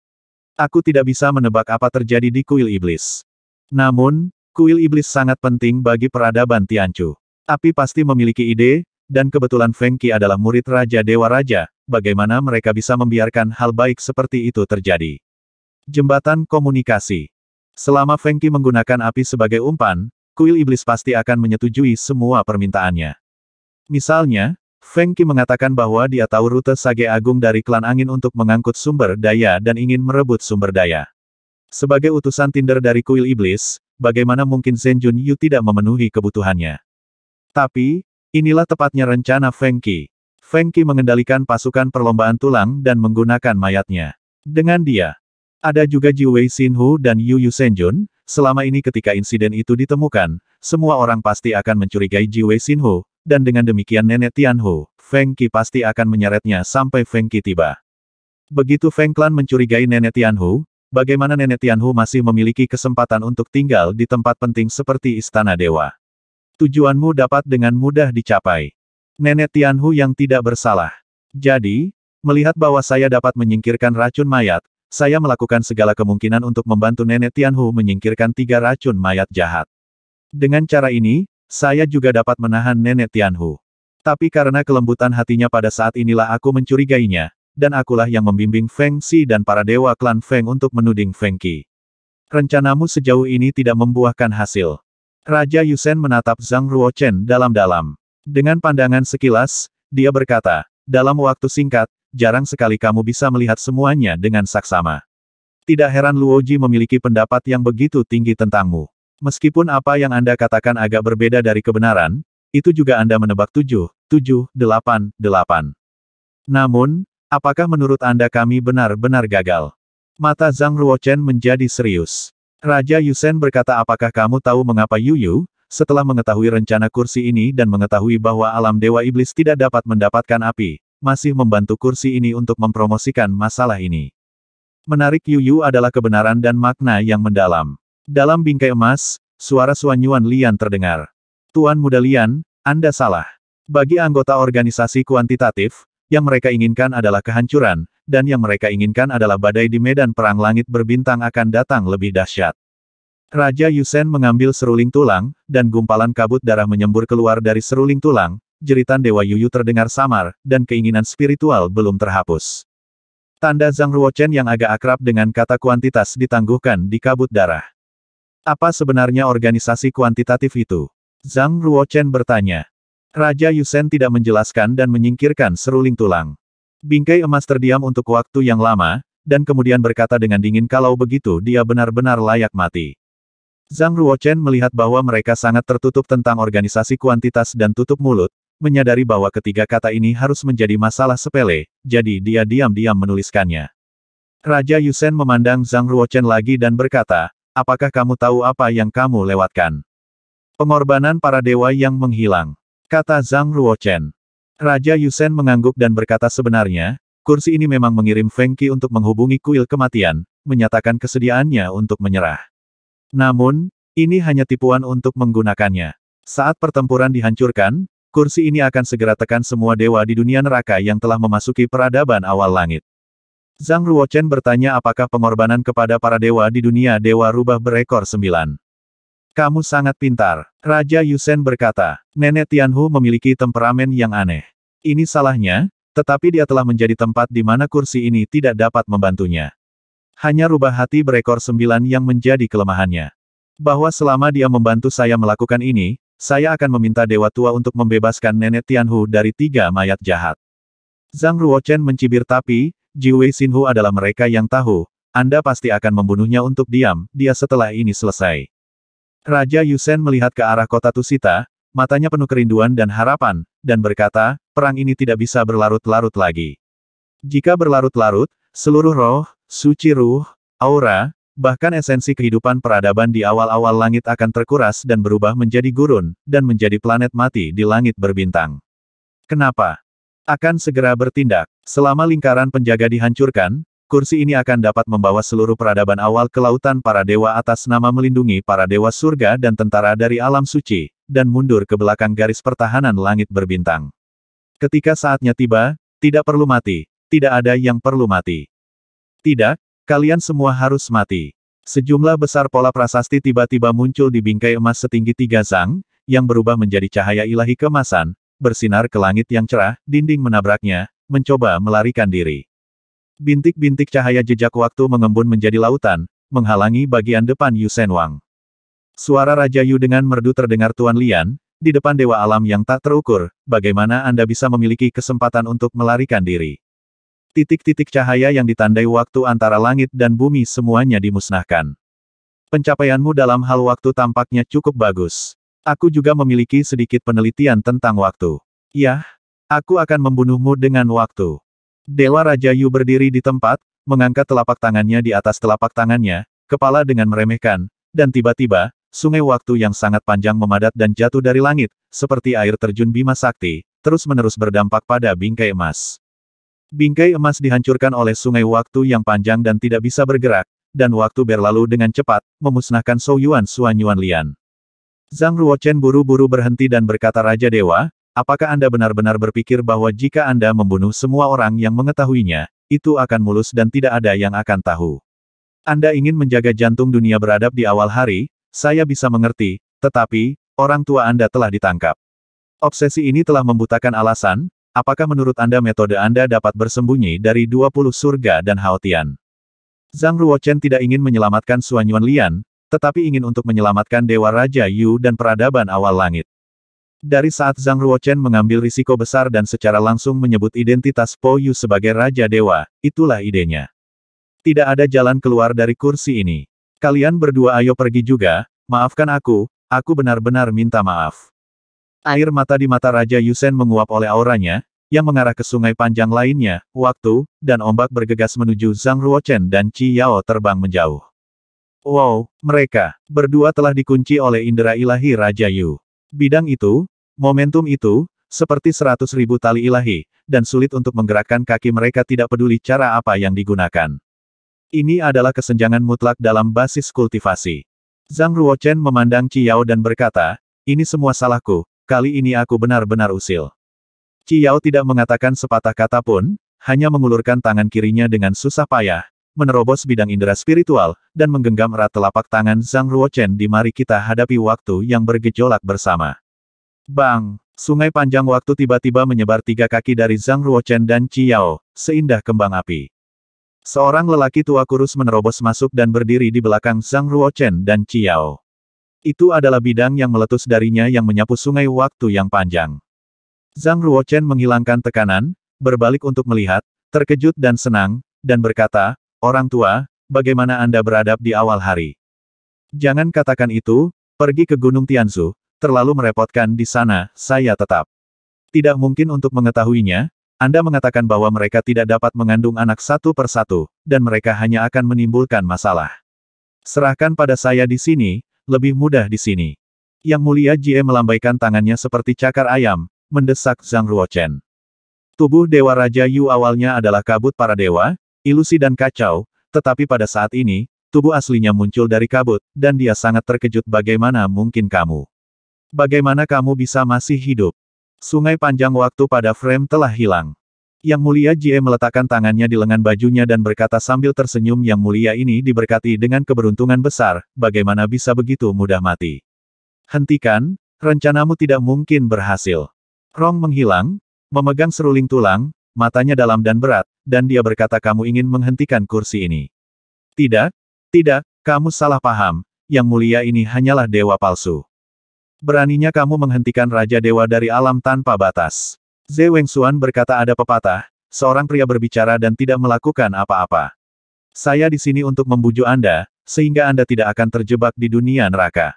Aku tidak bisa menebak apa terjadi di kuil iblis. Namun, kuil iblis sangat penting bagi peradaban Tianchu. Api pasti memiliki ide, dan kebetulan Feng adalah murid Raja Dewa Raja, bagaimana mereka bisa membiarkan hal baik seperti itu terjadi. Jembatan Komunikasi Selama Fengki menggunakan api sebagai umpan, kuil iblis pasti akan menyetujui semua permintaannya. Misalnya, Fengki mengatakan bahwa dia tahu rute Sage Agung dari klan angin untuk mengangkut sumber daya dan ingin merebut sumber daya. Sebagai utusan Tinder dari kuil iblis, bagaimana mungkin Zhen Yu tidak memenuhi kebutuhannya? Tapi, inilah tepatnya rencana Feng Qi. Feng Qi mengendalikan pasukan perlombaan tulang dan menggunakan mayatnya. Dengan dia, ada juga Ji Wei Hu dan Yu Yu Jun. selama ini ketika insiden itu ditemukan, semua orang pasti akan mencurigai Ji Wei Hu, dan dengan demikian nenek Tianhu, Feng Qi pasti akan menyeretnya sampai Feng Qi tiba. Begitu Feng Clan mencurigai nenek Tian Hu, bagaimana nenek Tian Hu masih memiliki kesempatan untuk tinggal di tempat penting seperti Istana Dewa. Tujuanmu dapat dengan mudah dicapai. Nenek Tianhu yang tidak bersalah. Jadi, melihat bahwa saya dapat menyingkirkan racun mayat, saya melakukan segala kemungkinan untuk membantu Nenek Tianhu menyingkirkan tiga racun mayat jahat. Dengan cara ini, saya juga dapat menahan Nenek Tianhu. Tapi karena kelembutan hatinya pada saat inilah aku mencurigainya, dan akulah yang membimbing Feng Xi dan para dewa klan Feng untuk menuding Feng Qi. Rencanamu sejauh ini tidak membuahkan hasil. Raja Yusen menatap Zhang Ruochen dalam-dalam. Dengan pandangan sekilas, dia berkata, dalam waktu singkat, jarang sekali kamu bisa melihat semuanya dengan saksama. Tidak heran Luoji memiliki pendapat yang begitu tinggi tentangmu. Meskipun apa yang Anda katakan agak berbeda dari kebenaran, itu juga Anda menebak tujuh, tujuh, delapan, delapan. Namun, apakah menurut Anda kami benar-benar gagal? Mata Zhang Ruochen menjadi serius. Raja Yusen berkata apakah kamu tahu mengapa Yuyu, setelah mengetahui rencana kursi ini dan mengetahui bahwa alam Dewa Iblis tidak dapat mendapatkan api, masih membantu kursi ini untuk mempromosikan masalah ini. Menarik Yu Yu adalah kebenaran dan makna yang mendalam. Dalam bingkai emas, suara suanyuan Lian terdengar. Tuan Muda Lian, Anda salah. Bagi anggota organisasi kuantitatif, yang mereka inginkan adalah kehancuran, dan yang mereka inginkan adalah badai di medan perang langit berbintang akan datang lebih dahsyat. Raja Yusen mengambil seruling tulang, dan gumpalan kabut darah menyembur keluar dari seruling tulang, jeritan Dewa Yuyu terdengar samar, dan keinginan spiritual belum terhapus. Tanda Zhang Ruochen yang agak akrab dengan kata kuantitas ditangguhkan di kabut darah. Apa sebenarnya organisasi kuantitatif itu? Zhang Ruochen bertanya. Raja Yusen tidak menjelaskan dan menyingkirkan seruling tulang. Bingkai emas terdiam untuk waktu yang lama, dan kemudian berkata dengan dingin kalau begitu dia benar-benar layak mati. Zhang Ruochen melihat bahwa mereka sangat tertutup tentang organisasi kuantitas dan tutup mulut, menyadari bahwa ketiga kata ini harus menjadi masalah sepele, jadi dia diam-diam menuliskannya. Raja Yusen memandang Zhang Ruochen lagi dan berkata, apakah kamu tahu apa yang kamu lewatkan? Pengorbanan para dewa yang menghilang. Kata Zhang Ruochen. Raja Yusen mengangguk dan berkata sebenarnya, kursi ini memang mengirim Feng untuk menghubungi kuil kematian, menyatakan kesediaannya untuk menyerah. Namun, ini hanya tipuan untuk menggunakannya. Saat pertempuran dihancurkan, kursi ini akan segera tekan semua dewa di dunia neraka yang telah memasuki peradaban awal langit. Zhang Ruochen bertanya apakah pengorbanan kepada para dewa di dunia dewa rubah berekor sembilan. Kamu sangat pintar, Raja Yusen berkata. Nenek Tianhu memiliki temperamen yang aneh. Ini salahnya, tetapi dia telah menjadi tempat di mana kursi ini tidak dapat membantunya. Hanya rubah hati berekor sembilan yang menjadi kelemahannya. Bahwa selama dia membantu saya melakukan ini, saya akan meminta Dewa Tua untuk membebaskan Nenek Tianhu dari tiga mayat jahat. Zhang Ruochen mencibir tapi, Ji Wei Xinhu adalah mereka yang tahu, Anda pasti akan membunuhnya untuk diam, dia setelah ini selesai. Raja Yusen melihat ke arah kota Tusita, matanya penuh kerinduan dan harapan, dan berkata, perang ini tidak bisa berlarut-larut lagi. Jika berlarut-larut, seluruh roh, Suci ruh, aura, bahkan esensi kehidupan peradaban di awal-awal langit akan terkuras dan berubah menjadi gurun, dan menjadi planet mati di langit berbintang. Kenapa? Akan segera bertindak. Selama lingkaran penjaga dihancurkan, kursi ini akan dapat membawa seluruh peradaban awal ke lautan para dewa atas nama melindungi para dewa surga dan tentara dari alam suci, dan mundur ke belakang garis pertahanan langit berbintang. Ketika saatnya tiba, tidak perlu mati, tidak ada yang perlu mati. Tidak, kalian semua harus mati. Sejumlah besar pola prasasti tiba-tiba muncul di bingkai emas setinggi tiga zang, yang berubah menjadi cahaya ilahi kemasan, bersinar ke langit yang cerah, dinding menabraknya, mencoba melarikan diri. Bintik-bintik cahaya jejak waktu mengembun menjadi lautan, menghalangi bagian depan Yusen Wang. Suara Raja Yu dengan merdu terdengar Tuan Lian, di depan Dewa Alam yang tak terukur, bagaimana Anda bisa memiliki kesempatan untuk melarikan diri? Titik-titik cahaya yang ditandai waktu antara langit dan bumi semuanya dimusnahkan. Pencapaianmu dalam hal waktu tampaknya cukup bagus. Aku juga memiliki sedikit penelitian tentang waktu. Yah, aku akan membunuhmu dengan waktu. Dewa Raja Yu berdiri di tempat, mengangkat telapak tangannya di atas telapak tangannya, kepala dengan meremehkan, dan tiba-tiba, sungai waktu yang sangat panjang memadat dan jatuh dari langit, seperti air terjun Bima Sakti, terus-menerus berdampak pada bingkai emas. Bingkai emas dihancurkan oleh sungai waktu yang panjang dan tidak bisa bergerak, dan waktu berlalu dengan cepat, memusnahkan Sou Yuan Suan Yuan Lian. Zhang Ruochen buru-buru berhenti dan berkata Raja Dewa, apakah Anda benar-benar berpikir bahwa jika Anda membunuh semua orang yang mengetahuinya, itu akan mulus dan tidak ada yang akan tahu. Anda ingin menjaga jantung dunia beradab di awal hari, saya bisa mengerti, tetapi, orang tua Anda telah ditangkap. Obsesi ini telah membutakan alasan, Apakah menurut Anda metode Anda dapat bersembunyi dari 20 surga dan Haotian? Zhang Ruochen tidak ingin menyelamatkan Suan Yuan Lian, tetapi ingin untuk menyelamatkan Dewa Raja Yu dan peradaban awal langit. Dari saat Zhang Ruochen mengambil risiko besar dan secara langsung menyebut identitas Po Yu sebagai Raja Dewa, itulah idenya. Tidak ada jalan keluar dari kursi ini. Kalian berdua ayo pergi juga, maafkan aku, aku benar-benar minta maaf. Air mata di mata Raja Yusen menguap oleh auranya, yang mengarah ke sungai panjang lainnya, waktu, dan ombak bergegas menuju Zhang Ruochen dan Qi Yao terbang menjauh. Wow, mereka, berdua telah dikunci oleh indera ilahi Raja Yu. Bidang itu, momentum itu, seperti seratus ribu tali ilahi, dan sulit untuk menggerakkan kaki mereka tidak peduli cara apa yang digunakan. Ini adalah kesenjangan mutlak dalam basis kultivasi. Zhang Ruochen memandang Qi Yao dan berkata, ini semua salahku, Kali ini aku benar-benar usil. Ciao tidak mengatakan sepatah kata pun, hanya mengulurkan tangan kirinya dengan susah payah, menerobos bidang indera spiritual, dan menggenggam erat telapak tangan Zhang Ruochen di mari kita hadapi waktu yang bergejolak bersama. Bang! Sungai panjang waktu tiba-tiba menyebar tiga kaki dari Zhang Ruochen dan Ciao, seindah kembang api. Seorang lelaki tua kurus menerobos masuk dan berdiri di belakang Zhang Ruochen dan Ciao. Itu adalah bidang yang meletus darinya yang menyapu sungai waktu yang panjang. Zhang Ruochen menghilangkan tekanan, berbalik untuk melihat, terkejut dan senang, dan berkata, Orang tua, bagaimana Anda beradab di awal hari? Jangan katakan itu, pergi ke Gunung Tianzu, terlalu merepotkan di sana, saya tetap. Tidak mungkin untuk mengetahuinya, Anda mengatakan bahwa mereka tidak dapat mengandung anak satu persatu, dan mereka hanya akan menimbulkan masalah. Serahkan pada saya di sini, lebih mudah di sini. Yang mulia Jie melambaikan tangannya seperti cakar ayam, mendesak Zhang Ruochen. Tubuh Dewa Raja Yu awalnya adalah kabut para dewa, ilusi dan kacau, tetapi pada saat ini, tubuh aslinya muncul dari kabut, dan dia sangat terkejut bagaimana mungkin kamu. Bagaimana kamu bisa masih hidup? Sungai panjang waktu pada frame telah hilang. Yang mulia Jie meletakkan tangannya di lengan bajunya dan berkata sambil tersenyum yang mulia ini diberkati dengan keberuntungan besar, bagaimana bisa begitu mudah mati. Hentikan, rencanamu tidak mungkin berhasil. Rong menghilang, memegang seruling tulang, matanya dalam dan berat, dan dia berkata kamu ingin menghentikan kursi ini. Tidak, tidak, kamu salah paham, yang mulia ini hanyalah dewa palsu. Beraninya kamu menghentikan Raja Dewa dari alam tanpa batas. Zhe Xuan berkata ada pepatah, seorang pria berbicara dan tidak melakukan apa-apa. Saya di sini untuk membujuk Anda, sehingga Anda tidak akan terjebak di dunia neraka.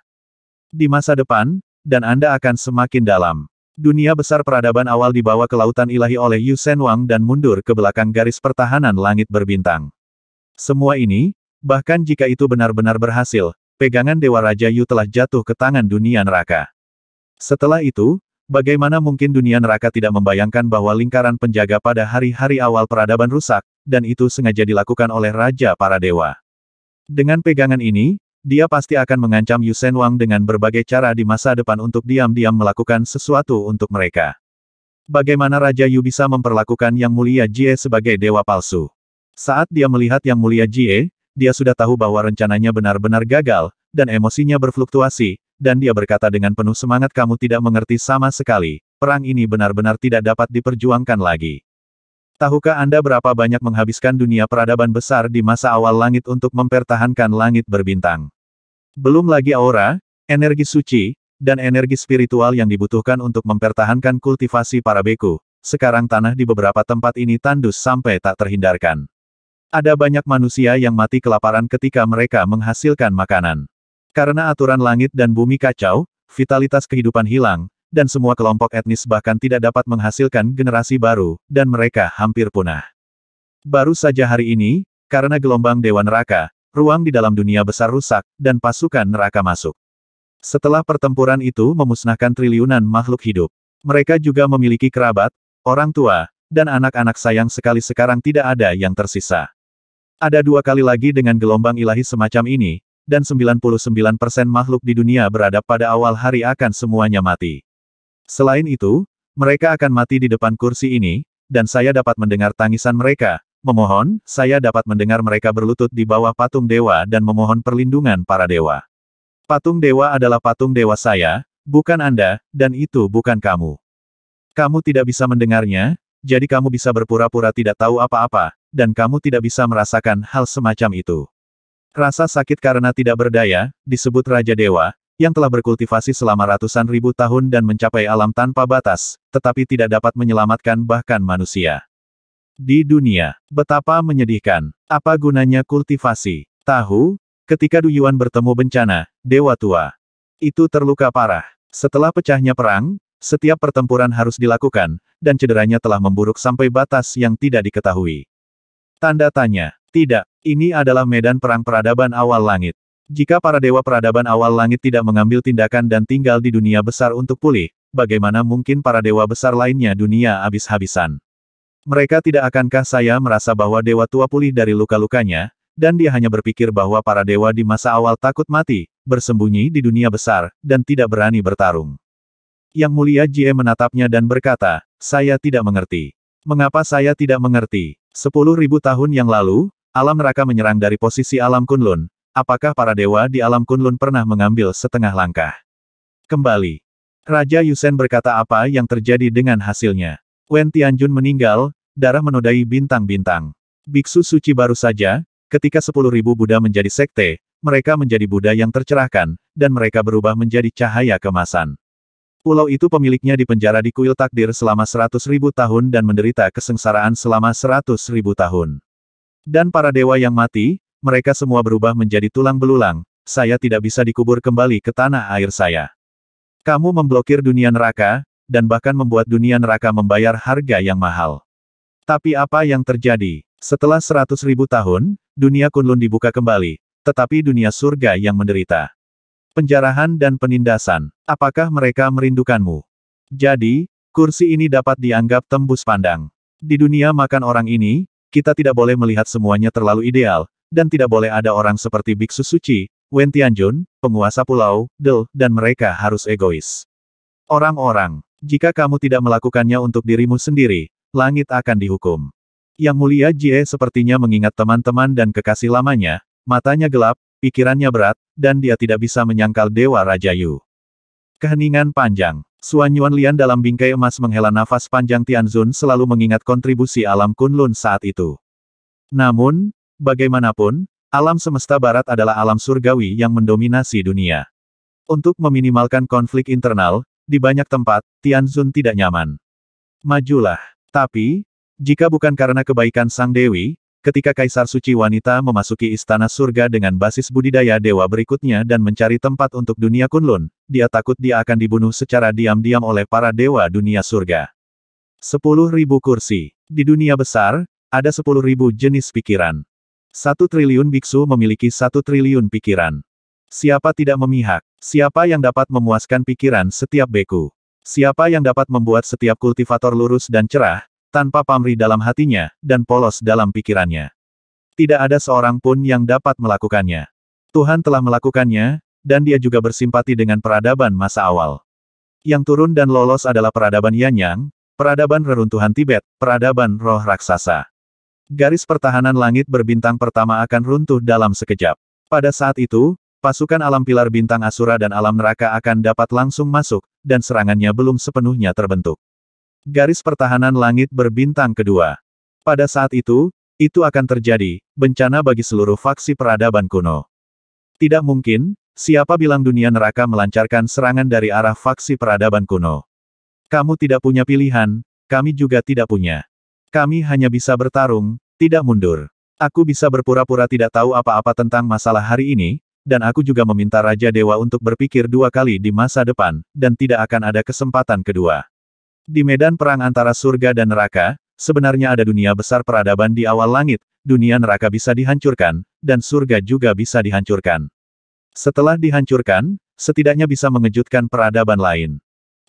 Di masa depan, dan Anda akan semakin dalam. Dunia besar peradaban awal dibawa ke lautan ilahi oleh Yu Sen Wang dan mundur ke belakang garis pertahanan langit berbintang. Semua ini, bahkan jika itu benar-benar berhasil, pegangan Dewa Raja Yu telah jatuh ke tangan dunia neraka. Setelah itu, Bagaimana mungkin dunia neraka tidak membayangkan bahwa lingkaran penjaga pada hari-hari awal peradaban rusak, dan itu sengaja dilakukan oleh Raja para Dewa. Dengan pegangan ini, dia pasti akan mengancam Yusen Wang dengan berbagai cara di masa depan untuk diam-diam melakukan sesuatu untuk mereka. Bagaimana Raja Yu bisa memperlakukan Yang Mulia Jie sebagai dewa palsu? Saat dia melihat Yang Mulia Jie, dia sudah tahu bahwa rencananya benar-benar gagal, dan emosinya berfluktuasi, dan dia berkata dengan penuh semangat kamu tidak mengerti sama sekali, perang ini benar-benar tidak dapat diperjuangkan lagi. Tahukah Anda berapa banyak menghabiskan dunia peradaban besar di masa awal langit untuk mempertahankan langit berbintang? Belum lagi aura, energi suci, dan energi spiritual yang dibutuhkan untuk mempertahankan kultivasi para beku. Sekarang tanah di beberapa tempat ini tandus sampai tak terhindarkan. Ada banyak manusia yang mati kelaparan ketika mereka menghasilkan makanan. Karena aturan langit dan bumi kacau, vitalitas kehidupan hilang, dan semua kelompok etnis bahkan tidak dapat menghasilkan generasi baru, dan mereka hampir punah. Baru saja hari ini, karena gelombang Dewa Neraka, ruang di dalam dunia besar rusak, dan pasukan neraka masuk. Setelah pertempuran itu memusnahkan triliunan makhluk hidup, mereka juga memiliki kerabat, orang tua, dan anak-anak sayang sekali sekarang tidak ada yang tersisa. Ada dua kali lagi dengan gelombang ilahi semacam ini, dan 99% makhluk di dunia berada pada awal hari akan semuanya mati. Selain itu, mereka akan mati di depan kursi ini, dan saya dapat mendengar tangisan mereka, memohon, saya dapat mendengar mereka berlutut di bawah patung dewa dan memohon perlindungan para dewa. Patung dewa adalah patung dewa saya, bukan Anda, dan itu bukan kamu. Kamu tidak bisa mendengarnya, jadi kamu bisa berpura-pura tidak tahu apa-apa, dan kamu tidak bisa merasakan hal semacam itu. Rasa sakit karena tidak berdaya, disebut Raja Dewa, yang telah berkultivasi selama ratusan ribu tahun dan mencapai alam tanpa batas, tetapi tidak dapat menyelamatkan bahkan manusia. Di dunia, betapa menyedihkan. Apa gunanya kultivasi? Tahu, ketika Duyuan bertemu bencana, Dewa Tua. Itu terluka parah. Setelah pecahnya perang, setiap pertempuran harus dilakukan, dan cederanya telah memburuk sampai batas yang tidak diketahui. Tanda tanya, tidak, ini adalah medan perang peradaban awal langit. Jika para dewa peradaban awal langit tidak mengambil tindakan dan tinggal di dunia besar untuk pulih, bagaimana mungkin para dewa besar lainnya dunia habis-habisan? Mereka tidak akankah saya merasa bahwa dewa tua pulih dari luka-lukanya, dan dia hanya berpikir bahwa para dewa di masa awal takut mati, bersembunyi di dunia besar, dan tidak berani bertarung. Yang mulia Jie menatapnya dan berkata, saya tidak mengerti. Mengapa saya tidak mengerti? Sepuluh ribu tahun yang lalu, Alam neraka menyerang dari posisi alam Kunlun. Apakah para dewa di alam Kunlun pernah mengambil setengah langkah? Kembali. Raja Yusen berkata apa yang terjadi dengan hasilnya. Wen Tianjun meninggal, darah menodai bintang-bintang. Biksu suci baru saja, ketika sepuluh ribu Buddha menjadi sekte, mereka menjadi Buddha yang tercerahkan, dan mereka berubah menjadi cahaya kemasan. Pulau itu pemiliknya dipenjara di kuil takdir selama seratus ribu tahun dan menderita kesengsaraan selama seratus ribu tahun. Dan para dewa yang mati, mereka semua berubah menjadi tulang belulang, saya tidak bisa dikubur kembali ke tanah air saya. Kamu memblokir dunia neraka, dan bahkan membuat dunia neraka membayar harga yang mahal. Tapi apa yang terjadi? Setelah seratus ribu tahun, dunia Kunlun dibuka kembali, tetapi dunia surga yang menderita. Penjarahan dan penindasan, apakah mereka merindukanmu? Jadi, kursi ini dapat dianggap tembus pandang. Di dunia makan orang ini, kita tidak boleh melihat semuanya terlalu ideal, dan tidak boleh ada orang seperti Biksu Suci, Wen Tianjun, penguasa pulau, Del, dan mereka harus egois. Orang-orang, jika kamu tidak melakukannya untuk dirimu sendiri, langit akan dihukum. Yang mulia Jie sepertinya mengingat teman-teman dan kekasih lamanya, matanya gelap, pikirannya berat, dan dia tidak bisa menyangkal Dewa Raja Yu. Keheningan panjang. Suan Yuan Lian dalam bingkai emas menghela nafas panjang Tianzun selalu mengingat kontribusi alam Kunlun saat itu. Namun, bagaimanapun, alam semesta barat adalah alam surgawi yang mendominasi dunia. Untuk meminimalkan konflik internal, di banyak tempat, Tianzun tidak nyaman. Majulah. Tapi, jika bukan karena kebaikan Sang Dewi, Ketika Kaisar Suci Wanita memasuki Istana Surga dengan basis budidaya dewa berikutnya dan mencari tempat untuk dunia Kunlun, dia takut dia akan dibunuh secara diam-diam oleh para dewa dunia surga. 10.000 kursi. Di dunia besar, ada 10.000 jenis pikiran. Satu triliun biksu memiliki satu triliun pikiran. Siapa tidak memihak? Siapa yang dapat memuaskan pikiran setiap beku? Siapa yang dapat membuat setiap kultivator lurus dan cerah, tanpa pamri dalam hatinya, dan polos dalam pikirannya. Tidak ada seorang pun yang dapat melakukannya. Tuhan telah melakukannya, dan dia juga bersimpati dengan peradaban masa awal. Yang turun dan lolos adalah peradaban Yanyang, peradaban reruntuhan Tibet, peradaban roh raksasa. Garis pertahanan langit berbintang pertama akan runtuh dalam sekejap. Pada saat itu, pasukan alam pilar bintang Asura dan alam neraka akan dapat langsung masuk, dan serangannya belum sepenuhnya terbentuk. Garis pertahanan langit berbintang kedua. Pada saat itu, itu akan terjadi, bencana bagi seluruh faksi peradaban kuno. Tidak mungkin, siapa bilang dunia neraka melancarkan serangan dari arah faksi peradaban kuno. Kamu tidak punya pilihan, kami juga tidak punya. Kami hanya bisa bertarung, tidak mundur. Aku bisa berpura-pura tidak tahu apa-apa tentang masalah hari ini, dan aku juga meminta Raja Dewa untuk berpikir dua kali di masa depan, dan tidak akan ada kesempatan kedua. Di medan perang antara surga dan neraka, sebenarnya ada dunia besar peradaban di awal langit, dunia neraka bisa dihancurkan, dan surga juga bisa dihancurkan. Setelah dihancurkan, setidaknya bisa mengejutkan peradaban lain.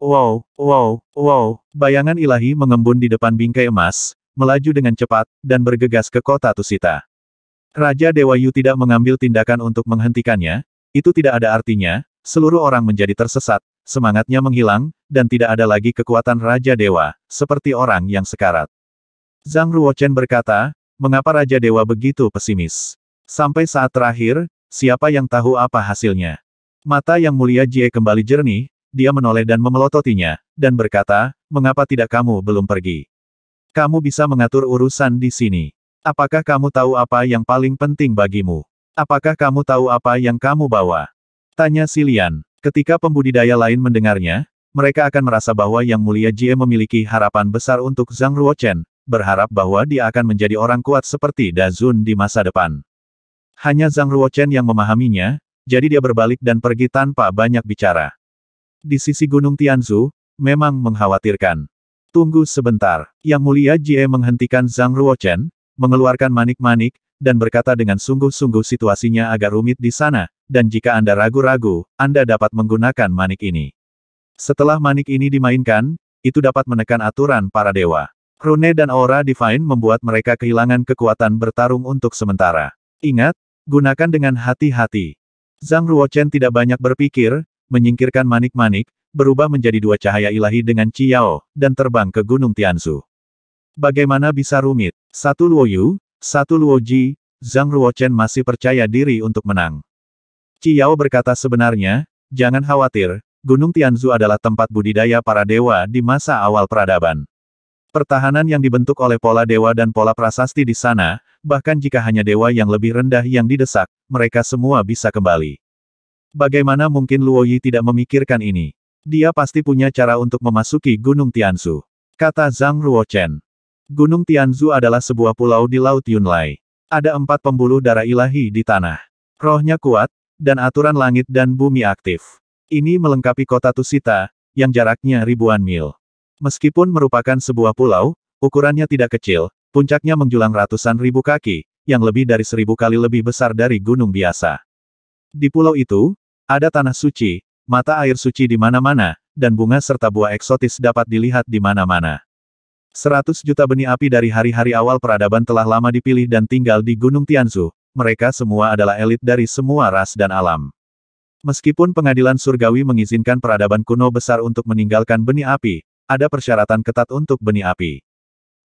Wow, wow, wow, bayangan ilahi mengembun di depan bingkai emas, melaju dengan cepat, dan bergegas ke kota Tusita. Raja Dewa Yu tidak mengambil tindakan untuk menghentikannya, itu tidak ada artinya, seluruh orang menjadi tersesat, Semangatnya menghilang, dan tidak ada lagi kekuatan Raja Dewa, seperti orang yang sekarat. Zhang Ruochen berkata, mengapa Raja Dewa begitu pesimis? Sampai saat terakhir, siapa yang tahu apa hasilnya? Mata yang mulia Jie kembali jernih, dia menoleh dan memelototinya, dan berkata, mengapa tidak kamu belum pergi? Kamu bisa mengatur urusan di sini. Apakah kamu tahu apa yang paling penting bagimu? Apakah kamu tahu apa yang kamu bawa? Tanya Silian. Ketika pembudidaya lain mendengarnya, mereka akan merasa bahwa Yang Mulia Jie memiliki harapan besar untuk Zhang Ruochen, berharap bahwa dia akan menjadi orang kuat seperti Dazun di masa depan. Hanya Zhang Ruochen yang memahaminya, jadi dia berbalik dan pergi tanpa banyak bicara. Di sisi Gunung Tianzu, memang mengkhawatirkan. Tunggu sebentar. Yang Mulia Jie menghentikan Zhang Ruochen, mengeluarkan manik-manik, dan berkata dengan sungguh-sungguh situasinya agak rumit di sana, dan jika Anda ragu-ragu, Anda dapat menggunakan manik ini. Setelah manik ini dimainkan, itu dapat menekan aturan para dewa. Rune dan aura divine membuat mereka kehilangan kekuatan bertarung untuk sementara. Ingat, gunakan dengan hati-hati. Zhang Ruochen tidak banyak berpikir, menyingkirkan manik-manik, berubah menjadi dua cahaya ilahi dengan Ciao, dan terbang ke Gunung Tianzu. Bagaimana bisa rumit? Satu Luoyu, satu Luoji, Zhang Ruochen masih percaya diri untuk menang. Ciyao berkata sebenarnya, jangan khawatir, Gunung Tianzu adalah tempat budidaya para dewa di masa awal peradaban. Pertahanan yang dibentuk oleh pola dewa dan pola prasasti di sana, bahkan jika hanya dewa yang lebih rendah yang didesak, mereka semua bisa kembali. Bagaimana mungkin Luo Yi tidak memikirkan ini? Dia pasti punya cara untuk memasuki Gunung Tianzu. Kata Zhang Ruochen. Gunung Tianzu adalah sebuah pulau di Laut Yunlai. Ada empat pembuluh darah ilahi di tanah. Rohnya kuat, dan aturan langit dan bumi aktif. Ini melengkapi kota Tusita, yang jaraknya ribuan mil. Meskipun merupakan sebuah pulau, ukurannya tidak kecil, puncaknya menjulang ratusan ribu kaki, yang lebih dari seribu kali lebih besar dari gunung biasa. Di pulau itu, ada tanah suci, mata air suci di mana-mana, dan bunga serta buah eksotis dapat dilihat di mana-mana. Seratus juta benih api dari hari-hari awal peradaban telah lama dipilih dan tinggal di Gunung Tianzu, mereka semua adalah elit dari semua ras dan alam. Meskipun pengadilan surgawi mengizinkan peradaban kuno besar untuk meninggalkan benih api, ada persyaratan ketat untuk benih api.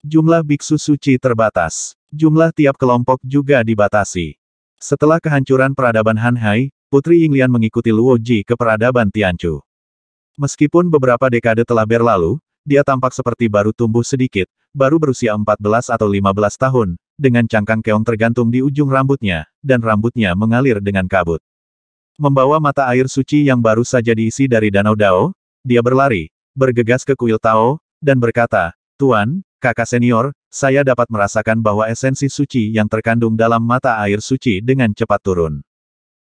Jumlah biksu suci terbatas. Jumlah tiap kelompok juga dibatasi. Setelah kehancuran peradaban Hanhai, Putri Yinglian mengikuti Luo Ji ke peradaban Tianchu. Meskipun beberapa dekade telah berlalu, dia tampak seperti baru tumbuh sedikit, baru berusia 14 atau 15 tahun, dengan cangkang keong tergantung di ujung rambutnya, dan rambutnya mengalir dengan kabut. Membawa mata air suci yang baru saja diisi dari Danau Dao, dia berlari, bergegas ke kuil Tao, dan berkata, Tuan, kakak senior, saya dapat merasakan bahwa esensi suci yang terkandung dalam mata air suci dengan cepat turun.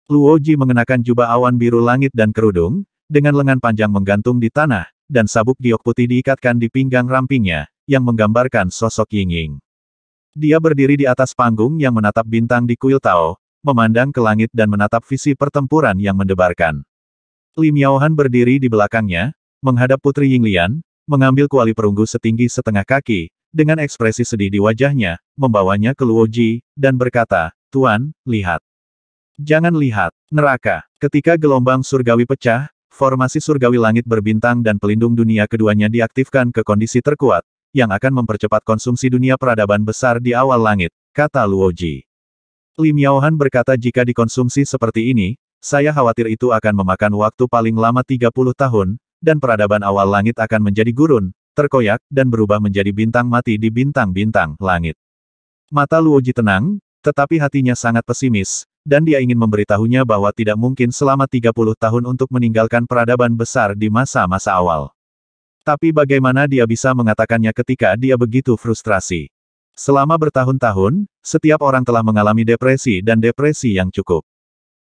Luoji mengenakan jubah awan biru langit dan kerudung, dengan lengan panjang menggantung di tanah, dan sabuk giok putih diikatkan di pinggang rampingnya, yang menggambarkan sosok Ying Ying. Dia berdiri di atas panggung yang menatap bintang di kuil Tao, memandang ke langit dan menatap visi pertempuran yang mendebarkan. Lim Yaohan berdiri di belakangnya, menghadap Putri Yinglian, mengambil kuali perunggu setinggi setengah kaki, dengan ekspresi sedih di wajahnya, membawanya ke Luoji, dan berkata, Tuan, lihat. Jangan lihat, neraka. Ketika gelombang surgawi pecah, formasi surgawi langit berbintang dan pelindung dunia keduanya diaktifkan ke kondisi terkuat, yang akan mempercepat konsumsi dunia peradaban besar di awal langit, kata Luoji. Lim Yaohan berkata jika dikonsumsi seperti ini, saya khawatir itu akan memakan waktu paling lama 30 tahun, dan peradaban awal langit akan menjadi gurun, terkoyak, dan berubah menjadi bintang mati di bintang-bintang langit. Mata Luoji tenang, tetapi hatinya sangat pesimis, dan dia ingin memberitahunya bahwa tidak mungkin selama 30 tahun untuk meninggalkan peradaban besar di masa-masa awal. Tapi bagaimana dia bisa mengatakannya ketika dia begitu frustrasi? Selama bertahun-tahun, setiap orang telah mengalami depresi dan depresi yang cukup.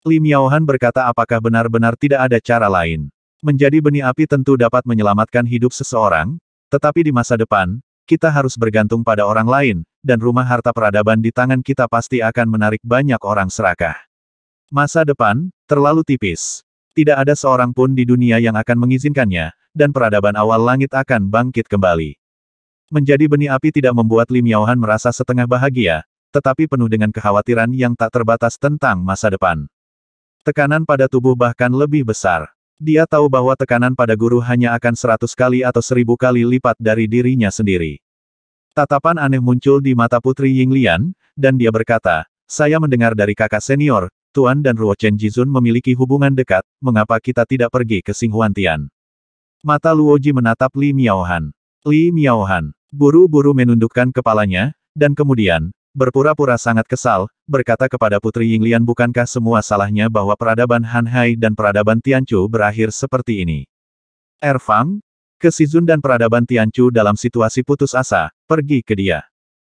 Li Miaohan berkata apakah benar-benar tidak ada cara lain. Menjadi benih api tentu dapat menyelamatkan hidup seseorang, tetapi di masa depan, kita harus bergantung pada orang lain, dan rumah harta peradaban di tangan kita pasti akan menarik banyak orang serakah. Masa depan, terlalu tipis. Tidak ada seorang pun di dunia yang akan mengizinkannya, dan peradaban awal langit akan bangkit kembali. Menjadi benih api tidak membuat Lim Yaohan merasa setengah bahagia, tetapi penuh dengan kekhawatiran yang tak terbatas tentang masa depan. Tekanan pada tubuh bahkan lebih besar. Dia tahu bahwa tekanan pada guru hanya akan seratus kali atau seribu kali lipat dari dirinya sendiri. Tatapan aneh muncul di mata Putri Yinglian, dan dia berkata, saya mendengar dari kakak senior, Tuan dan Ruo Chen Jizun memiliki hubungan dekat, mengapa kita tidak pergi ke Singhuantian? Mata Luoji menatap Li Miaohan. Li Miaohan, buru-buru menundukkan kepalanya, dan kemudian, berpura-pura sangat kesal, berkata kepada Putri Yinglian bukankah semua salahnya bahwa peradaban Hanhai dan peradaban Tianchu berakhir seperti ini. Erfang, ke Sizun dan peradaban Tianchu dalam situasi putus asa, pergi ke dia.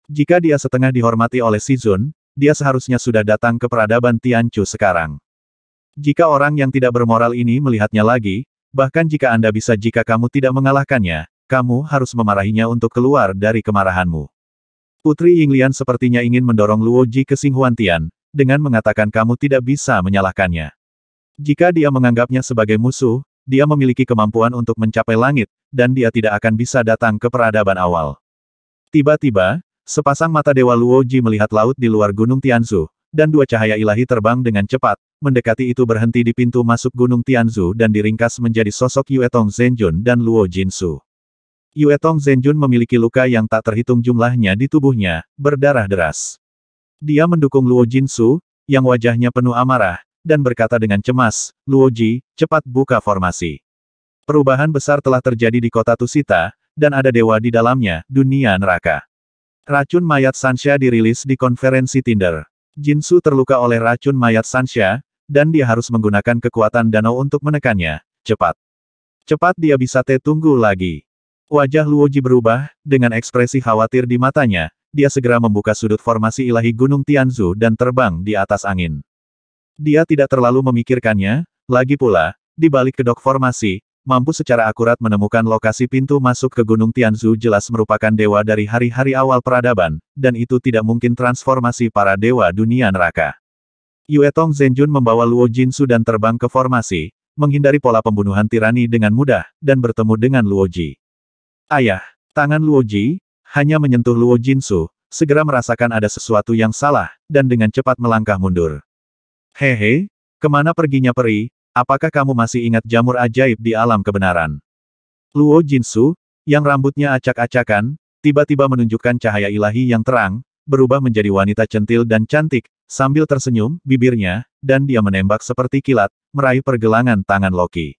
Jika dia setengah dihormati oleh Sizun, dia seharusnya sudah datang ke peradaban Tianchu sekarang. Jika orang yang tidak bermoral ini melihatnya lagi, Bahkan jika Anda bisa jika kamu tidak mengalahkannya, kamu harus memarahinya untuk keluar dari kemarahanmu. Putri Yinglian sepertinya ingin mendorong Luo Ji ke Singhuantian dengan mengatakan kamu tidak bisa menyalahkannya. Jika dia menganggapnya sebagai musuh, dia memiliki kemampuan untuk mencapai langit, dan dia tidak akan bisa datang ke peradaban awal. Tiba-tiba, sepasang mata Dewa Luo Ji melihat laut di luar Gunung Tianzu, dan dua cahaya ilahi terbang dengan cepat, mendekati itu berhenti di pintu masuk Gunung Tianzu dan diringkas menjadi sosok Yue Tong Zhenjun dan Luo Jinsu. Tong Zhenjun memiliki luka yang tak terhitung jumlahnya di tubuhnya, berdarah deras. Dia mendukung Luo Jinsu, yang wajahnya penuh amarah, dan berkata dengan cemas, Luo Ji, cepat buka formasi. Perubahan besar telah terjadi di kota Tusita, dan ada dewa di dalamnya, dunia neraka. Racun mayat Sansha dirilis di konferensi Tinder. Jinsu terluka oleh racun mayat Sansha, dan dia harus menggunakan kekuatan danau untuk menekannya. Cepat. Cepat dia bisa te tunggu lagi. Wajah Luoji berubah, dengan ekspresi khawatir di matanya, dia segera membuka sudut formasi ilahi Gunung Tianzu dan terbang di atas angin. Dia tidak terlalu memikirkannya, lagi pula, di balik kedok formasi, mampu secara akurat menemukan lokasi pintu masuk ke Gunung Tianzu jelas merupakan dewa dari hari-hari awal peradaban, dan itu tidak mungkin transformasi para dewa dunia neraka. Yue Tong Zenjun membawa Luo Jinsu dan terbang ke formasi, menghindari pola pembunuhan tirani dengan mudah, dan bertemu dengan Luo Ji. Ayah, tangan Luo Ji, hanya menyentuh Luo Jinsu, segera merasakan ada sesuatu yang salah, dan dengan cepat melangkah mundur. Hehe, kemana perginya peri, apakah kamu masih ingat jamur ajaib di alam kebenaran? Luo Jinsu, yang rambutnya acak-acakan, tiba-tiba menunjukkan cahaya ilahi yang terang, berubah menjadi wanita centil dan cantik, Sambil tersenyum, bibirnya, dan dia menembak seperti kilat, meraih pergelangan tangan Loki.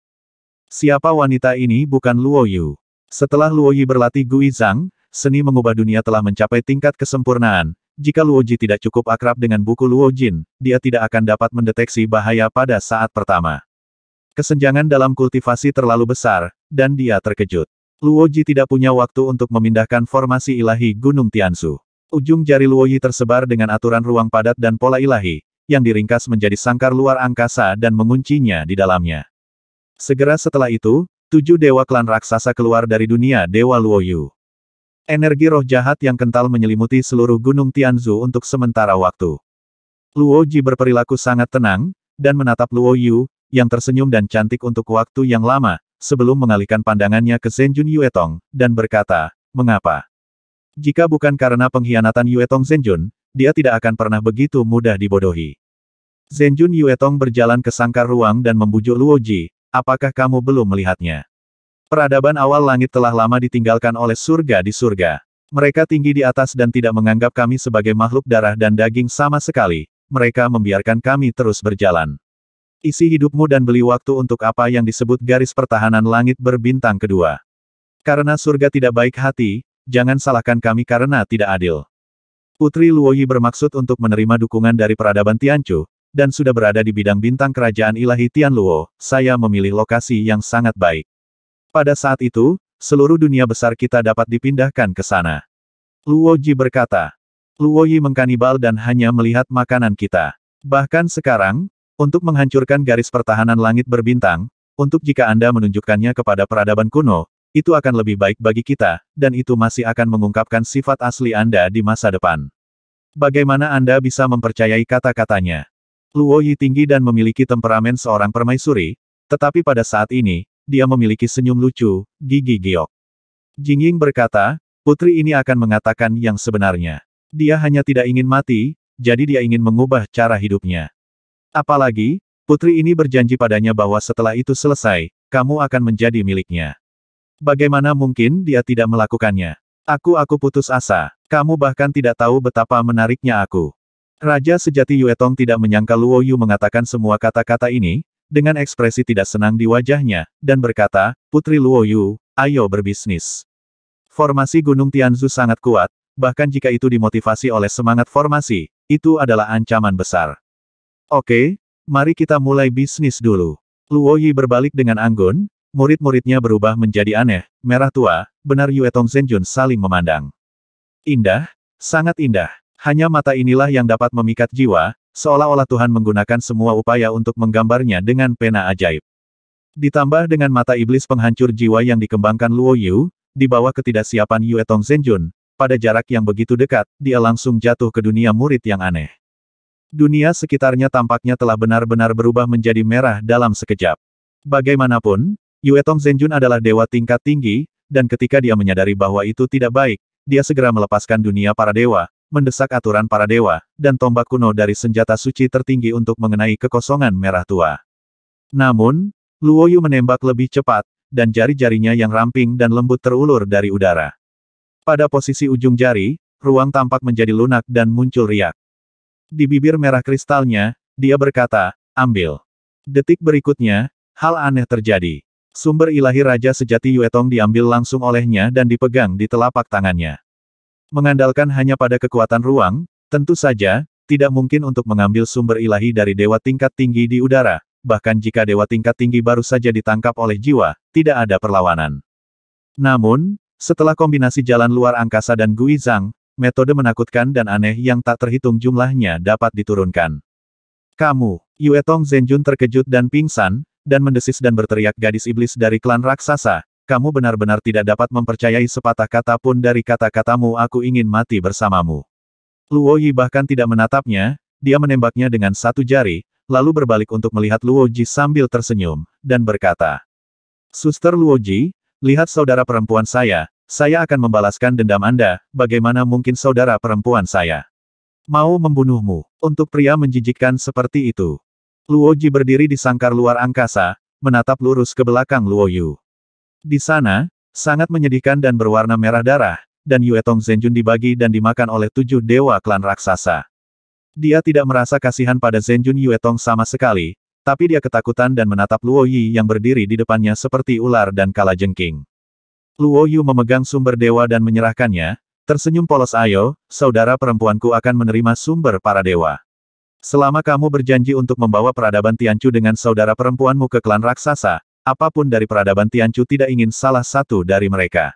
Siapa wanita ini bukan Luo Yu? Setelah Luo Yi berlatih Gui Zhang, seni mengubah dunia telah mencapai tingkat kesempurnaan. Jika Luo Ji tidak cukup akrab dengan buku Luo Jin, dia tidak akan dapat mendeteksi bahaya pada saat pertama. Kesenjangan dalam kultivasi terlalu besar, dan dia terkejut. Luo Ji tidak punya waktu untuk memindahkan formasi ilahi Gunung Tiansu. Ujung jari Luoyi tersebar dengan aturan ruang padat dan pola ilahi, yang diringkas menjadi sangkar luar angkasa dan menguncinya di dalamnya. Segera setelah itu, tujuh dewa klan raksasa keluar dari dunia Dewa Luoyu. Energi roh jahat yang kental menyelimuti seluruh gunung Tianzu untuk sementara waktu. Luoji berperilaku sangat tenang, dan menatap Luoyu, yang tersenyum dan cantik untuk waktu yang lama, sebelum mengalihkan pandangannya ke Zhenjun Yue Yuetong, dan berkata, Mengapa? Jika bukan karena pengkhianatan Yue Tong Zenjun, dia tidak akan pernah begitu mudah dibodohi. Zenjun Tong berjalan ke sangkar ruang dan membujuk Luo Ji, apakah kamu belum melihatnya? Peradaban awal langit telah lama ditinggalkan oleh surga di surga. Mereka tinggi di atas dan tidak menganggap kami sebagai makhluk darah dan daging sama sekali, mereka membiarkan kami terus berjalan. Isi hidupmu dan beli waktu untuk apa yang disebut garis pertahanan langit berbintang kedua. Karena surga tidak baik hati, Jangan salahkan kami karena tidak adil. Putri Luoyi bermaksud untuk menerima dukungan dari peradaban Tianchu, dan sudah berada di bidang bintang kerajaan ilahi Tianluo, saya memilih lokasi yang sangat baik. Pada saat itu, seluruh dunia besar kita dapat dipindahkan ke sana. Luoji berkata. Luoyi mengkanibal dan hanya melihat makanan kita. Bahkan sekarang, untuk menghancurkan garis pertahanan langit berbintang, untuk jika Anda menunjukkannya kepada peradaban kuno, itu akan lebih baik bagi kita, dan itu masih akan mengungkapkan sifat asli Anda di masa depan. Bagaimana Anda bisa mempercayai kata-katanya? Luo Yi tinggi dan memiliki temperamen seorang permaisuri, tetapi pada saat ini, dia memiliki senyum lucu, gigi giok. Jing Ying berkata, putri ini akan mengatakan yang sebenarnya. Dia hanya tidak ingin mati, jadi dia ingin mengubah cara hidupnya. Apalagi, putri ini berjanji padanya bahwa setelah itu selesai, kamu akan menjadi miliknya. Bagaimana mungkin dia tidak melakukannya? Aku-aku putus asa. Kamu bahkan tidak tahu betapa menariknya aku. Raja sejati Yue Tong tidak menyangka Luo Yu mengatakan semua kata-kata ini, dengan ekspresi tidak senang di wajahnya, dan berkata, Putri Luo Yu, ayo berbisnis. Formasi Gunung Tianzu sangat kuat, bahkan jika itu dimotivasi oleh semangat formasi, itu adalah ancaman besar. Oke, mari kita mulai bisnis dulu. Luo Yi berbalik dengan anggun, Murid-muridnya berubah menjadi aneh, merah tua, benar Yue Tong Zhenjun saling memandang. Indah, sangat indah. Hanya mata inilah yang dapat memikat jiwa, seolah-olah Tuhan menggunakan semua upaya untuk menggambarnya dengan pena ajaib. Ditambah dengan mata iblis penghancur jiwa yang dikembangkan Luo Yu, di bawah ketidaksiapan Yue Tong Zhenjun, pada jarak yang begitu dekat, dia langsung jatuh ke dunia murid yang aneh. Dunia sekitarnya tampaknya telah benar-benar berubah menjadi merah dalam sekejap. Bagaimanapun, Yue Tong Zenjun adalah dewa tingkat tinggi, dan ketika dia menyadari bahwa itu tidak baik, dia segera melepaskan dunia para dewa, mendesak aturan para dewa, dan tombak kuno dari senjata suci tertinggi untuk mengenai kekosongan merah tua. Namun, Luo Yu menembak lebih cepat, dan jari-jarinya yang ramping dan lembut terulur dari udara. Pada posisi ujung jari, ruang tampak menjadi lunak dan muncul riak. Di bibir merah kristalnya, dia berkata, ambil. Detik berikutnya, hal aneh terjadi. Sumber ilahi Raja Sejati Yuetong diambil langsung olehnya dan dipegang di telapak tangannya. Mengandalkan hanya pada kekuatan ruang, tentu saja, tidak mungkin untuk mengambil sumber ilahi dari dewa tingkat tinggi di udara, bahkan jika dewa tingkat tinggi baru saja ditangkap oleh jiwa, tidak ada perlawanan. Namun, setelah kombinasi jalan luar angkasa dan Guizang, metode menakutkan dan aneh yang tak terhitung jumlahnya dapat diturunkan. Kamu, Yuetong Zenjun terkejut dan pingsan, dan mendesis dan berteriak gadis iblis dari klan raksasa, kamu benar-benar tidak dapat mempercayai sepatah kata pun dari kata-katamu aku ingin mati bersamamu. Luo Yi bahkan tidak menatapnya, dia menembaknya dengan satu jari, lalu berbalik untuk melihat Luo Ji sambil tersenyum, dan berkata, Suster Luo Ji, lihat saudara perempuan saya, saya akan membalaskan dendam Anda, bagaimana mungkin saudara perempuan saya. Mau membunuhmu, untuk pria menjijikkan seperti itu. Luo Ji berdiri di sangkar luar angkasa, menatap lurus ke belakang Luo Yu. Di sana, sangat menyedihkan dan berwarna merah darah, dan Yue Tong Zenjun dibagi dan dimakan oleh tujuh dewa klan raksasa. Dia tidak merasa kasihan pada Zenjun Tong sama sekali, tapi dia ketakutan dan menatap Luo Yi yang berdiri di depannya seperti ular dan kalajengking. Luo Yu memegang sumber dewa dan menyerahkannya, tersenyum polos ayo, saudara perempuanku akan menerima sumber para dewa. Selama kamu berjanji untuk membawa peradaban Tianchu dengan saudara perempuanmu ke klan raksasa, apapun dari peradaban Tianchu tidak ingin salah satu dari mereka.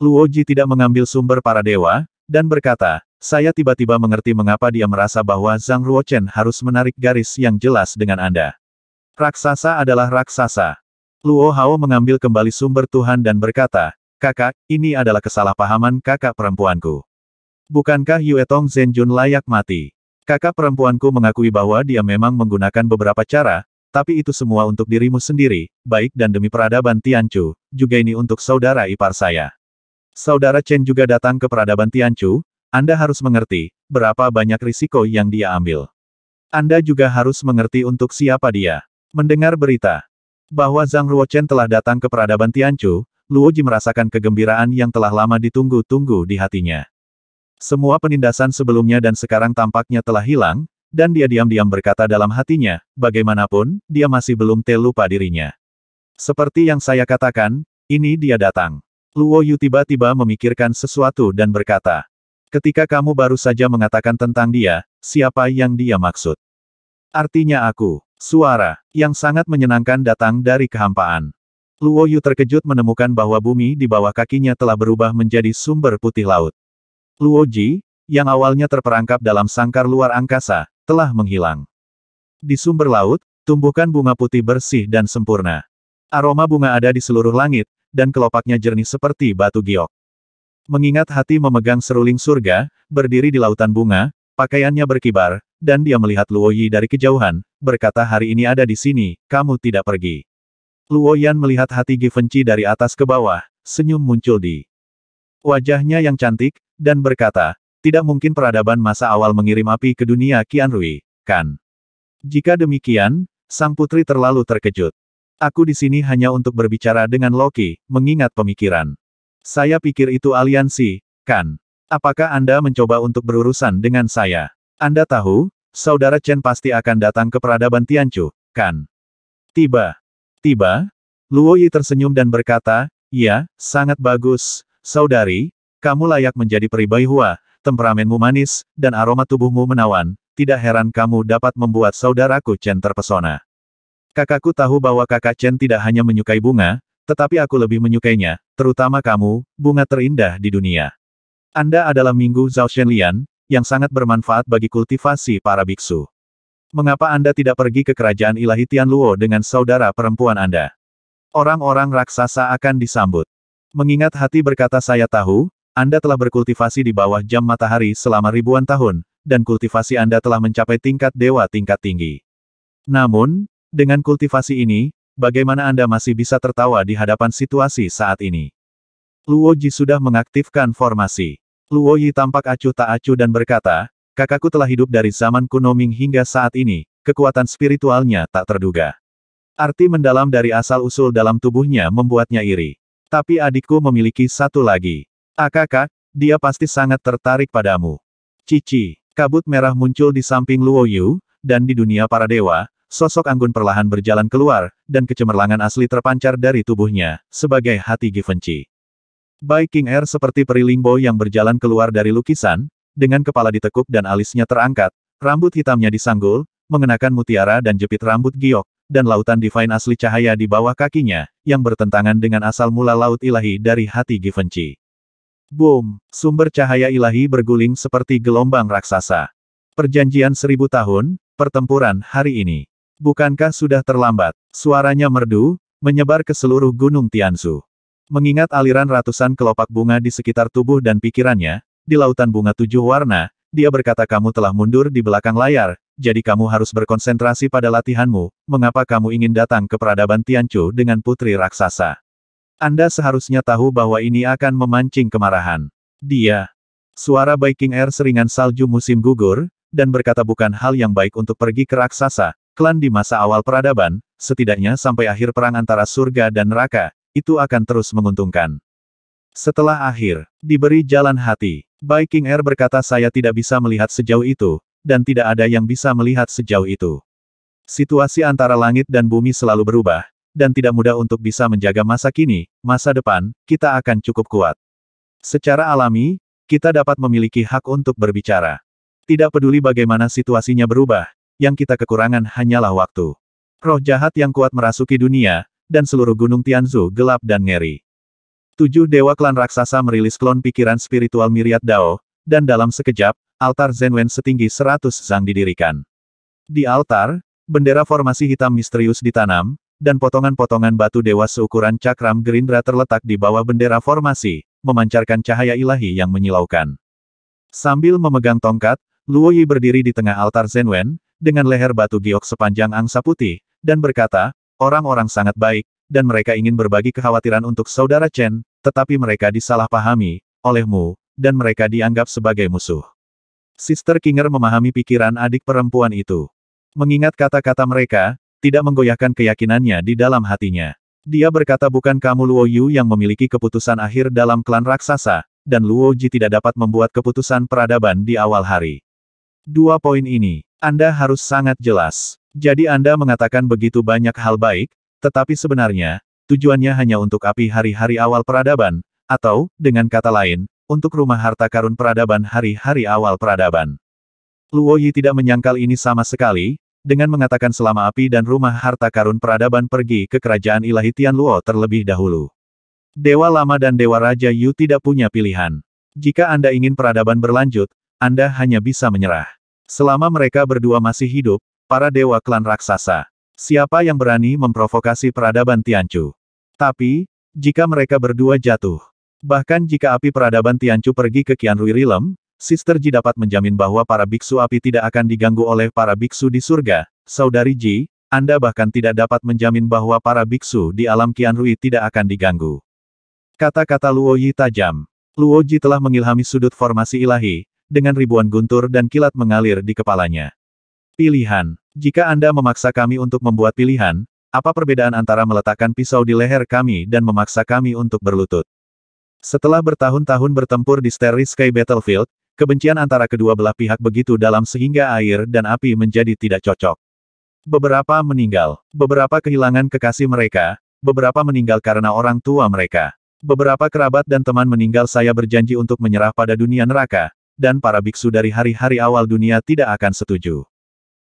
Luo Ji tidak mengambil sumber para dewa, dan berkata, saya tiba-tiba mengerti mengapa dia merasa bahwa Zhang Ruochen harus menarik garis yang jelas dengan Anda. Raksasa adalah raksasa. Luo Hao mengambil kembali sumber Tuhan dan berkata, kakak, ini adalah kesalahpahaman kakak perempuanku. Bukankah Yue Tong Zhenjun layak mati? Kakak perempuanku mengakui bahwa dia memang menggunakan beberapa cara, tapi itu semua untuk dirimu sendiri, baik dan demi peradaban Tianchu, juga ini untuk saudara ipar saya. Saudara Chen juga datang ke peradaban Tianchu, Anda harus mengerti, berapa banyak risiko yang dia ambil. Anda juga harus mengerti untuk siapa dia. Mendengar berita bahwa Zhang Ruochen telah datang ke peradaban Tianchu, Luoji merasakan kegembiraan yang telah lama ditunggu-tunggu di hatinya. Semua penindasan sebelumnya dan sekarang tampaknya telah hilang, dan dia diam-diam berkata dalam hatinya, bagaimanapun, dia masih belum telupa dirinya. Seperti yang saya katakan, ini dia datang. Luo Yu tiba-tiba memikirkan sesuatu dan berkata, Ketika kamu baru saja mengatakan tentang dia, siapa yang dia maksud? Artinya aku, suara, yang sangat menyenangkan datang dari kehampaan. Luo Yu terkejut menemukan bahwa bumi di bawah kakinya telah berubah menjadi sumber putih laut. Luo Ji, yang awalnya terperangkap dalam sangkar luar angkasa, telah menghilang. Di sumber laut, tumbuhkan bunga putih bersih dan sempurna. Aroma bunga ada di seluruh langit, dan kelopaknya jernih seperti batu giok. Mengingat hati memegang seruling surga, berdiri di lautan bunga, pakaiannya berkibar, dan dia melihat Luo Yi dari kejauhan, berkata hari ini ada di sini, kamu tidak pergi. Luo Yan melihat hati Givenchy dari atas ke bawah, senyum muncul di wajahnya yang cantik, dan berkata, tidak mungkin peradaban masa awal mengirim api ke dunia Qian Rui, kan? Jika demikian, sang putri terlalu terkejut. Aku di sini hanya untuk berbicara dengan Loki, mengingat pemikiran. Saya pikir itu aliansi, kan? Apakah Anda mencoba untuk berurusan dengan saya? Anda tahu, saudara Chen pasti akan datang ke peradaban Tianchu, kan? Tiba. Tiba, Luo Yi tersenyum dan berkata, Ya, sangat bagus, saudari, kamu layak menjadi peribai Hua, temperamenmu manis, dan aroma tubuhmu menawan, tidak heran kamu dapat membuat saudaraku Chen terpesona. Kakakku tahu bahwa kakak Chen tidak hanya menyukai bunga, tetapi aku lebih menyukainya, terutama kamu, bunga terindah di dunia. Anda adalah Minggu Zhao Shenlian, yang sangat bermanfaat bagi kultivasi para biksu. Mengapa Anda tidak pergi ke kerajaan ilahi Tianluo dengan saudara perempuan Anda? Orang-orang raksasa akan disambut. Mengingat hati berkata saya tahu, anda telah berkultivasi di bawah jam matahari selama ribuan tahun, dan kultivasi Anda telah mencapai tingkat dewa tingkat tinggi. Namun, dengan kultivasi ini, bagaimana Anda masih bisa tertawa di hadapan situasi saat ini? Luo Ji sudah mengaktifkan formasi. Luo Yi tampak acuh tak acuh dan berkata, kakakku telah hidup dari zaman kuno Ming hingga saat ini, kekuatan spiritualnya tak terduga. Arti mendalam dari asal-usul dalam tubuhnya membuatnya iri. Tapi adikku memiliki satu lagi. Ah, Akak, dia pasti sangat tertarik padamu. Cici, kabut merah muncul di samping Luo Yu, dan di dunia para dewa, sosok Anggun perlahan berjalan keluar, dan kecemerlangan asli terpancar dari tubuhnya, sebagai hati Givenchy. Bai King Air er seperti peri limbo yang berjalan keluar dari lukisan, dengan kepala ditekuk dan alisnya terangkat, rambut hitamnya disanggul, mengenakan mutiara dan jepit rambut giok, dan lautan divine asli cahaya di bawah kakinya, yang bertentangan dengan asal mula laut ilahi dari hati Givenchy. Boom! Sumber cahaya ilahi berguling seperti gelombang raksasa. Perjanjian seribu tahun, pertempuran hari ini. Bukankah sudah terlambat? Suaranya merdu, menyebar ke seluruh gunung Tianzu. Mengingat aliran ratusan kelopak bunga di sekitar tubuh dan pikirannya, di lautan bunga tujuh warna, dia berkata kamu telah mundur di belakang layar, jadi kamu harus berkonsentrasi pada latihanmu, mengapa kamu ingin datang ke peradaban Tianchu dengan putri raksasa. Anda seharusnya tahu bahwa ini akan memancing kemarahan. Dia. Suara Viking Air seringan salju musim gugur, dan berkata bukan hal yang baik untuk pergi ke raksasa, klan di masa awal peradaban, setidaknya sampai akhir perang antara surga dan neraka, itu akan terus menguntungkan. Setelah akhir, diberi jalan hati, Viking Air berkata saya tidak bisa melihat sejauh itu, dan tidak ada yang bisa melihat sejauh itu. Situasi antara langit dan bumi selalu berubah, dan tidak mudah untuk bisa menjaga masa kini, masa depan, kita akan cukup kuat. Secara alami, kita dapat memiliki hak untuk berbicara. Tidak peduli bagaimana situasinya berubah, yang kita kekurangan hanyalah waktu. Roh jahat yang kuat merasuki dunia, dan seluruh gunung Tianzu gelap dan ngeri. Tujuh dewa klan raksasa merilis klon pikiran spiritual Miriat Dao, dan dalam sekejap, altar Zenwen setinggi seratus zang didirikan. Di altar, bendera formasi hitam misterius ditanam, dan potongan-potongan batu dewa seukuran cakram gerindra terletak di bawah bendera formasi, memancarkan cahaya ilahi yang menyilaukan. Sambil memegang tongkat, Luo Yi berdiri di tengah altar Zenwen, dengan leher batu giok sepanjang angsa putih, dan berkata, orang-orang sangat baik, dan mereka ingin berbagi kekhawatiran untuk saudara Chen, tetapi mereka disalahpahami, olehmu, dan mereka dianggap sebagai musuh. Sister Kinger memahami pikiran adik perempuan itu. Mengingat kata-kata mereka, tidak menggoyahkan keyakinannya di dalam hatinya. Dia berkata bukan kamu Luo Yu yang memiliki keputusan akhir dalam klan raksasa, dan Luo Ji tidak dapat membuat keputusan peradaban di awal hari. Dua poin ini, Anda harus sangat jelas. Jadi Anda mengatakan begitu banyak hal baik, tetapi sebenarnya, tujuannya hanya untuk api hari-hari awal peradaban, atau, dengan kata lain, untuk rumah harta karun peradaban hari-hari awal peradaban. Luo Yi tidak menyangkal ini sama sekali, dengan mengatakan selama api dan rumah harta karun peradaban pergi ke kerajaan ilahi Luo terlebih dahulu. Dewa Lama dan Dewa Raja Yu tidak punya pilihan. Jika Anda ingin peradaban berlanjut, Anda hanya bisa menyerah. Selama mereka berdua masih hidup, para dewa klan raksasa. Siapa yang berani memprovokasi peradaban Tianchu? Tapi, jika mereka berdua jatuh, bahkan jika api peradaban Tianchu pergi ke Qianrui Rilem, Sister Ji dapat menjamin bahwa para biksu api tidak akan diganggu oleh para biksu di surga. Saudari Ji, Anda bahkan tidak dapat menjamin bahwa para biksu di alam kian rui tidak akan diganggu. Kata-kata Luo Yi tajam. Luo Ji telah mengilhami sudut formasi ilahi, dengan ribuan guntur dan kilat mengalir di kepalanya. Pilihan. Jika Anda memaksa kami untuk membuat pilihan, apa perbedaan antara meletakkan pisau di leher kami dan memaksa kami untuk berlutut? Setelah bertahun-tahun bertempur di Starry Sky Battlefield, Kebencian antara kedua belah pihak begitu dalam sehingga air dan api menjadi tidak cocok. Beberapa meninggal, beberapa kehilangan kekasih mereka, beberapa meninggal karena orang tua mereka. Beberapa kerabat dan teman meninggal saya berjanji untuk menyerah pada dunia neraka, dan para biksu dari hari-hari awal dunia tidak akan setuju.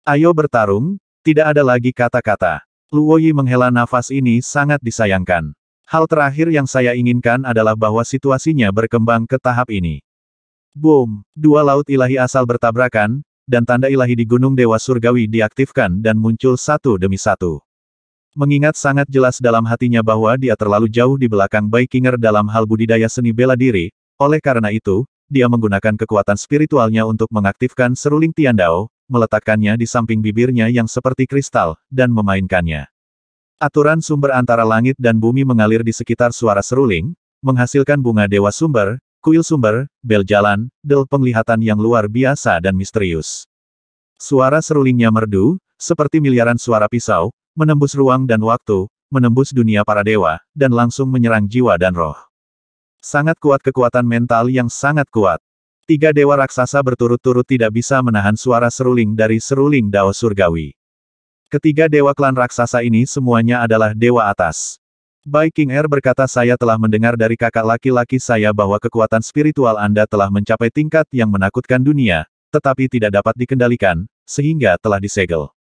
Ayo bertarung, tidak ada lagi kata-kata. Luoyi menghela nafas ini sangat disayangkan. Hal terakhir yang saya inginkan adalah bahwa situasinya berkembang ke tahap ini. Boom! Dua laut ilahi asal bertabrakan, dan tanda ilahi di Gunung Dewa Surgawi diaktifkan dan muncul satu demi satu. Mengingat sangat jelas dalam hatinya bahwa dia terlalu jauh di belakang Baikinger dalam hal budidaya seni bela diri, oleh karena itu, dia menggunakan kekuatan spiritualnya untuk mengaktifkan seruling Tiandao, meletakkannya di samping bibirnya yang seperti kristal, dan memainkannya. Aturan sumber antara langit dan bumi mengalir di sekitar suara seruling, menghasilkan bunga dewa sumber, Kuil sumber, bel jalan, del penglihatan yang luar biasa dan misterius. Suara serulingnya merdu, seperti miliaran suara pisau, menembus ruang dan waktu, menembus dunia para dewa, dan langsung menyerang jiwa dan roh. Sangat kuat kekuatan mental yang sangat kuat. Tiga dewa raksasa berturut-turut tidak bisa menahan suara seruling dari seruling Dao Surgawi. Ketiga dewa klan raksasa ini semuanya adalah dewa atas. King Air er berkata saya telah mendengar dari kakak laki-laki saya bahwa kekuatan spiritual Anda telah mencapai tingkat yang menakutkan dunia, tetapi tidak dapat dikendalikan, sehingga telah disegel.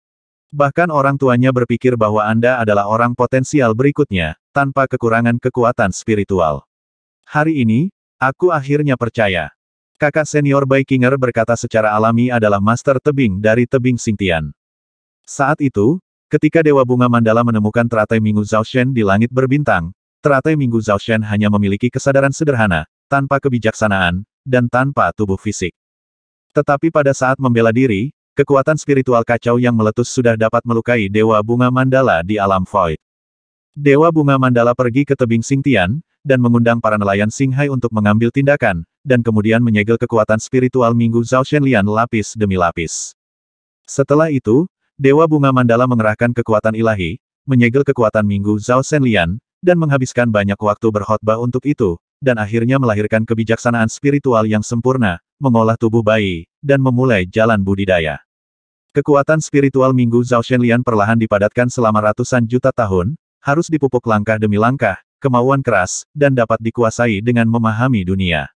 Bahkan orang tuanya berpikir bahwa Anda adalah orang potensial berikutnya, tanpa kekurangan kekuatan spiritual. Hari ini, aku akhirnya percaya. Kakak senior Kinger berkata secara alami adalah master tebing dari tebing Singtian. Saat itu, Ketika Dewa Bunga Mandala menemukan teratai Minggu Zhao Shen di langit berbintang, teratai Minggu Zhao Shen hanya memiliki kesadaran sederhana, tanpa kebijaksanaan, dan tanpa tubuh fisik. Tetapi pada saat membela diri, kekuatan spiritual kacau yang meletus sudah dapat melukai Dewa Bunga Mandala di alam void. Dewa Bunga Mandala pergi ke tebing Singtian, dan mengundang para nelayan Singhai untuk mengambil tindakan, dan kemudian menyegel kekuatan spiritual Minggu Shen Lian lapis demi lapis. Setelah itu, Dewa Bunga Mandala mengerahkan kekuatan ilahi, menyegel kekuatan Minggu Zhao Shenlian, dan menghabiskan banyak waktu berkhotbah untuk itu, dan akhirnya melahirkan kebijaksanaan spiritual yang sempurna, mengolah tubuh bayi, dan memulai jalan budidaya. Kekuatan spiritual Minggu Zhao Shenlian perlahan dipadatkan selama ratusan juta tahun, harus dipupuk langkah demi langkah, kemauan keras, dan dapat dikuasai dengan memahami dunia.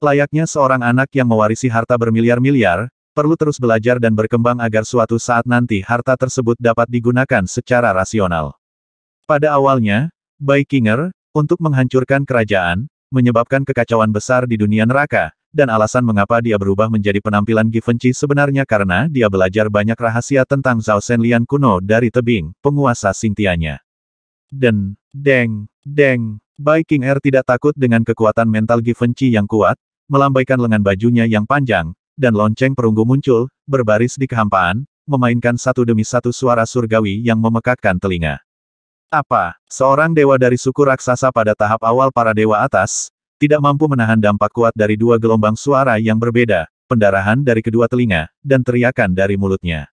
Layaknya seorang anak yang mewarisi harta bermiliar-miliar, perlu terus belajar dan berkembang agar suatu saat nanti harta tersebut dapat digunakan secara rasional. Pada awalnya, Baikinger, untuk menghancurkan kerajaan, menyebabkan kekacauan besar di dunia neraka, dan alasan mengapa dia berubah menjadi penampilan Givenchy sebenarnya karena dia belajar banyak rahasia tentang Zhao Shenlian kuno dari tebing, penguasa Sintianya. Dan, deng, deng, Bai Air tidak takut dengan kekuatan mental Givenchy yang kuat, melambaikan lengan bajunya yang panjang, dan lonceng perunggu muncul, berbaris di kehampaan, memainkan satu demi satu suara surgawi yang memekakkan telinga. Apa? Seorang dewa dari suku raksasa pada tahap awal para dewa atas, tidak mampu menahan dampak kuat dari dua gelombang suara yang berbeda, pendarahan dari kedua telinga, dan teriakan dari mulutnya.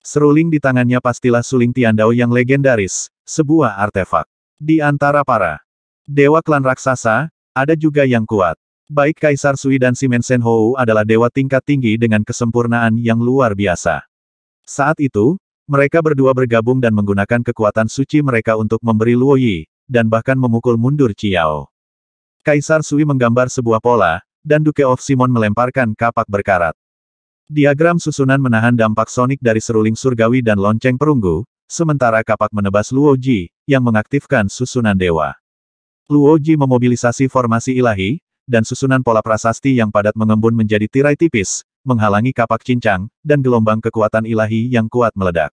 Seruling di tangannya pastilah suling Tiandao yang legendaris, sebuah artefak. Di antara para dewa klan raksasa, ada juga yang kuat. Baik Kaisar Sui dan Simensen Senhou adalah dewa tingkat tinggi dengan kesempurnaan yang luar biasa. Saat itu, mereka berdua bergabung dan menggunakan kekuatan suci mereka untuk memberi Luoyi, dan bahkan memukul mundur Ciao. Kaisar Sui menggambar sebuah pola, dan Duke of Simon melemparkan kapak berkarat. Diagram susunan menahan dampak sonik dari seruling surgawi dan lonceng perunggu, sementara kapak menebas Luoji, yang mengaktifkan susunan dewa. Luoji memobilisasi formasi ilahi, dan susunan pola prasasti yang padat mengembun menjadi tirai tipis, menghalangi kapak cincang, dan gelombang kekuatan ilahi yang kuat meledak.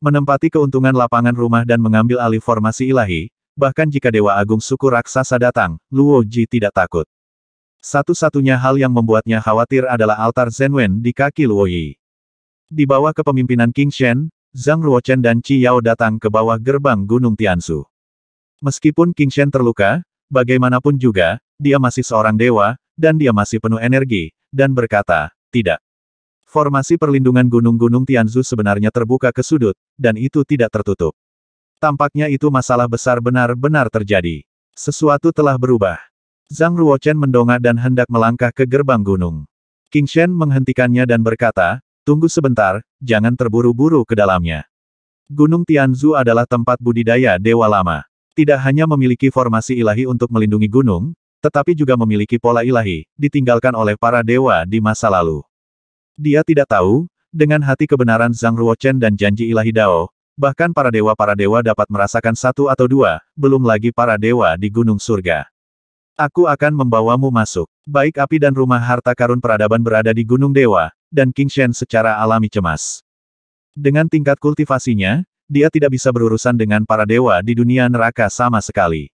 Menempati keuntungan lapangan rumah dan mengambil alih formasi ilahi, bahkan jika Dewa Agung suku raksasa datang, Luo Ji tidak takut. Satu-satunya hal yang membuatnya khawatir adalah altar Zenwen di kaki Luo Yi. Di bawah kepemimpinan King Shen, Zhang Ruochen dan Qi Yao datang ke bawah gerbang Gunung Tiansu. Meskipun King Shen terluka, Bagaimanapun juga, dia masih seorang dewa, dan dia masih penuh energi, dan berkata, tidak. Formasi perlindungan gunung-gunung Tianzu sebenarnya terbuka ke sudut, dan itu tidak tertutup. Tampaknya itu masalah besar benar-benar terjadi. Sesuatu telah berubah. Zhang Ruochen mendongak dan hendak melangkah ke gerbang gunung. King Shen menghentikannya dan berkata, tunggu sebentar, jangan terburu-buru ke dalamnya. Gunung Tianzu adalah tempat budidaya dewa lama. Tidak hanya memiliki formasi ilahi untuk melindungi gunung, tetapi juga memiliki pola ilahi, ditinggalkan oleh para dewa di masa lalu. Dia tidak tahu, dengan hati kebenaran Zhang Ruochen dan janji ilahi Dao, bahkan para dewa-para dewa dapat merasakan satu atau dua, belum lagi para dewa di gunung surga. Aku akan membawamu masuk. Baik api dan rumah harta karun peradaban berada di gunung dewa, dan King Shen secara alami cemas. Dengan tingkat kultivasinya, dia tidak bisa berurusan dengan para dewa di dunia neraka sama sekali.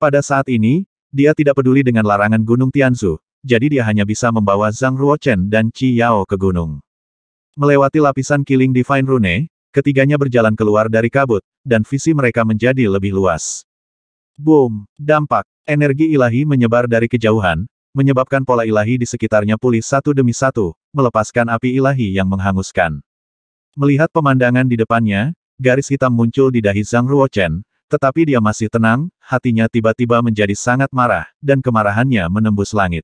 Pada saat ini, dia tidak peduli dengan larangan Gunung Tianzu, jadi dia hanya bisa membawa Zhang Ruochen dan Qi Yao ke gunung. Melewati lapisan Killing Divine Rune, ketiganya berjalan keluar dari kabut, dan visi mereka menjadi lebih luas. Boom! Dampak, energi ilahi menyebar dari kejauhan, menyebabkan pola ilahi di sekitarnya pulih satu demi satu, melepaskan api ilahi yang menghanguskan. Melihat pemandangan di depannya, garis hitam muncul di dahi Zhang Ruochen, tetapi dia masih tenang, hatinya tiba-tiba menjadi sangat marah, dan kemarahannya menembus langit.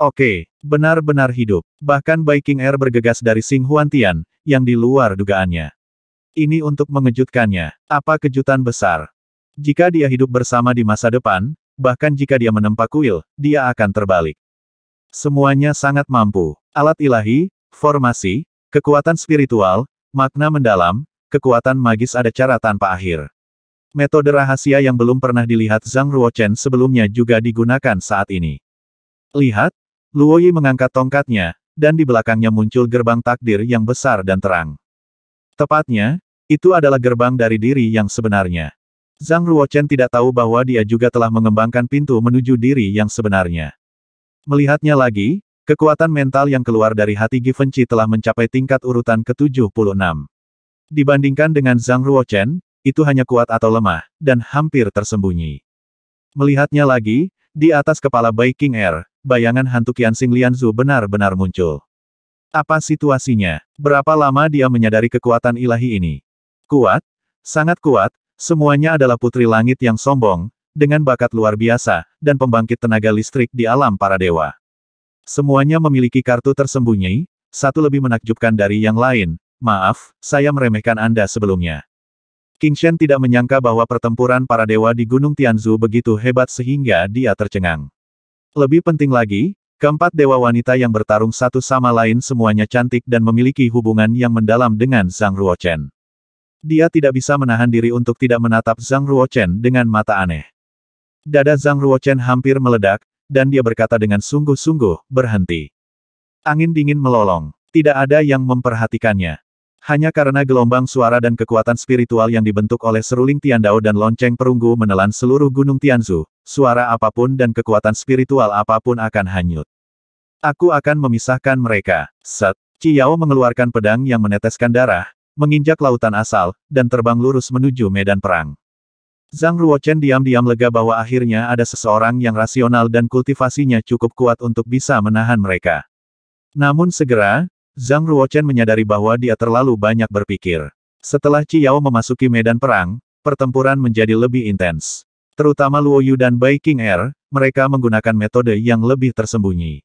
Oke, benar-benar hidup. Bahkan Viking Air er bergegas dari Sing Huantian, yang di luar dugaannya. Ini untuk mengejutkannya. Apa kejutan besar? Jika dia hidup bersama di masa depan, bahkan jika dia menempa kuil, dia akan terbalik. Semuanya sangat mampu. Alat ilahi, formasi, kekuatan spiritual, makna mendalam, kekuatan magis ada cara tanpa akhir. Metode rahasia yang belum pernah dilihat Zhang Ruochen sebelumnya juga digunakan saat ini. Lihat, Luoyi mengangkat tongkatnya, dan di belakangnya muncul gerbang takdir yang besar dan terang. Tepatnya, itu adalah gerbang dari diri yang sebenarnya. Zhang Ruochen tidak tahu bahwa dia juga telah mengembangkan pintu menuju diri yang sebenarnya. Melihatnya lagi, kekuatan mental yang keluar dari hati Givenchy telah mencapai tingkat urutan ke-76. Dibandingkan dengan Zhang Ruochen, itu hanya kuat atau lemah, dan hampir tersembunyi. Melihatnya lagi, di atas kepala Bai King Air, er, bayangan hantu Qian Xing Lianzu benar-benar muncul. Apa situasinya? Berapa lama dia menyadari kekuatan ilahi ini? Kuat, sangat kuat, semuanya adalah putri langit yang sombong, dengan bakat luar biasa, dan pembangkit tenaga listrik di alam para dewa. Semuanya memiliki kartu tersembunyi, satu lebih menakjubkan dari yang lain, Maaf, saya meremehkan Anda sebelumnya. King Shen tidak menyangka bahwa pertempuran para dewa di Gunung Tianzu begitu hebat sehingga dia tercengang. Lebih penting lagi, keempat dewa wanita yang bertarung satu sama lain semuanya cantik dan memiliki hubungan yang mendalam dengan Zhang Ruochen. Dia tidak bisa menahan diri untuk tidak menatap Zhang Ruochen dengan mata aneh. Dada Zhang Ruochen hampir meledak, dan dia berkata dengan sungguh-sungguh, berhenti. Angin dingin melolong. Tidak ada yang memperhatikannya. Hanya karena gelombang suara dan kekuatan spiritual yang dibentuk oleh seruling Tian Dao dan lonceng perunggu menelan seluruh gunung Tianzu, suara apapun dan kekuatan spiritual apapun akan hanyut. Aku akan memisahkan mereka. Set. Ciyao mengeluarkan pedang yang meneteskan darah, menginjak lautan asal, dan terbang lurus menuju medan perang. Zhang Ruochen diam-diam lega bahwa akhirnya ada seseorang yang rasional dan kultivasinya cukup kuat untuk bisa menahan mereka. Namun segera, Zhang Ruochen menyadari bahwa dia terlalu banyak berpikir. Setelah Yao memasuki medan perang, pertempuran menjadi lebih intens. Terutama Luo Yu dan Bai King Er, mereka menggunakan metode yang lebih tersembunyi.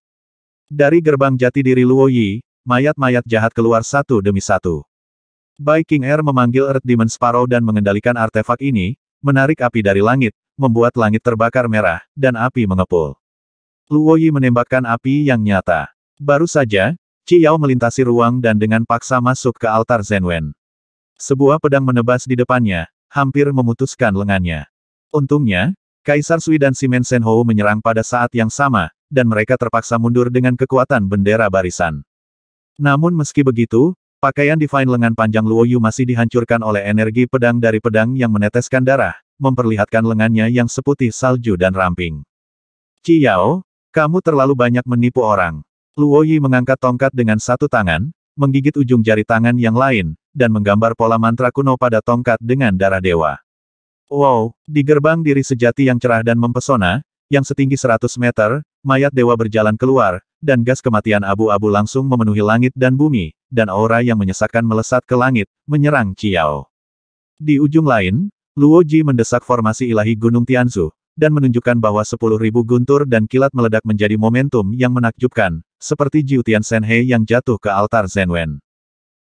Dari gerbang jati diri Luo Yi, mayat-mayat jahat keluar satu demi satu. Bai King Er memanggil Earth Demon Sparrow dan mengendalikan artefak ini, menarik api dari langit, membuat langit terbakar merah, dan api mengepul. Luo Yi menembakkan api yang nyata. Baru saja, Qi Yao melintasi ruang dan dengan paksa masuk ke altar Zenwen. Sebuah pedang menebas di depannya, hampir memutuskan lengannya. Untungnya, Kaisar Sui dan Simen Senhou menyerang pada saat yang sama, dan mereka terpaksa mundur dengan kekuatan bendera barisan. Namun meski begitu, pakaian Divine lengan panjang Luo Yu masih dihancurkan oleh energi pedang dari pedang yang meneteskan darah, memperlihatkan lengannya yang seputih salju dan ramping. Qi Yao, kamu terlalu banyak menipu orang. Luo Yi mengangkat tongkat dengan satu tangan, menggigit ujung jari tangan yang lain, dan menggambar pola mantra kuno pada tongkat dengan darah dewa. Wow, di gerbang diri sejati yang cerah dan mempesona, yang setinggi 100 meter, mayat dewa berjalan keluar, dan gas kematian abu-abu langsung memenuhi langit dan bumi, dan aura yang menyesakkan melesat ke langit, menyerang Ciao. Di ujung lain, Luo Ji mendesak formasi ilahi Gunung Tianzu, dan menunjukkan bahwa sepuluh ribu guntur dan kilat meledak menjadi momentum yang menakjubkan, seperti Jiutian Senhei yang jatuh ke altar Zhenwen.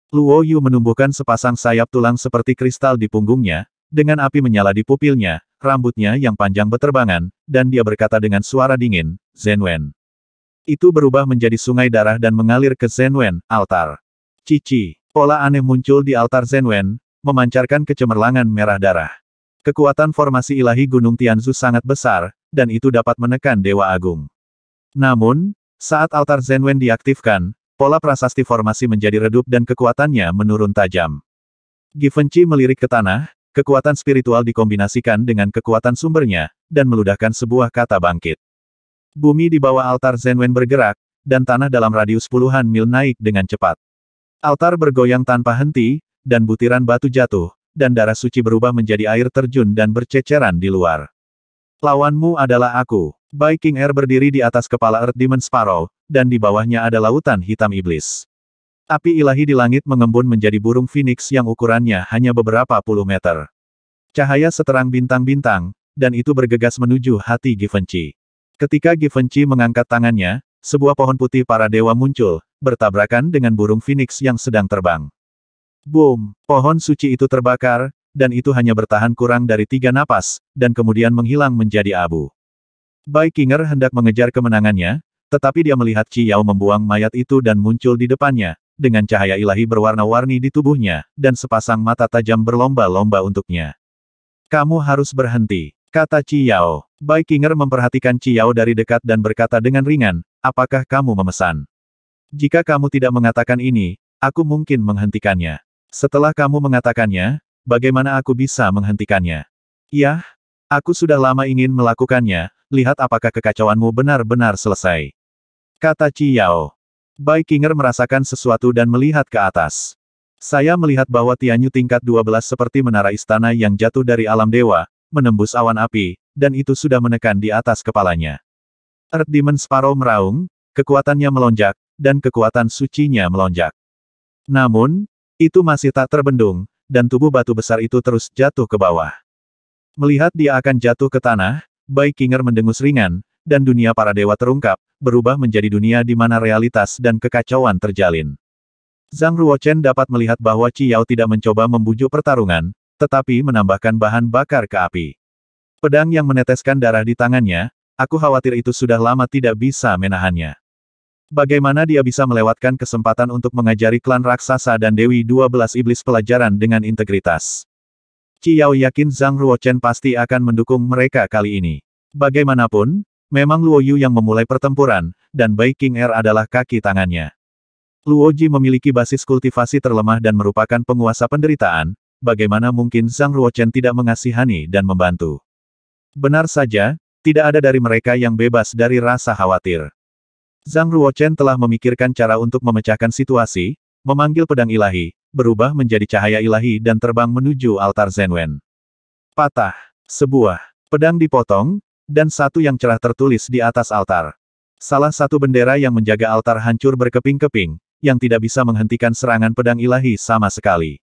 Luo Yu menumbuhkan sepasang sayap tulang seperti kristal di punggungnya, dengan api menyala di pupilnya, rambutnya yang panjang beterbangan, dan dia berkata dengan suara dingin, Zhenwen. Itu berubah menjadi sungai darah dan mengalir ke Zhenwen, altar. Cici, pola aneh muncul di altar Zhenwen, memancarkan kecemerlangan merah darah. Kekuatan formasi ilahi Gunung Tianzu sangat besar, dan itu dapat menekan Dewa Agung. Namun, saat altar Zenwen diaktifkan, pola prasasti formasi menjadi redup dan kekuatannya menurun tajam. Givenchy melirik ke tanah, kekuatan spiritual dikombinasikan dengan kekuatan sumbernya, dan meludahkan sebuah kata bangkit. Bumi di bawah altar Zenwen bergerak, dan tanah dalam radius puluhan mil naik dengan cepat. Altar bergoyang tanpa henti, dan butiran batu jatuh, dan darah suci berubah menjadi air terjun dan berceceran di luar. Lawanmu adalah aku. Viking Air er berdiri di atas kepala Earth Demon Sparrow, dan di bawahnya ada lautan hitam iblis. Api ilahi di langit mengembun menjadi burung phoenix yang ukurannya hanya beberapa puluh meter. Cahaya seterang bintang-bintang, dan itu bergegas menuju hati Givenchy. Ketika Givenchy mengangkat tangannya, sebuah pohon putih para dewa muncul, bertabrakan dengan burung phoenix yang sedang terbang. Boom! Pohon suci itu terbakar, dan itu hanya bertahan kurang dari tiga napas, dan kemudian menghilang menjadi abu. Bai Kinger hendak mengejar kemenangannya, tetapi dia melihat Chi Yao membuang mayat itu dan muncul di depannya, dengan cahaya ilahi berwarna-warni di tubuhnya, dan sepasang mata tajam berlomba-lomba untuknya. Kamu harus berhenti, kata Chi Yao. Kinger memperhatikan Chi Yao dari dekat dan berkata dengan ringan, apakah kamu memesan? Jika kamu tidak mengatakan ini, aku mungkin menghentikannya. Setelah kamu mengatakannya, bagaimana aku bisa menghentikannya? Yah, aku sudah lama ingin melakukannya, lihat apakah kekacauanmu benar-benar selesai. Kata Ci Bai Kinger merasakan sesuatu dan melihat ke atas. Saya melihat bahwa Tianyu tingkat 12 seperti menara istana yang jatuh dari alam dewa, menembus awan api, dan itu sudah menekan di atas kepalanya. Earth Demon Sparrow meraung, kekuatannya melonjak, dan kekuatan sucinya melonjak. Namun, itu masih tak terbendung, dan tubuh batu besar itu terus jatuh ke bawah. Melihat dia akan jatuh ke tanah, Bai Kinger mendengus ringan, dan dunia para dewa terungkap, berubah menjadi dunia di mana realitas dan kekacauan terjalin. Zhang Ruochen dapat melihat bahwa Qi tidak mencoba membujuk pertarungan, tetapi menambahkan bahan bakar ke api. Pedang yang meneteskan darah di tangannya, aku khawatir itu sudah lama tidak bisa menahannya. Bagaimana dia bisa melewatkan kesempatan untuk mengajari klan raksasa dan Dewi 12 Iblis pelajaran dengan integritas? Qiao yakin Zhang Ruochen pasti akan mendukung mereka kali ini. Bagaimanapun, memang Luo Yu yang memulai pertempuran, dan Bai King Er adalah kaki tangannya. Luo Ji memiliki basis kultivasi terlemah dan merupakan penguasa penderitaan, bagaimana mungkin Zhang Ruochen tidak mengasihani dan membantu? Benar saja, tidak ada dari mereka yang bebas dari rasa khawatir. Zhang Ruochen telah memikirkan cara untuk memecahkan situasi, memanggil pedang ilahi, berubah menjadi cahaya ilahi dan terbang menuju altar Zenwen. Patah. Sebuah pedang dipotong, dan satu yang cerah tertulis di atas altar. Salah satu bendera yang menjaga altar hancur berkeping-keping, yang tidak bisa menghentikan serangan pedang ilahi sama sekali.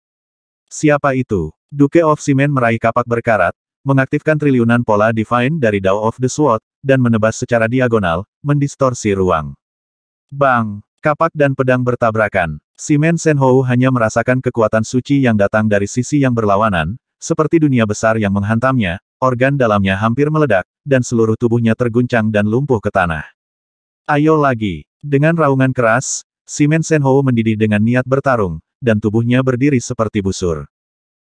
Siapa itu? Duke of Simen meraih kapak berkarat, mengaktifkan triliunan pola divine dari Dao of the Sword, dan menebas secara diagonal, mendistorsi ruang. Bang! Kapak dan pedang bertabrakan. Simen Senhou hanya merasakan kekuatan suci yang datang dari sisi yang berlawanan, seperti dunia besar yang menghantamnya, organ dalamnya hampir meledak, dan seluruh tubuhnya terguncang dan lumpuh ke tanah. Ayo lagi. Dengan raungan keras, Simen Senhou mendidih dengan niat bertarung, dan tubuhnya berdiri seperti busur.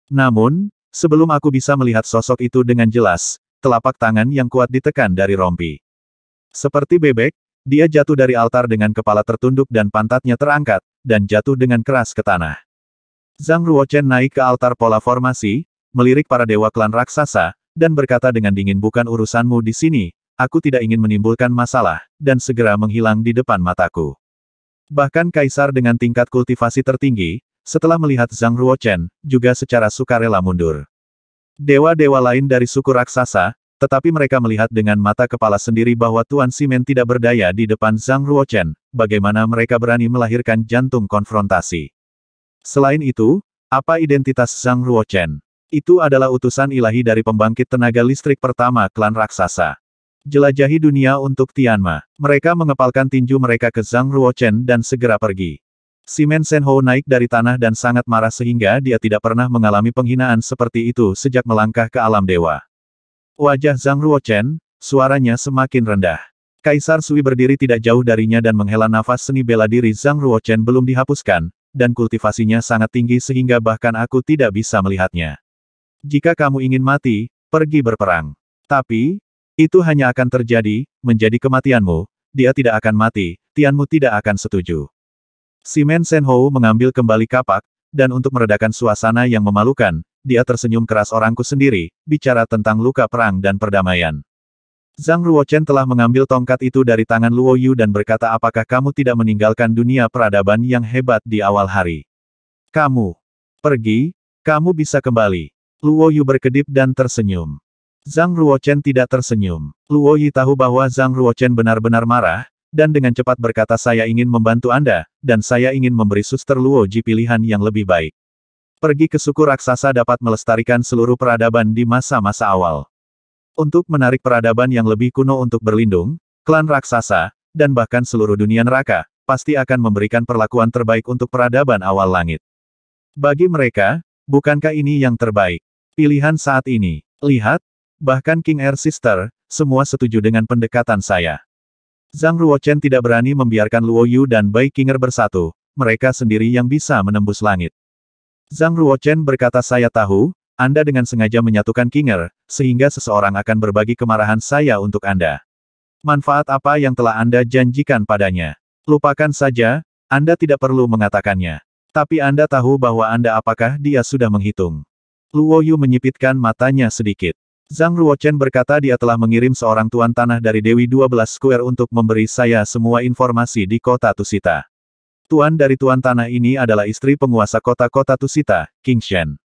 Namun, Sebelum aku bisa melihat sosok itu dengan jelas, telapak tangan yang kuat ditekan dari rompi. Seperti bebek, dia jatuh dari altar dengan kepala tertunduk dan pantatnya terangkat, dan jatuh dengan keras ke tanah. Zhang Ruochen naik ke altar pola formasi, melirik para dewa klan raksasa, dan berkata dengan dingin bukan urusanmu di sini, aku tidak ingin menimbulkan masalah, dan segera menghilang di depan mataku. Bahkan kaisar dengan tingkat kultivasi tertinggi, setelah melihat Zhang Ruochen, juga secara sukarela mundur. Dewa-dewa lain dari suku raksasa, tetapi mereka melihat dengan mata kepala sendiri bahwa Tuan Simen tidak berdaya di depan Zhang Ruochen, bagaimana mereka berani melahirkan jantung konfrontasi. Selain itu, apa identitas Zhang Ruochen? Itu adalah utusan ilahi dari pembangkit tenaga listrik pertama klan raksasa. Jelajahi dunia untuk Tianma. Mereka mengepalkan tinju mereka ke Zhang Ruochen dan segera pergi. Simen Senho naik dari tanah dan sangat marah sehingga dia tidak pernah mengalami penghinaan seperti itu sejak melangkah ke alam dewa. Wajah Zhang Ruochen, suaranya semakin rendah. Kaisar Sui berdiri tidak jauh darinya dan menghela nafas seni bela diri Zhang Ruochen belum dihapuskan, dan kultivasinya sangat tinggi sehingga bahkan aku tidak bisa melihatnya. Jika kamu ingin mati, pergi berperang. Tapi, itu hanya akan terjadi, menjadi kematianmu, dia tidak akan mati, Tianmu tidak akan setuju. Si Men Simen Ho mengambil kembali kapak, dan untuk meredakan suasana yang memalukan, dia tersenyum keras orangku sendiri, bicara tentang luka perang dan perdamaian. Zhang Ruochen telah mengambil tongkat itu dari tangan Luo Yu dan berkata apakah kamu tidak meninggalkan dunia peradaban yang hebat di awal hari. Kamu. Pergi, kamu bisa kembali. Luo Yu berkedip dan tersenyum. Zhang Ruochen tidak tersenyum. Luo Yi tahu bahwa Zhang Ruochen benar-benar marah, dan dengan cepat berkata saya ingin membantu Anda, dan saya ingin memberi Suster Luo Ji pilihan yang lebih baik. Pergi ke suku raksasa dapat melestarikan seluruh peradaban di masa-masa awal. Untuk menarik peradaban yang lebih kuno untuk berlindung, klan raksasa, dan bahkan seluruh dunia neraka, pasti akan memberikan perlakuan terbaik untuk peradaban awal langit. Bagi mereka, bukankah ini yang terbaik? Pilihan saat ini. Lihat, bahkan King Air Sister, semua setuju dengan pendekatan saya. Zhang Ruochen tidak berani membiarkan Luo Yu dan Bai Qinger bersatu, mereka sendiri yang bisa menembus langit. Zhang Ruochen berkata saya tahu, Anda dengan sengaja menyatukan Qinger, sehingga seseorang akan berbagi kemarahan saya untuk Anda. Manfaat apa yang telah Anda janjikan padanya? Lupakan saja, Anda tidak perlu mengatakannya. Tapi Anda tahu bahwa Anda apakah dia sudah menghitung. Luo Yu menyipitkan matanya sedikit. Zhang Ruochen berkata dia telah mengirim seorang tuan tanah dari Dewi 12 Square untuk memberi saya semua informasi di kota Tusita. Tuan dari tuan tanah ini adalah istri penguasa kota-kota Tusita, King Shen.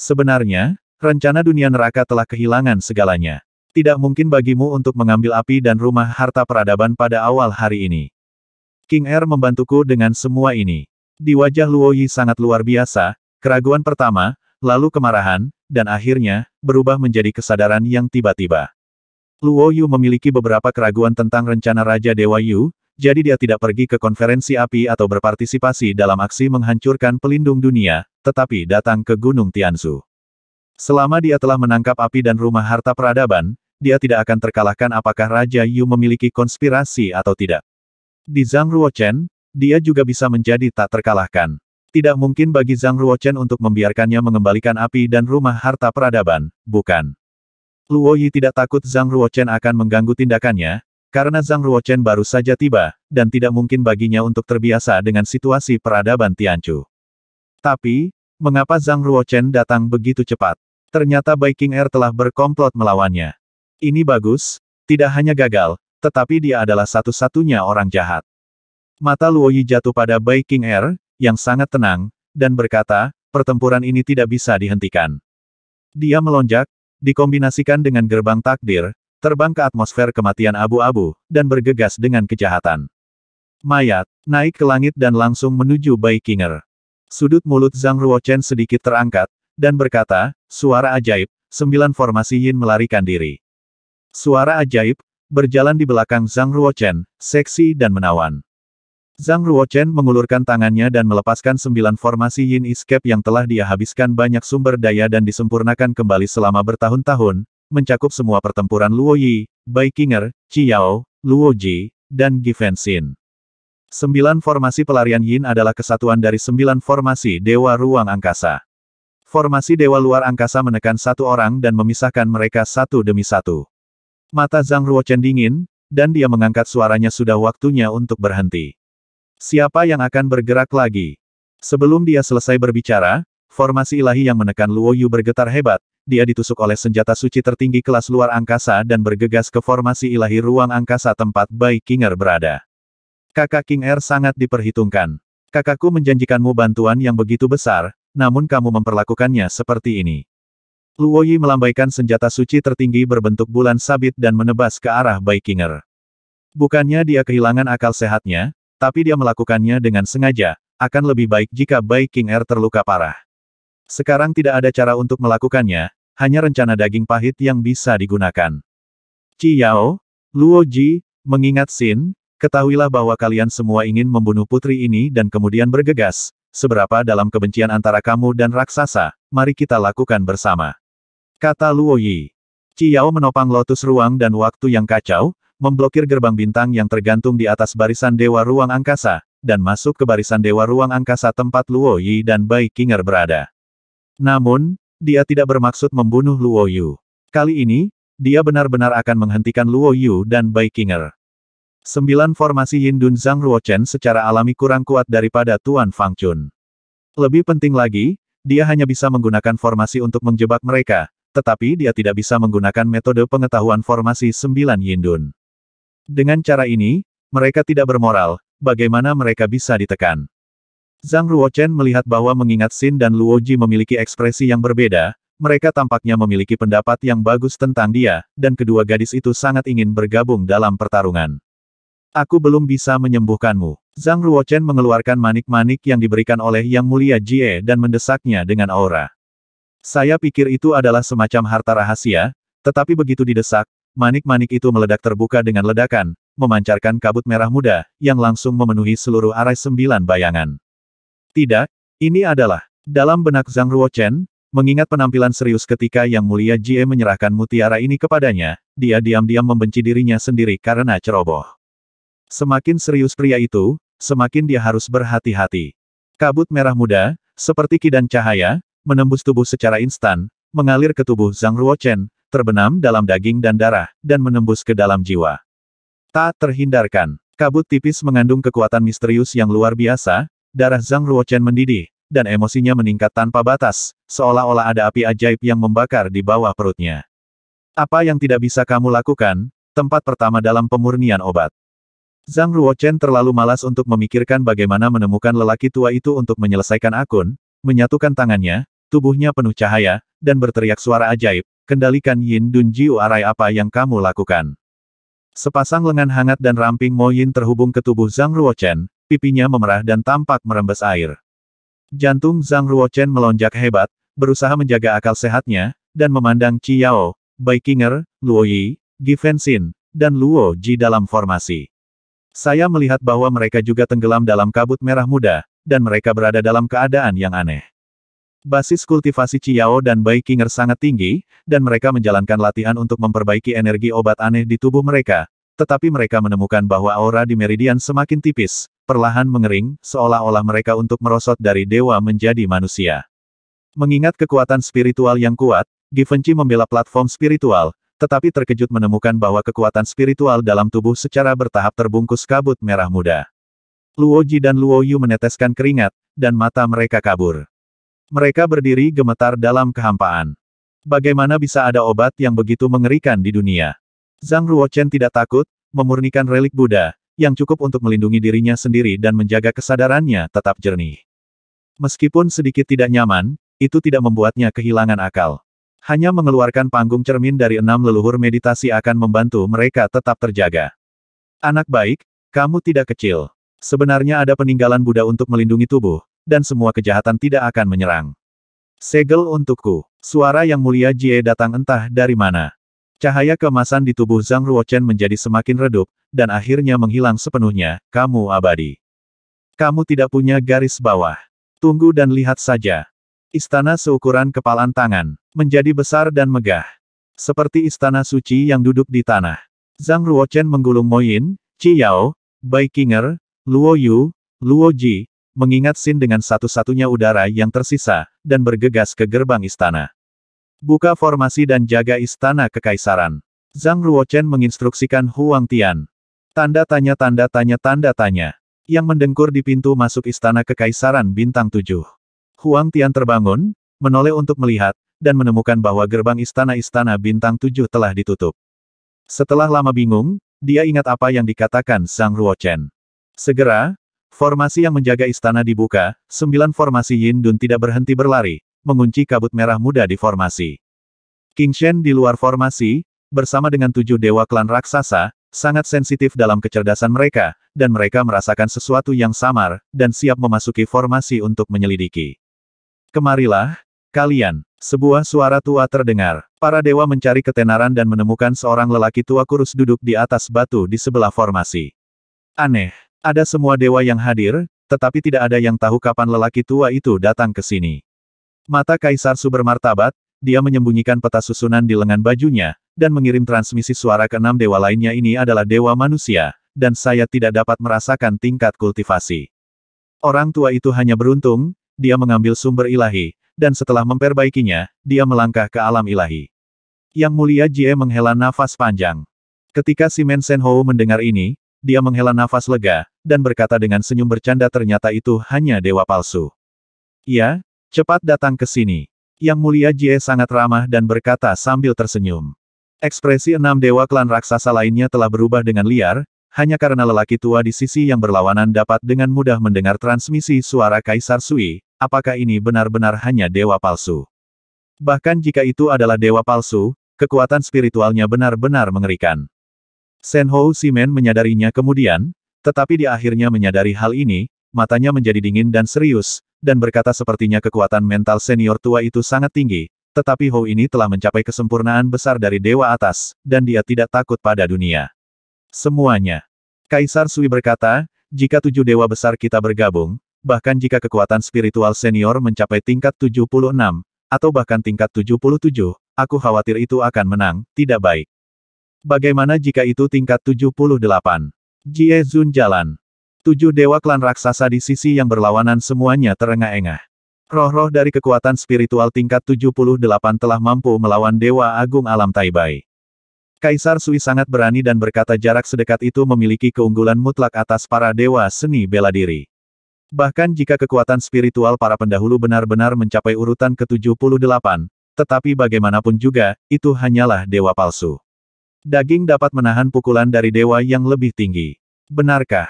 Sebenarnya, rencana dunia neraka telah kehilangan segalanya. Tidak mungkin bagimu untuk mengambil api dan rumah harta peradaban pada awal hari ini. King Er membantuku dengan semua ini. Di wajah Luo Yi sangat luar biasa, keraguan pertama, lalu kemarahan, dan akhirnya, berubah menjadi kesadaran yang tiba-tiba. Luo Yu memiliki beberapa keraguan tentang rencana Raja Dewa Yu, jadi dia tidak pergi ke konferensi api atau berpartisipasi dalam aksi menghancurkan pelindung dunia, tetapi datang ke Gunung Tianzu. Selama dia telah menangkap api dan rumah harta peradaban, dia tidak akan terkalahkan apakah Raja Yu memiliki konspirasi atau tidak. Di Zhang Ruochen, dia juga bisa menjadi tak terkalahkan. Tidak mungkin bagi Zhang Ruochen untuk membiarkannya mengembalikan api dan rumah harta peradaban, bukan? Luo Yi tidak takut Zhang Ruochen akan mengganggu tindakannya, karena Zhang Ruochen baru saja tiba, dan tidak mungkin baginya untuk terbiasa dengan situasi peradaban Tianchu. Tapi, mengapa Zhang Ruochen datang begitu cepat? Ternyata Baiking Air telah berkomplot melawannya. Ini bagus, tidak hanya gagal, tetapi dia adalah satu-satunya orang jahat. Mata Luo Yi jatuh pada Baiking Air, yang sangat tenang, dan berkata, pertempuran ini tidak bisa dihentikan. Dia melonjak, dikombinasikan dengan gerbang takdir, terbang ke atmosfer kematian abu-abu, dan bergegas dengan kejahatan. Mayat, naik ke langit dan langsung menuju Bai Kinger. Sudut mulut Zhang Ruochen sedikit terangkat, dan berkata, suara ajaib, sembilan formasi Yin melarikan diri. Suara ajaib, berjalan di belakang Zhang Ruochen, seksi dan menawan. Zhang Ruochen mengulurkan tangannya dan melepaskan sembilan formasi Yin Escape yang telah dia habiskan banyak sumber daya dan disempurnakan kembali selama bertahun-tahun, mencakup semua pertempuran Luo Yi, Bai Qinger, Qiao, Luo Ji, dan Given Xin. Sembilan formasi pelarian Yin adalah kesatuan dari sembilan formasi Dewa Ruang Angkasa. Formasi Dewa Luar Angkasa menekan satu orang dan memisahkan mereka satu demi satu. Mata Zhang Ruochen dingin, dan dia mengangkat suaranya sudah waktunya untuk berhenti. Siapa yang akan bergerak lagi? Sebelum dia selesai berbicara, formasi ilahi yang menekan Luo Yu bergetar hebat, dia ditusuk oleh senjata suci tertinggi kelas luar angkasa dan bergegas ke formasi ilahi ruang angkasa tempat Bai Kinger berada. Kakak King Er sangat diperhitungkan. Kakakku menjanjikanmu bantuan yang begitu besar, namun kamu memperlakukannya seperti ini. Luo Yi melambaikan senjata suci tertinggi berbentuk bulan sabit dan menebas ke arah Bai Kinger. Bukannya dia kehilangan akal sehatnya, tapi dia melakukannya dengan sengaja, akan lebih baik jika Bai King Er terluka parah. Sekarang tidak ada cara untuk melakukannya, hanya rencana daging pahit yang bisa digunakan. Ci Yao, Luo Ji, mengingat Xin, ketahuilah bahwa kalian semua ingin membunuh putri ini dan kemudian bergegas, seberapa dalam kebencian antara kamu dan raksasa, mari kita lakukan bersama. Kata Luo Yi. Ciyao menopang lotus ruang dan waktu yang kacau, memblokir gerbang bintang yang tergantung di atas barisan Dewa Ruang Angkasa, dan masuk ke barisan Dewa Ruang Angkasa tempat Luo Yi dan Bai Kinger berada. Namun, dia tidak bermaksud membunuh Luo Yu. Kali ini, dia benar-benar akan menghentikan Luo Yu dan Bai Kinger. Sembilan formasi Yin Dun Zhang Ruochen secara alami kurang kuat daripada Tuan Fang Chun. Lebih penting lagi, dia hanya bisa menggunakan formasi untuk menjebak mereka, tetapi dia tidak bisa menggunakan metode pengetahuan formasi sembilan Yin Dun. Dengan cara ini, mereka tidak bermoral, bagaimana mereka bisa ditekan. Zhang Ruochen melihat bahwa mengingat Xin dan Luoji memiliki ekspresi yang berbeda, mereka tampaknya memiliki pendapat yang bagus tentang dia, dan kedua gadis itu sangat ingin bergabung dalam pertarungan. Aku belum bisa menyembuhkanmu. Zhang Ruochen mengeluarkan manik-manik yang diberikan oleh Yang Mulia Jie dan mendesaknya dengan aura. Saya pikir itu adalah semacam harta rahasia, tetapi begitu didesak, Manik-manik itu meledak terbuka dengan ledakan, memancarkan kabut merah muda, yang langsung memenuhi seluruh arai sembilan bayangan. Tidak, ini adalah, dalam benak Zhang Ruochen, mengingat penampilan serius ketika Yang Mulia Jie menyerahkan mutiara ini kepadanya, dia diam-diam membenci dirinya sendiri karena ceroboh. Semakin serius pria itu, semakin dia harus berhati-hati. Kabut merah muda, seperti kidan cahaya, menembus tubuh secara instan, mengalir ke tubuh Zhang Ruochen, terbenam dalam daging dan darah, dan menembus ke dalam jiwa. Tak terhindarkan, kabut tipis mengandung kekuatan misterius yang luar biasa, darah Zhang Ruochen mendidih, dan emosinya meningkat tanpa batas, seolah-olah ada api ajaib yang membakar di bawah perutnya. Apa yang tidak bisa kamu lakukan, tempat pertama dalam pemurnian obat. Zhang Ruochen terlalu malas untuk memikirkan bagaimana menemukan lelaki tua itu untuk menyelesaikan akun, menyatukan tangannya, tubuhnya penuh cahaya, dan berteriak suara ajaib, kendalikan Yin Dun Jiu Arai apa yang kamu lakukan. Sepasang lengan hangat dan ramping Mo Yin terhubung ke tubuh Zhang Ruochen, pipinya memerah dan tampak merembes air. Jantung Zhang Ruochen melonjak hebat, berusaha menjaga akal sehatnya, dan memandang Qi Bai Qinger, Luo Yi, Given Xin, dan Luo Ji dalam formasi. Saya melihat bahwa mereka juga tenggelam dalam kabut merah muda, dan mereka berada dalam keadaan yang aneh. Basis kultivasi Ciao dan Bai Kinger sangat tinggi, dan mereka menjalankan latihan untuk memperbaiki energi obat aneh di tubuh mereka. Tetapi mereka menemukan bahwa aura di meridian semakin tipis, perlahan mengering, seolah-olah mereka untuk merosot dari dewa menjadi manusia. Mengingat kekuatan spiritual yang kuat, Givenchy membela platform spiritual, tetapi terkejut menemukan bahwa kekuatan spiritual dalam tubuh secara bertahap terbungkus kabut merah muda. Luo Ji dan Luo Yu meneteskan keringat, dan mata mereka kabur. Mereka berdiri gemetar dalam kehampaan. Bagaimana bisa ada obat yang begitu mengerikan di dunia? Zhang Ruochen tidak takut, memurnikan relik Buddha, yang cukup untuk melindungi dirinya sendiri dan menjaga kesadarannya tetap jernih. Meskipun sedikit tidak nyaman, itu tidak membuatnya kehilangan akal. Hanya mengeluarkan panggung cermin dari enam leluhur meditasi akan membantu mereka tetap terjaga. Anak baik, kamu tidak kecil. Sebenarnya ada peninggalan Buddha untuk melindungi tubuh, dan semua kejahatan tidak akan menyerang. Segel untukku. Suara yang mulia Jie datang entah dari mana. Cahaya kemasan di tubuh Zhang Ruochen menjadi semakin redup, dan akhirnya menghilang sepenuhnya, kamu abadi. Kamu tidak punya garis bawah. Tunggu dan lihat saja. Istana seukuran kepalan tangan, menjadi besar dan megah. Seperti istana suci yang duduk di tanah. Zhang Ruochen menggulung Moyin, Qi Yao, Bai Qinger, Luo Yu, Luo Ji, mengingat Sin dengan satu-satunya udara yang tersisa, dan bergegas ke gerbang istana. Buka formasi dan jaga istana kekaisaran. Zhang Ruochen menginstruksikan Huang Tian. Tanda tanya tanda tanya tanda tanya. Yang mendengkur di pintu masuk istana kekaisaran bintang tujuh. Huang Tian terbangun, menoleh untuk melihat, dan menemukan bahwa gerbang istana-istana bintang tujuh telah ditutup. Setelah lama bingung, dia ingat apa yang dikatakan Zhang Ruochen. Segera, Formasi yang menjaga istana dibuka, sembilan formasi Yin Dun tidak berhenti berlari, mengunci kabut merah muda di formasi. King Shen di luar formasi, bersama dengan tujuh dewa klan raksasa, sangat sensitif dalam kecerdasan mereka, dan mereka merasakan sesuatu yang samar, dan siap memasuki formasi untuk menyelidiki. Kemarilah, kalian. Sebuah suara tua terdengar. Para dewa mencari ketenaran dan menemukan seorang lelaki tua kurus duduk di atas batu di sebelah formasi. Aneh, ada semua dewa yang hadir, tetapi tidak ada yang tahu kapan lelaki tua itu datang ke sini. Mata Kaisar Suber Martabat, dia menyembunyikan peta susunan di lengan bajunya, dan mengirim transmisi suara ke enam dewa lainnya ini adalah dewa manusia, dan saya tidak dapat merasakan tingkat kultivasi. Orang tua itu hanya beruntung, dia mengambil sumber ilahi, dan setelah memperbaikinya, dia melangkah ke alam ilahi. Yang mulia Jie menghela nafas panjang. Ketika Simen Senho mendengar ini, dia menghela nafas lega, dan berkata dengan senyum bercanda ternyata itu hanya dewa palsu. Ya, cepat datang ke sini. Yang mulia Jie sangat ramah dan berkata sambil tersenyum. Ekspresi enam dewa klan raksasa lainnya telah berubah dengan liar, hanya karena lelaki tua di sisi yang berlawanan dapat dengan mudah mendengar transmisi suara Kaisar Sui, apakah ini benar-benar hanya dewa palsu. Bahkan jika itu adalah dewa palsu, kekuatan spiritualnya benar-benar mengerikan. Senhou Simen menyadarinya kemudian, tetapi di akhirnya menyadari hal ini, matanya menjadi dingin dan serius, dan berkata sepertinya kekuatan mental senior tua itu sangat tinggi, tetapi Hou ini telah mencapai kesempurnaan besar dari dewa atas, dan dia tidak takut pada dunia. Semuanya. Kaisar Sui berkata, jika tujuh dewa besar kita bergabung, bahkan jika kekuatan spiritual senior mencapai tingkat 76, atau bahkan tingkat 77, aku khawatir itu akan menang, tidak baik. Bagaimana jika itu tingkat 78? Jie Zun jalan. Tujuh dewa klan raksasa di sisi yang berlawanan semuanya terengah-engah. Roh-roh dari kekuatan spiritual tingkat 78 telah mampu melawan Dewa Agung Alam Taibai. Kaisar Sui sangat berani dan berkata jarak sedekat itu memiliki keunggulan mutlak atas para dewa seni bela diri. Bahkan jika kekuatan spiritual para pendahulu benar-benar mencapai urutan ke-78, tetapi bagaimanapun juga, itu hanyalah dewa palsu. Daging dapat menahan pukulan dari dewa yang lebih tinggi. Benarkah?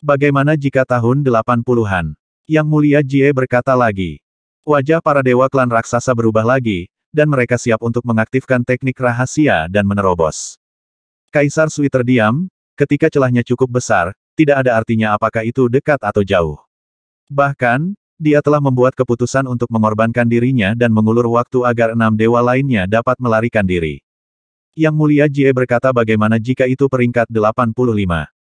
Bagaimana jika tahun 80-an? Yang mulia Jie berkata lagi. Wajah para dewa klan raksasa berubah lagi, dan mereka siap untuk mengaktifkan teknik rahasia dan menerobos. Kaisar Sui terdiam, ketika celahnya cukup besar, tidak ada artinya apakah itu dekat atau jauh. Bahkan, dia telah membuat keputusan untuk mengorbankan dirinya dan mengulur waktu agar enam dewa lainnya dapat melarikan diri. Yang mulia Jie berkata bagaimana jika itu peringkat 85.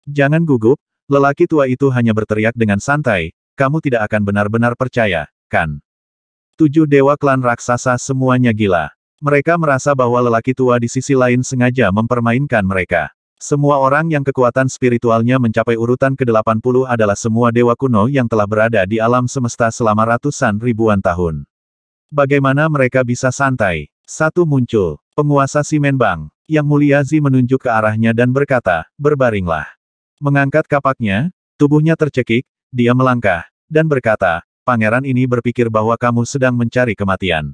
Jangan gugup, lelaki tua itu hanya berteriak dengan santai, kamu tidak akan benar-benar percaya, kan? Tujuh dewa klan raksasa semuanya gila. Mereka merasa bahwa lelaki tua di sisi lain sengaja mempermainkan mereka. Semua orang yang kekuatan spiritualnya mencapai urutan ke-80 adalah semua dewa kuno yang telah berada di alam semesta selama ratusan ribuan tahun. Bagaimana mereka bisa santai? Satu muncul. Penguasa Simenbang, Yang Mulia Zi menunjuk ke arahnya dan berkata, berbaringlah. Mengangkat kapaknya, tubuhnya tercekik, dia melangkah, dan berkata, pangeran ini berpikir bahwa kamu sedang mencari kematian.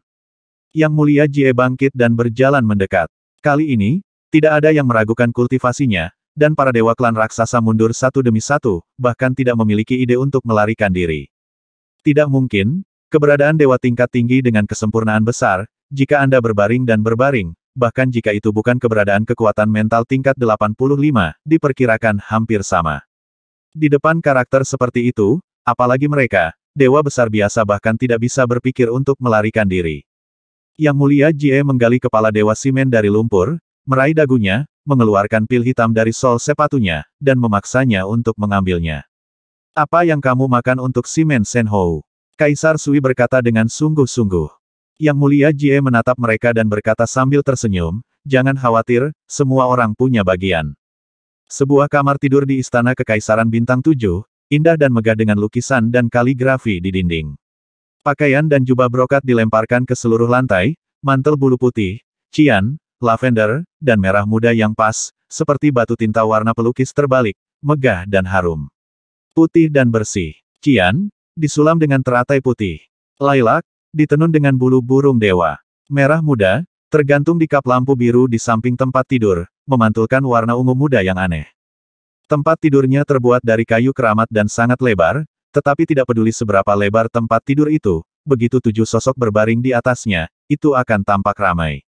Yang Mulia Jie bangkit dan berjalan mendekat. Kali ini, tidak ada yang meragukan kultivasinya, dan para dewa klan raksasa mundur satu demi satu, bahkan tidak memiliki ide untuk melarikan diri. Tidak mungkin, keberadaan dewa tingkat tinggi dengan kesempurnaan besar, jika Anda berbaring dan berbaring, bahkan jika itu bukan keberadaan kekuatan mental tingkat 85, diperkirakan hampir sama. Di depan karakter seperti itu, apalagi mereka, dewa besar biasa bahkan tidak bisa berpikir untuk melarikan diri. Yang mulia Jie menggali kepala dewa simen dari lumpur, meraih dagunya, mengeluarkan pil hitam dari sol sepatunya, dan memaksanya untuk mengambilnya. Apa yang kamu makan untuk simen Senhou? Kaisar Sui berkata dengan sungguh-sungguh. Yang mulia Jie menatap mereka dan berkata sambil tersenyum, jangan khawatir, semua orang punya bagian. Sebuah kamar tidur di Istana Kekaisaran Bintang 7, indah dan megah dengan lukisan dan kaligrafi di dinding. Pakaian dan jubah brokat dilemparkan ke seluruh lantai, mantel bulu putih, cian, lavender, dan merah muda yang pas, seperti batu tinta warna pelukis terbalik, megah dan harum. Putih dan bersih. Cian, disulam dengan teratai putih. Lailak, ditenun dengan bulu burung dewa. Merah muda, tergantung di kap lampu biru di samping tempat tidur, memantulkan warna ungu muda yang aneh. Tempat tidurnya terbuat dari kayu keramat dan sangat lebar, tetapi tidak peduli seberapa lebar tempat tidur itu, begitu tujuh sosok berbaring di atasnya, itu akan tampak ramai.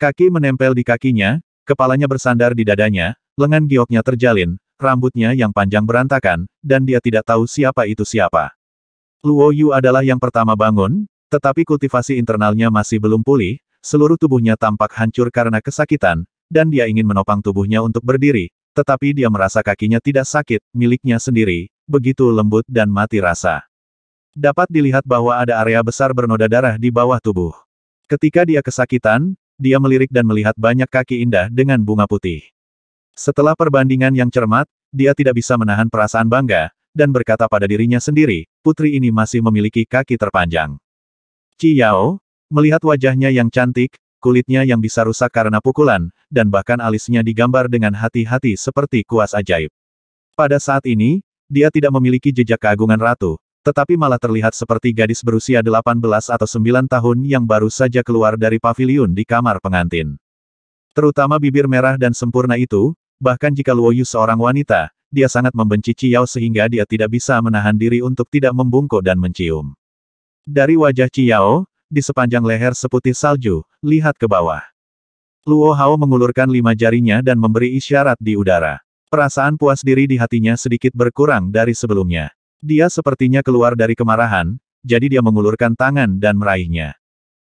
Kaki menempel di kakinya, kepalanya bersandar di dadanya, lengan gioknya terjalin, rambutnya yang panjang berantakan, dan dia tidak tahu siapa itu siapa. Luo Yu adalah yang pertama bangun, tetapi kultivasi internalnya masih belum pulih, seluruh tubuhnya tampak hancur karena kesakitan, dan dia ingin menopang tubuhnya untuk berdiri, tetapi dia merasa kakinya tidak sakit, miliknya sendiri, begitu lembut dan mati rasa. Dapat dilihat bahwa ada area besar bernoda darah di bawah tubuh. Ketika dia kesakitan, dia melirik dan melihat banyak kaki indah dengan bunga putih. Setelah perbandingan yang cermat, dia tidak bisa menahan perasaan bangga, dan berkata pada dirinya sendiri, putri ini masih memiliki kaki terpanjang. Ci melihat wajahnya yang cantik, kulitnya yang bisa rusak karena pukulan, dan bahkan alisnya digambar dengan hati-hati seperti kuas ajaib. Pada saat ini, dia tidak memiliki jejak keagungan ratu, tetapi malah terlihat seperti gadis berusia 18 atau 9 tahun yang baru saja keluar dari paviliun di kamar pengantin. Terutama bibir merah dan sempurna itu, bahkan jika Luo Yu seorang wanita, dia sangat membenci Ciao sehingga dia tidak bisa menahan diri untuk tidak membungkuk dan mencium. Dari wajah Ciao, di sepanjang leher seputih salju, lihat ke bawah. Luo Hao mengulurkan lima jarinya dan memberi isyarat di udara. Perasaan puas diri di hatinya sedikit berkurang dari sebelumnya. Dia sepertinya keluar dari kemarahan, jadi dia mengulurkan tangan dan meraihnya.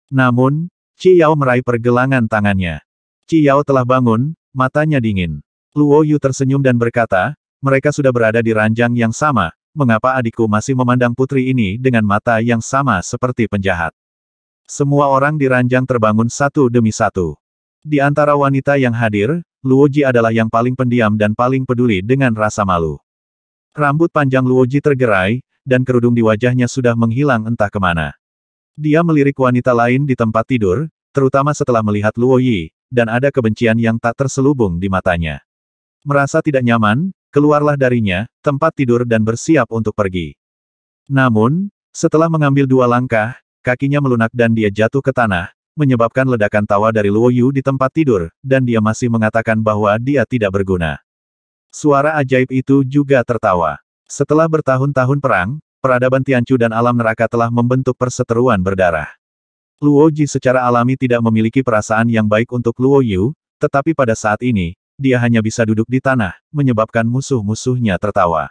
Namun, Ci meraih pergelangan tangannya. Ci telah bangun, matanya dingin. Luo Yu tersenyum dan berkata, mereka sudah berada di ranjang yang sama, mengapa adikku masih memandang putri ini dengan mata yang sama seperti penjahat. Semua orang di ranjang terbangun satu demi satu. Di antara wanita yang hadir, Luoji adalah yang paling pendiam dan paling peduli dengan rasa malu. Rambut panjang Luoji tergerai, dan kerudung di wajahnya sudah menghilang entah kemana. Dia melirik wanita lain di tempat tidur, terutama setelah melihat Luoyi, dan ada kebencian yang tak terselubung di matanya. Merasa tidak nyaman, keluarlah darinya, tempat tidur dan bersiap untuk pergi. Namun, setelah mengambil dua langkah, kakinya melunak dan dia jatuh ke tanah, menyebabkan ledakan tawa dari Luo Yu di tempat tidur, dan dia masih mengatakan bahwa dia tidak berguna. Suara ajaib itu juga tertawa. Setelah bertahun-tahun perang, peradaban Tianchu dan alam neraka telah membentuk perseteruan berdarah. Luo Ji secara alami tidak memiliki perasaan yang baik untuk Luo Yu, tetapi pada saat ini, dia hanya bisa duduk di tanah, menyebabkan musuh-musuhnya tertawa.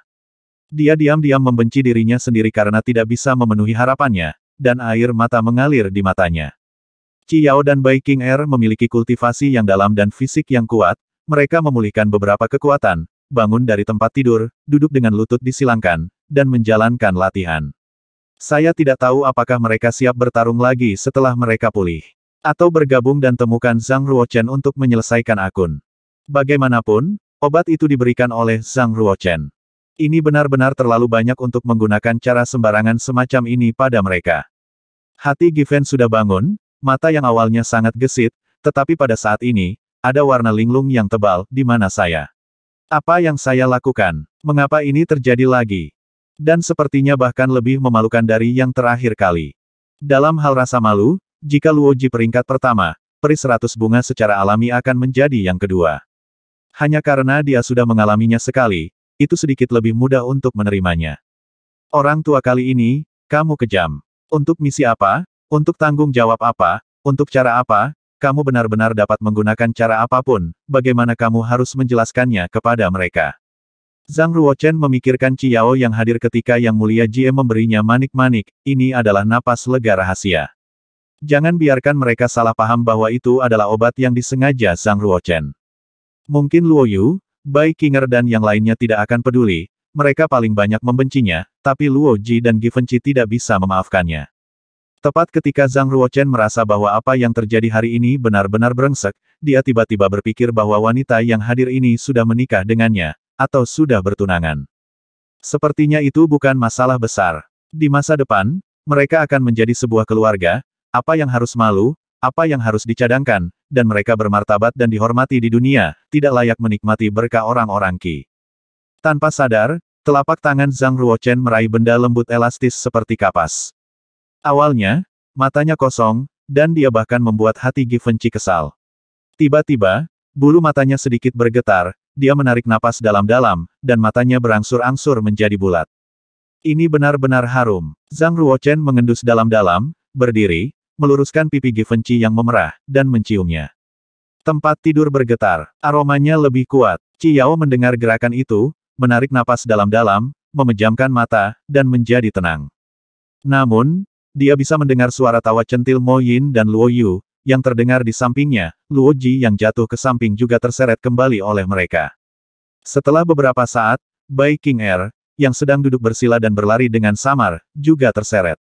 Dia diam-diam membenci dirinya sendiri karena tidak bisa memenuhi harapannya, dan air mata mengalir di matanya. Ciao dan Bai King Er memiliki kultivasi yang dalam dan fisik yang kuat, mereka memulihkan beberapa kekuatan, bangun dari tempat tidur, duduk dengan lutut disilangkan, dan menjalankan latihan. Saya tidak tahu apakah mereka siap bertarung lagi setelah mereka pulih. Atau bergabung dan temukan Zhang Ruochen untuk menyelesaikan akun. Bagaimanapun, obat itu diberikan oleh Zhang Ruochen. Ini benar-benar terlalu banyak untuk menggunakan cara sembarangan semacam ini pada mereka. Hati Given sudah bangun, mata yang awalnya sangat gesit, tetapi pada saat ini, ada warna linglung yang tebal di mana saya. Apa yang saya lakukan? Mengapa ini terjadi lagi? Dan sepertinya bahkan lebih memalukan dari yang terakhir kali. Dalam hal rasa malu, jika Luoji peringkat pertama, peris seratus bunga secara alami akan menjadi yang kedua. Hanya karena dia sudah mengalaminya sekali, itu sedikit lebih mudah untuk menerimanya. Orang tua kali ini, kamu kejam. Untuk misi apa? Untuk tanggung jawab apa? Untuk cara apa? Kamu benar-benar dapat menggunakan cara apapun, bagaimana kamu harus menjelaskannya kepada mereka. Zhang Ruochen memikirkan Ciao yang hadir ketika Yang Mulia Jie memberinya manik-manik, ini adalah napas lega rahasia. Jangan biarkan mereka salah paham bahwa itu adalah obat yang disengaja Zhang Ruochen. Mungkin Luo Yu, Bai Qinger dan yang lainnya tidak akan peduli, mereka paling banyak membencinya, tapi Luo Ji dan Givenchy tidak bisa memaafkannya. Tepat ketika Zhang Ruochen merasa bahwa apa yang terjadi hari ini benar-benar berengsek, dia tiba-tiba berpikir bahwa wanita yang hadir ini sudah menikah dengannya, atau sudah bertunangan. Sepertinya itu bukan masalah besar. Di masa depan, mereka akan menjadi sebuah keluarga, apa yang harus malu, apa yang harus dicadangkan, dan mereka bermartabat dan dihormati di dunia, tidak layak menikmati berkah orang-orang Qi. Tanpa sadar, telapak tangan Zhang Ruochen meraih benda lembut elastis seperti kapas. Awalnya, matanya kosong, dan dia bahkan membuat hati Givenchy kesal. Tiba-tiba, bulu matanya sedikit bergetar, dia menarik napas dalam-dalam, dan matanya berangsur-angsur menjadi bulat. Ini benar-benar harum. Zhang Ruochen mengendus dalam-dalam, berdiri, meluruskan pipi Givenchy yang memerah, dan menciumnya. Tempat tidur bergetar, aromanya lebih kuat. Ciao mendengar gerakan itu, menarik napas dalam-dalam, memejamkan mata, dan menjadi tenang. Namun, dia bisa mendengar suara tawa centil Mo Yin dan Luo Yu, yang terdengar di sampingnya, Luo Ji yang jatuh ke samping juga terseret kembali oleh mereka. Setelah beberapa saat, Bai King Er, yang sedang duduk bersila dan berlari dengan samar, juga terseret.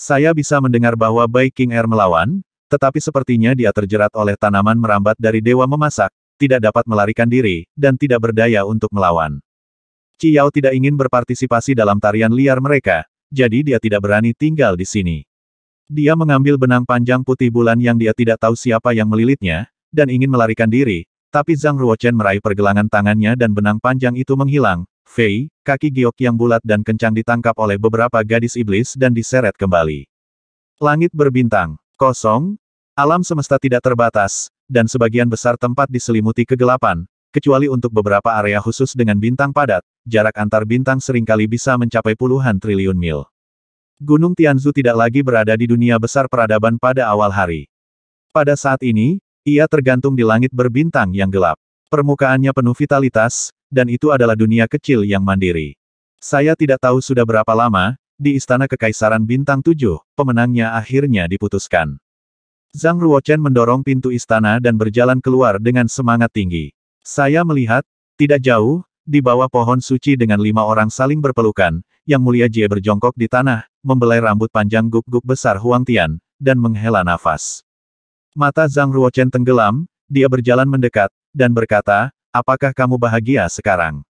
Saya bisa mendengar bahwa Bai King Air melawan, tetapi sepertinya dia terjerat oleh tanaman merambat dari Dewa Memasak, tidak dapat melarikan diri, dan tidak berdaya untuk melawan. Ciao tidak ingin berpartisipasi dalam tarian liar mereka, jadi dia tidak berani tinggal di sini. Dia mengambil benang panjang putih bulan yang dia tidak tahu siapa yang melilitnya, dan ingin melarikan diri, tapi Zhang Ruochen meraih pergelangan tangannya dan benang panjang itu menghilang, Fei, kaki giok yang bulat dan kencang ditangkap oleh beberapa gadis iblis dan diseret kembali. Langit berbintang, kosong, alam semesta tidak terbatas, dan sebagian besar tempat diselimuti kegelapan, kecuali untuk beberapa area khusus dengan bintang padat, jarak antar bintang seringkali bisa mencapai puluhan triliun mil. Gunung Tianzu tidak lagi berada di dunia besar peradaban pada awal hari. Pada saat ini, ia tergantung di langit berbintang yang gelap. Permukaannya penuh vitalitas, dan itu adalah dunia kecil yang mandiri. Saya tidak tahu sudah berapa lama, di Istana Kekaisaran Bintang 7, pemenangnya akhirnya diputuskan. Zhang Ruochen mendorong pintu istana dan berjalan keluar dengan semangat tinggi. Saya melihat, tidak jauh, di bawah pohon suci dengan lima orang saling berpelukan, Yang Mulia Jie berjongkok di tanah, membelai rambut panjang guk-guk besar Huang Tian, dan menghela nafas. Mata Zhang Ruochen tenggelam, dia berjalan mendekat, dan berkata, Apakah kamu bahagia sekarang?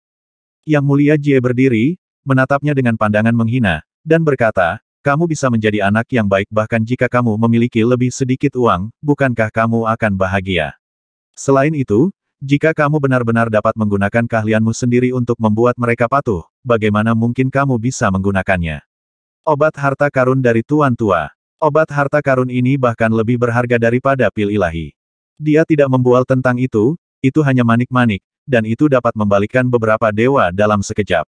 Yang mulia Jie berdiri, menatapnya dengan pandangan menghina, dan berkata, kamu bisa menjadi anak yang baik bahkan jika kamu memiliki lebih sedikit uang, bukankah kamu akan bahagia? Selain itu, jika kamu benar-benar dapat menggunakan keahlianmu sendiri untuk membuat mereka patuh, bagaimana mungkin kamu bisa menggunakannya? Obat harta karun dari Tuan Tua. Obat harta karun ini bahkan lebih berharga daripada pil ilahi. Dia tidak membual tentang itu, itu hanya manik-manik, dan itu dapat membalikkan beberapa dewa dalam sekejap.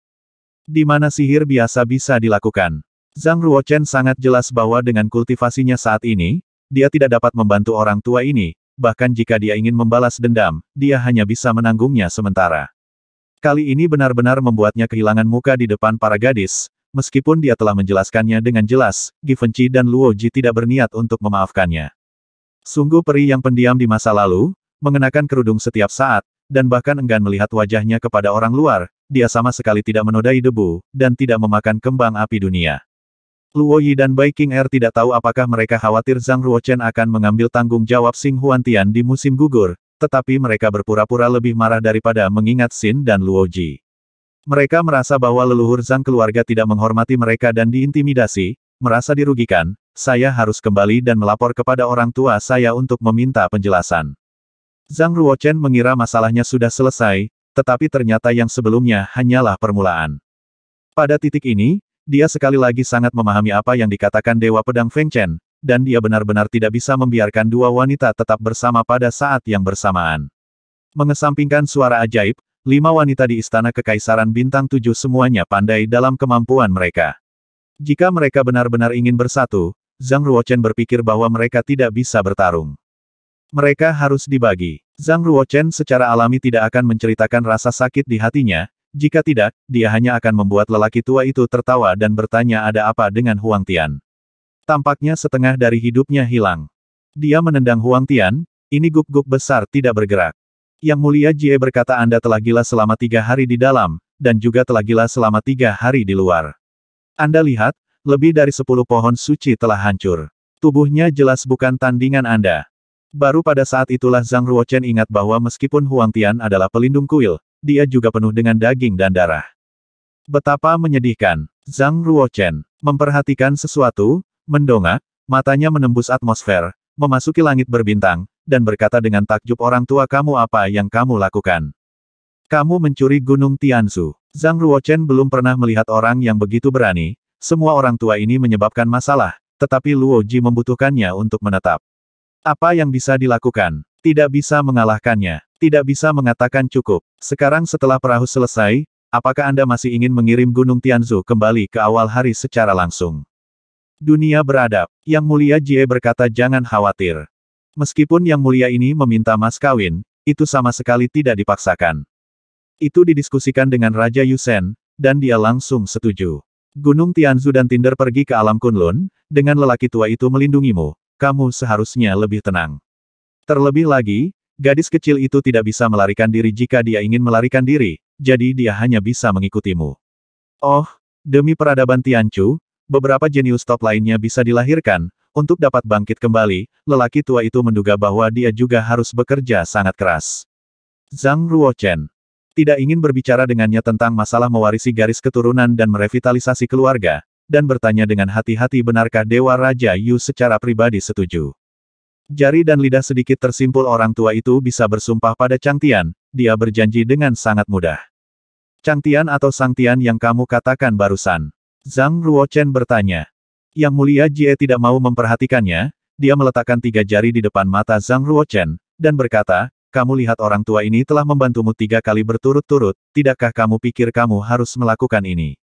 Di mana sihir biasa bisa dilakukan. Zhang Ruochen sangat jelas bahwa dengan kultivasinya saat ini, dia tidak dapat membantu orang tua ini, bahkan jika dia ingin membalas dendam, dia hanya bisa menanggungnya sementara. Kali ini benar-benar membuatnya kehilangan muka di depan para gadis, meskipun dia telah menjelaskannya dengan jelas, Givenchy dan Luoji tidak berniat untuk memaafkannya. Sungguh peri yang pendiam di masa lalu, mengenakan kerudung setiap saat, dan bahkan enggan melihat wajahnya kepada orang luar, dia sama sekali tidak menodai debu, dan tidak memakan kembang api dunia. Luo Yi dan Bai King Er tidak tahu apakah mereka khawatir Zhang Ruochen akan mengambil tanggung jawab Xing Huantian di musim gugur, tetapi mereka berpura-pura lebih marah daripada mengingat Xin dan Luo Ji. Mereka merasa bahwa leluhur Zhang keluarga tidak menghormati mereka dan diintimidasi, merasa dirugikan, saya harus kembali dan melapor kepada orang tua saya untuk meminta penjelasan. Zhang Ruochen mengira masalahnya sudah selesai, tetapi ternyata yang sebelumnya hanyalah permulaan. Pada titik ini, dia sekali lagi sangat memahami apa yang dikatakan Dewa Pedang Feng Chen, dan dia benar-benar tidak bisa membiarkan dua wanita tetap bersama pada saat yang bersamaan. Mengesampingkan suara ajaib, lima wanita di Istana Kekaisaran Bintang Tujuh semuanya pandai dalam kemampuan mereka. Jika mereka benar-benar ingin bersatu, Zhang Ruochen berpikir bahwa mereka tidak bisa bertarung. Mereka harus dibagi. Zhang Ruochen secara alami tidak akan menceritakan rasa sakit di hatinya, jika tidak, dia hanya akan membuat lelaki tua itu tertawa dan bertanya ada apa dengan Huang Tian. Tampaknya setengah dari hidupnya hilang. Dia menendang Huang Tian, ini guk guk besar tidak bergerak. Yang mulia Jie berkata Anda telah gila selama tiga hari di dalam, dan juga telah gila selama tiga hari di luar. Anda lihat, lebih dari sepuluh pohon suci telah hancur. Tubuhnya jelas bukan tandingan Anda. Baru pada saat itulah Zhang Ruochen ingat bahwa meskipun Huang Tian adalah pelindung kuil, dia juga penuh dengan daging dan darah. Betapa menyedihkan, Zhang Ruochen memperhatikan sesuatu, mendongak, matanya menembus atmosfer, memasuki langit berbintang, dan berkata dengan takjub orang tua kamu apa yang kamu lakukan. Kamu mencuri Gunung Tianzu. Zhang Ruochen belum pernah melihat orang yang begitu berani, semua orang tua ini menyebabkan masalah, tetapi Luo Ji membutuhkannya untuk menetap. Apa yang bisa dilakukan? Tidak bisa mengalahkannya. Tidak bisa mengatakan cukup. Sekarang setelah perahu selesai, apakah Anda masih ingin mengirim Gunung Tianzu kembali ke awal hari secara langsung? Dunia beradab. Yang mulia Jie berkata jangan khawatir. Meskipun yang mulia ini meminta mas kawin, itu sama sekali tidak dipaksakan. Itu didiskusikan dengan Raja Yusen, dan dia langsung setuju. Gunung Tianzu dan Tinder pergi ke alam Kunlun, dengan lelaki tua itu melindungimu, kamu seharusnya lebih tenang. Terlebih lagi, gadis kecil itu tidak bisa melarikan diri jika dia ingin melarikan diri, jadi dia hanya bisa mengikutimu. Oh, demi peradaban Tianchu, beberapa jenius top lainnya bisa dilahirkan, untuk dapat bangkit kembali, lelaki tua itu menduga bahwa dia juga harus bekerja sangat keras. Zhang Ruochen tidak ingin berbicara dengannya tentang masalah mewarisi garis keturunan dan merevitalisasi keluarga, dan bertanya dengan hati-hati benarkah Dewa Raja Yu secara pribadi setuju. Jari dan lidah sedikit tersimpul orang tua itu bisa bersumpah pada Chang Tian. dia berjanji dengan sangat mudah. Chang Tian atau Sang Tian yang kamu katakan barusan. Zhang Ruochen bertanya. Yang mulia Jie tidak mau memperhatikannya, dia meletakkan tiga jari di depan mata Zhang Ruochen, dan berkata, kamu lihat orang tua ini telah membantumu tiga kali berturut-turut, tidakkah kamu pikir kamu harus melakukan ini?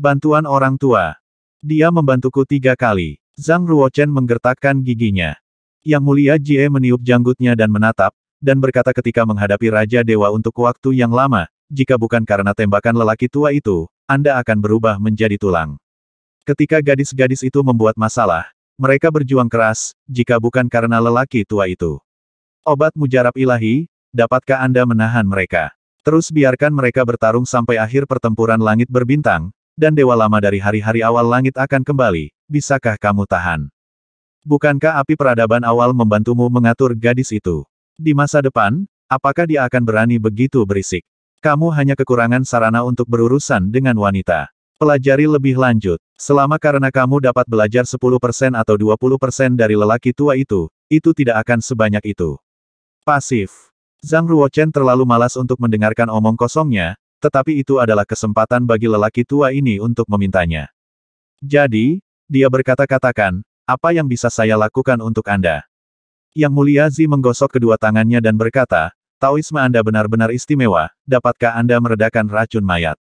Bantuan orang tua. Dia membantuku tiga kali. Zhang Ruochen menggertakkan giginya. Yang mulia Jie meniup janggutnya dan menatap, dan berkata ketika menghadapi Raja Dewa untuk waktu yang lama, jika bukan karena tembakan lelaki tua itu, Anda akan berubah menjadi tulang. Ketika gadis-gadis itu membuat masalah, mereka berjuang keras, jika bukan karena lelaki tua itu. Obat mujarab ilahi, dapatkah Anda menahan mereka? Terus biarkan mereka bertarung sampai akhir pertempuran langit berbintang, dan dewa lama dari hari-hari awal langit akan kembali, bisakah kamu tahan? Bukankah api peradaban awal membantumu mengatur gadis itu? Di masa depan, apakah dia akan berani begitu berisik? Kamu hanya kekurangan sarana untuk berurusan dengan wanita. Pelajari lebih lanjut. Selama karena kamu dapat belajar 10% atau 20% dari lelaki tua itu, itu tidak akan sebanyak itu. Pasif. Zhang Ruochen terlalu malas untuk mendengarkan omong kosongnya, tetapi itu adalah kesempatan bagi lelaki tua ini untuk memintanya. Jadi, dia berkata-katakan, apa yang bisa saya lakukan untuk Anda? Yang mulia Zi menggosok kedua tangannya dan berkata, Taoisme Anda benar-benar istimewa, dapatkah Anda meredakan racun mayat?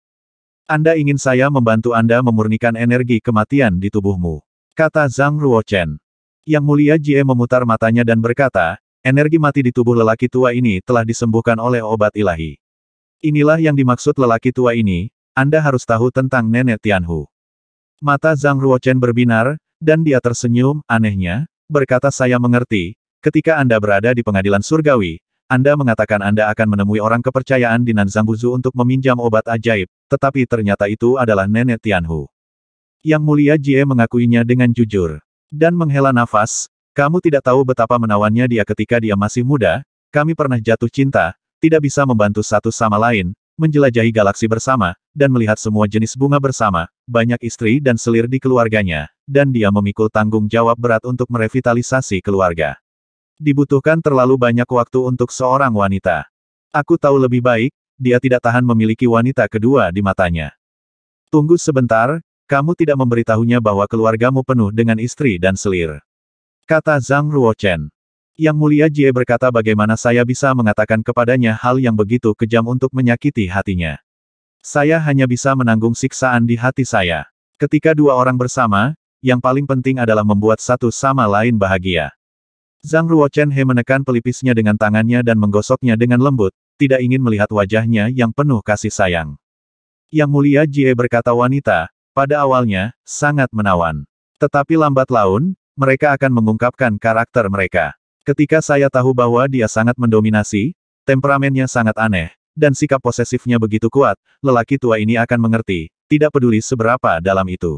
Anda ingin saya membantu Anda memurnikan energi kematian di tubuhmu. Kata Zhang Ruochen. Yang mulia Jie memutar matanya dan berkata, energi mati di tubuh lelaki tua ini telah disembuhkan oleh obat ilahi. Inilah yang dimaksud lelaki tua ini, Anda harus tahu tentang nenek Tianhu. Mata Zhang Ruochen berbinar, dan dia tersenyum, anehnya, berkata saya mengerti, ketika Anda berada di pengadilan surgawi, Anda mengatakan Anda akan menemui orang kepercayaan di Nanzangbuzu untuk meminjam obat ajaib, tetapi ternyata itu adalah nenek Tianhu. Yang mulia Jie mengakuinya dengan jujur. Dan menghela nafas, kamu tidak tahu betapa menawannya dia ketika dia masih muda, kami pernah jatuh cinta, tidak bisa membantu satu sama lain, menjelajahi galaksi bersama, dan melihat semua jenis bunga bersama, banyak istri dan selir di keluarganya, dan dia memikul tanggung jawab berat untuk merevitalisasi keluarga. Dibutuhkan terlalu banyak waktu untuk seorang wanita. Aku tahu lebih baik, dia tidak tahan memiliki wanita kedua di matanya. Tunggu sebentar, kamu tidak memberitahunya bahwa keluargamu penuh dengan istri dan selir. Kata Zhang Ruochen. Yang mulia Jie berkata bagaimana saya bisa mengatakan kepadanya hal yang begitu kejam untuk menyakiti hatinya. Saya hanya bisa menanggung siksaan di hati saya. Ketika dua orang bersama, yang paling penting adalah membuat satu sama lain bahagia. Zhang Ruochen He menekan pelipisnya dengan tangannya dan menggosoknya dengan lembut, tidak ingin melihat wajahnya yang penuh kasih sayang. Yang mulia Jie berkata wanita, pada awalnya, sangat menawan. Tetapi lambat laun, mereka akan mengungkapkan karakter mereka. Ketika saya tahu bahwa dia sangat mendominasi, temperamennya sangat aneh, dan sikap posesifnya begitu kuat, lelaki tua ini akan mengerti, tidak peduli seberapa dalam itu.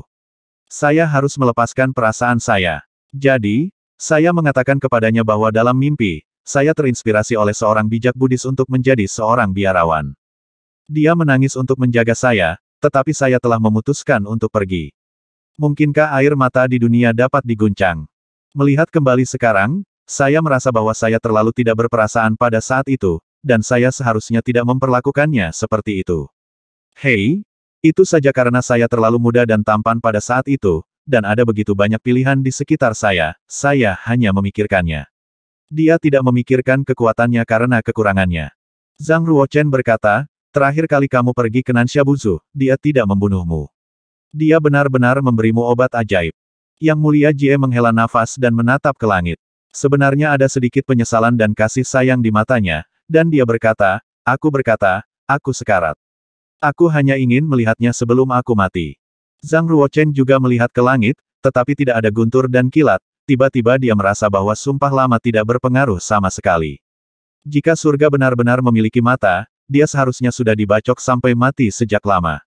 Saya harus melepaskan perasaan saya. Jadi, saya mengatakan kepadanya bahwa dalam mimpi, saya terinspirasi oleh seorang bijak Buddhis untuk menjadi seorang biarawan. Dia menangis untuk menjaga saya, tetapi saya telah memutuskan untuk pergi. Mungkinkah air mata di dunia dapat diguncang? Melihat kembali sekarang, saya merasa bahwa saya terlalu tidak berperasaan pada saat itu, dan saya seharusnya tidak memperlakukannya seperti itu. Hei, itu saja karena saya terlalu muda dan tampan pada saat itu, dan ada begitu banyak pilihan di sekitar saya, saya hanya memikirkannya. Dia tidak memikirkan kekuatannya karena kekurangannya. Zhang Ruochen berkata, terakhir kali kamu pergi ke Nansha Buzu, dia tidak membunuhmu. Dia benar-benar memberimu obat ajaib. Yang mulia Jie menghela nafas dan menatap ke langit. Sebenarnya ada sedikit penyesalan dan kasih sayang di matanya, dan dia berkata, Aku berkata, aku sekarat. Aku hanya ingin melihatnya sebelum aku mati. Zhang Ruochen juga melihat ke langit, tetapi tidak ada guntur dan kilat, tiba-tiba dia merasa bahwa sumpah lama tidak berpengaruh sama sekali. Jika surga benar-benar memiliki mata, dia seharusnya sudah dibacok sampai mati sejak lama.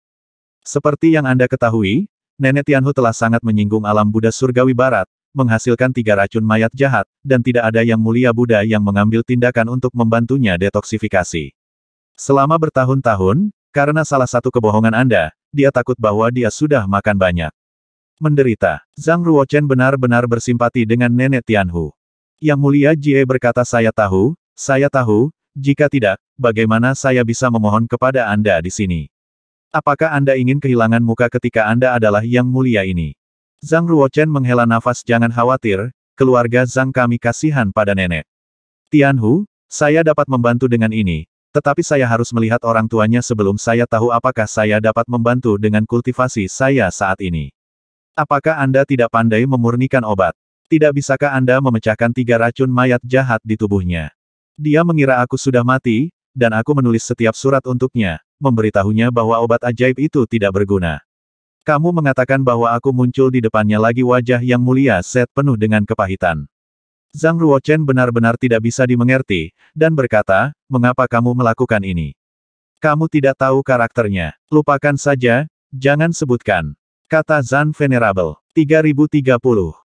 Seperti yang Anda ketahui, Nenek Tianhu telah sangat menyinggung alam Buddha surgawi barat, menghasilkan tiga racun mayat jahat, dan tidak ada yang mulia Buddha yang mengambil tindakan untuk membantunya detoksifikasi. Selama bertahun-tahun, karena salah satu kebohongan Anda, dia takut bahwa dia sudah makan banyak. Menderita, Zhang Ruochen benar-benar bersimpati dengan nenek Tianhu. Yang mulia Jie berkata saya tahu, saya tahu, jika tidak, bagaimana saya bisa memohon kepada Anda di sini? Apakah Anda ingin kehilangan muka ketika Anda adalah yang mulia ini? Zhang Ruochen menghela nafas jangan khawatir, keluarga Zhang kami kasihan pada nenek. Tianhu, saya dapat membantu dengan ini, tetapi saya harus melihat orang tuanya sebelum saya tahu apakah saya dapat membantu dengan kultivasi saya saat ini. Apakah Anda tidak pandai memurnikan obat? Tidak bisakah Anda memecahkan tiga racun mayat jahat di tubuhnya? Dia mengira aku sudah mati, dan aku menulis setiap surat untuknya, memberitahunya bahwa obat ajaib itu tidak berguna. Kamu mengatakan bahwa aku muncul di depannya lagi wajah yang mulia set penuh dengan kepahitan. Zhang Ruochen benar-benar tidak bisa dimengerti, dan berkata, mengapa kamu melakukan ini? Kamu tidak tahu karakternya. Lupakan saja, jangan sebutkan. Kata Zhang Venerable. 3030.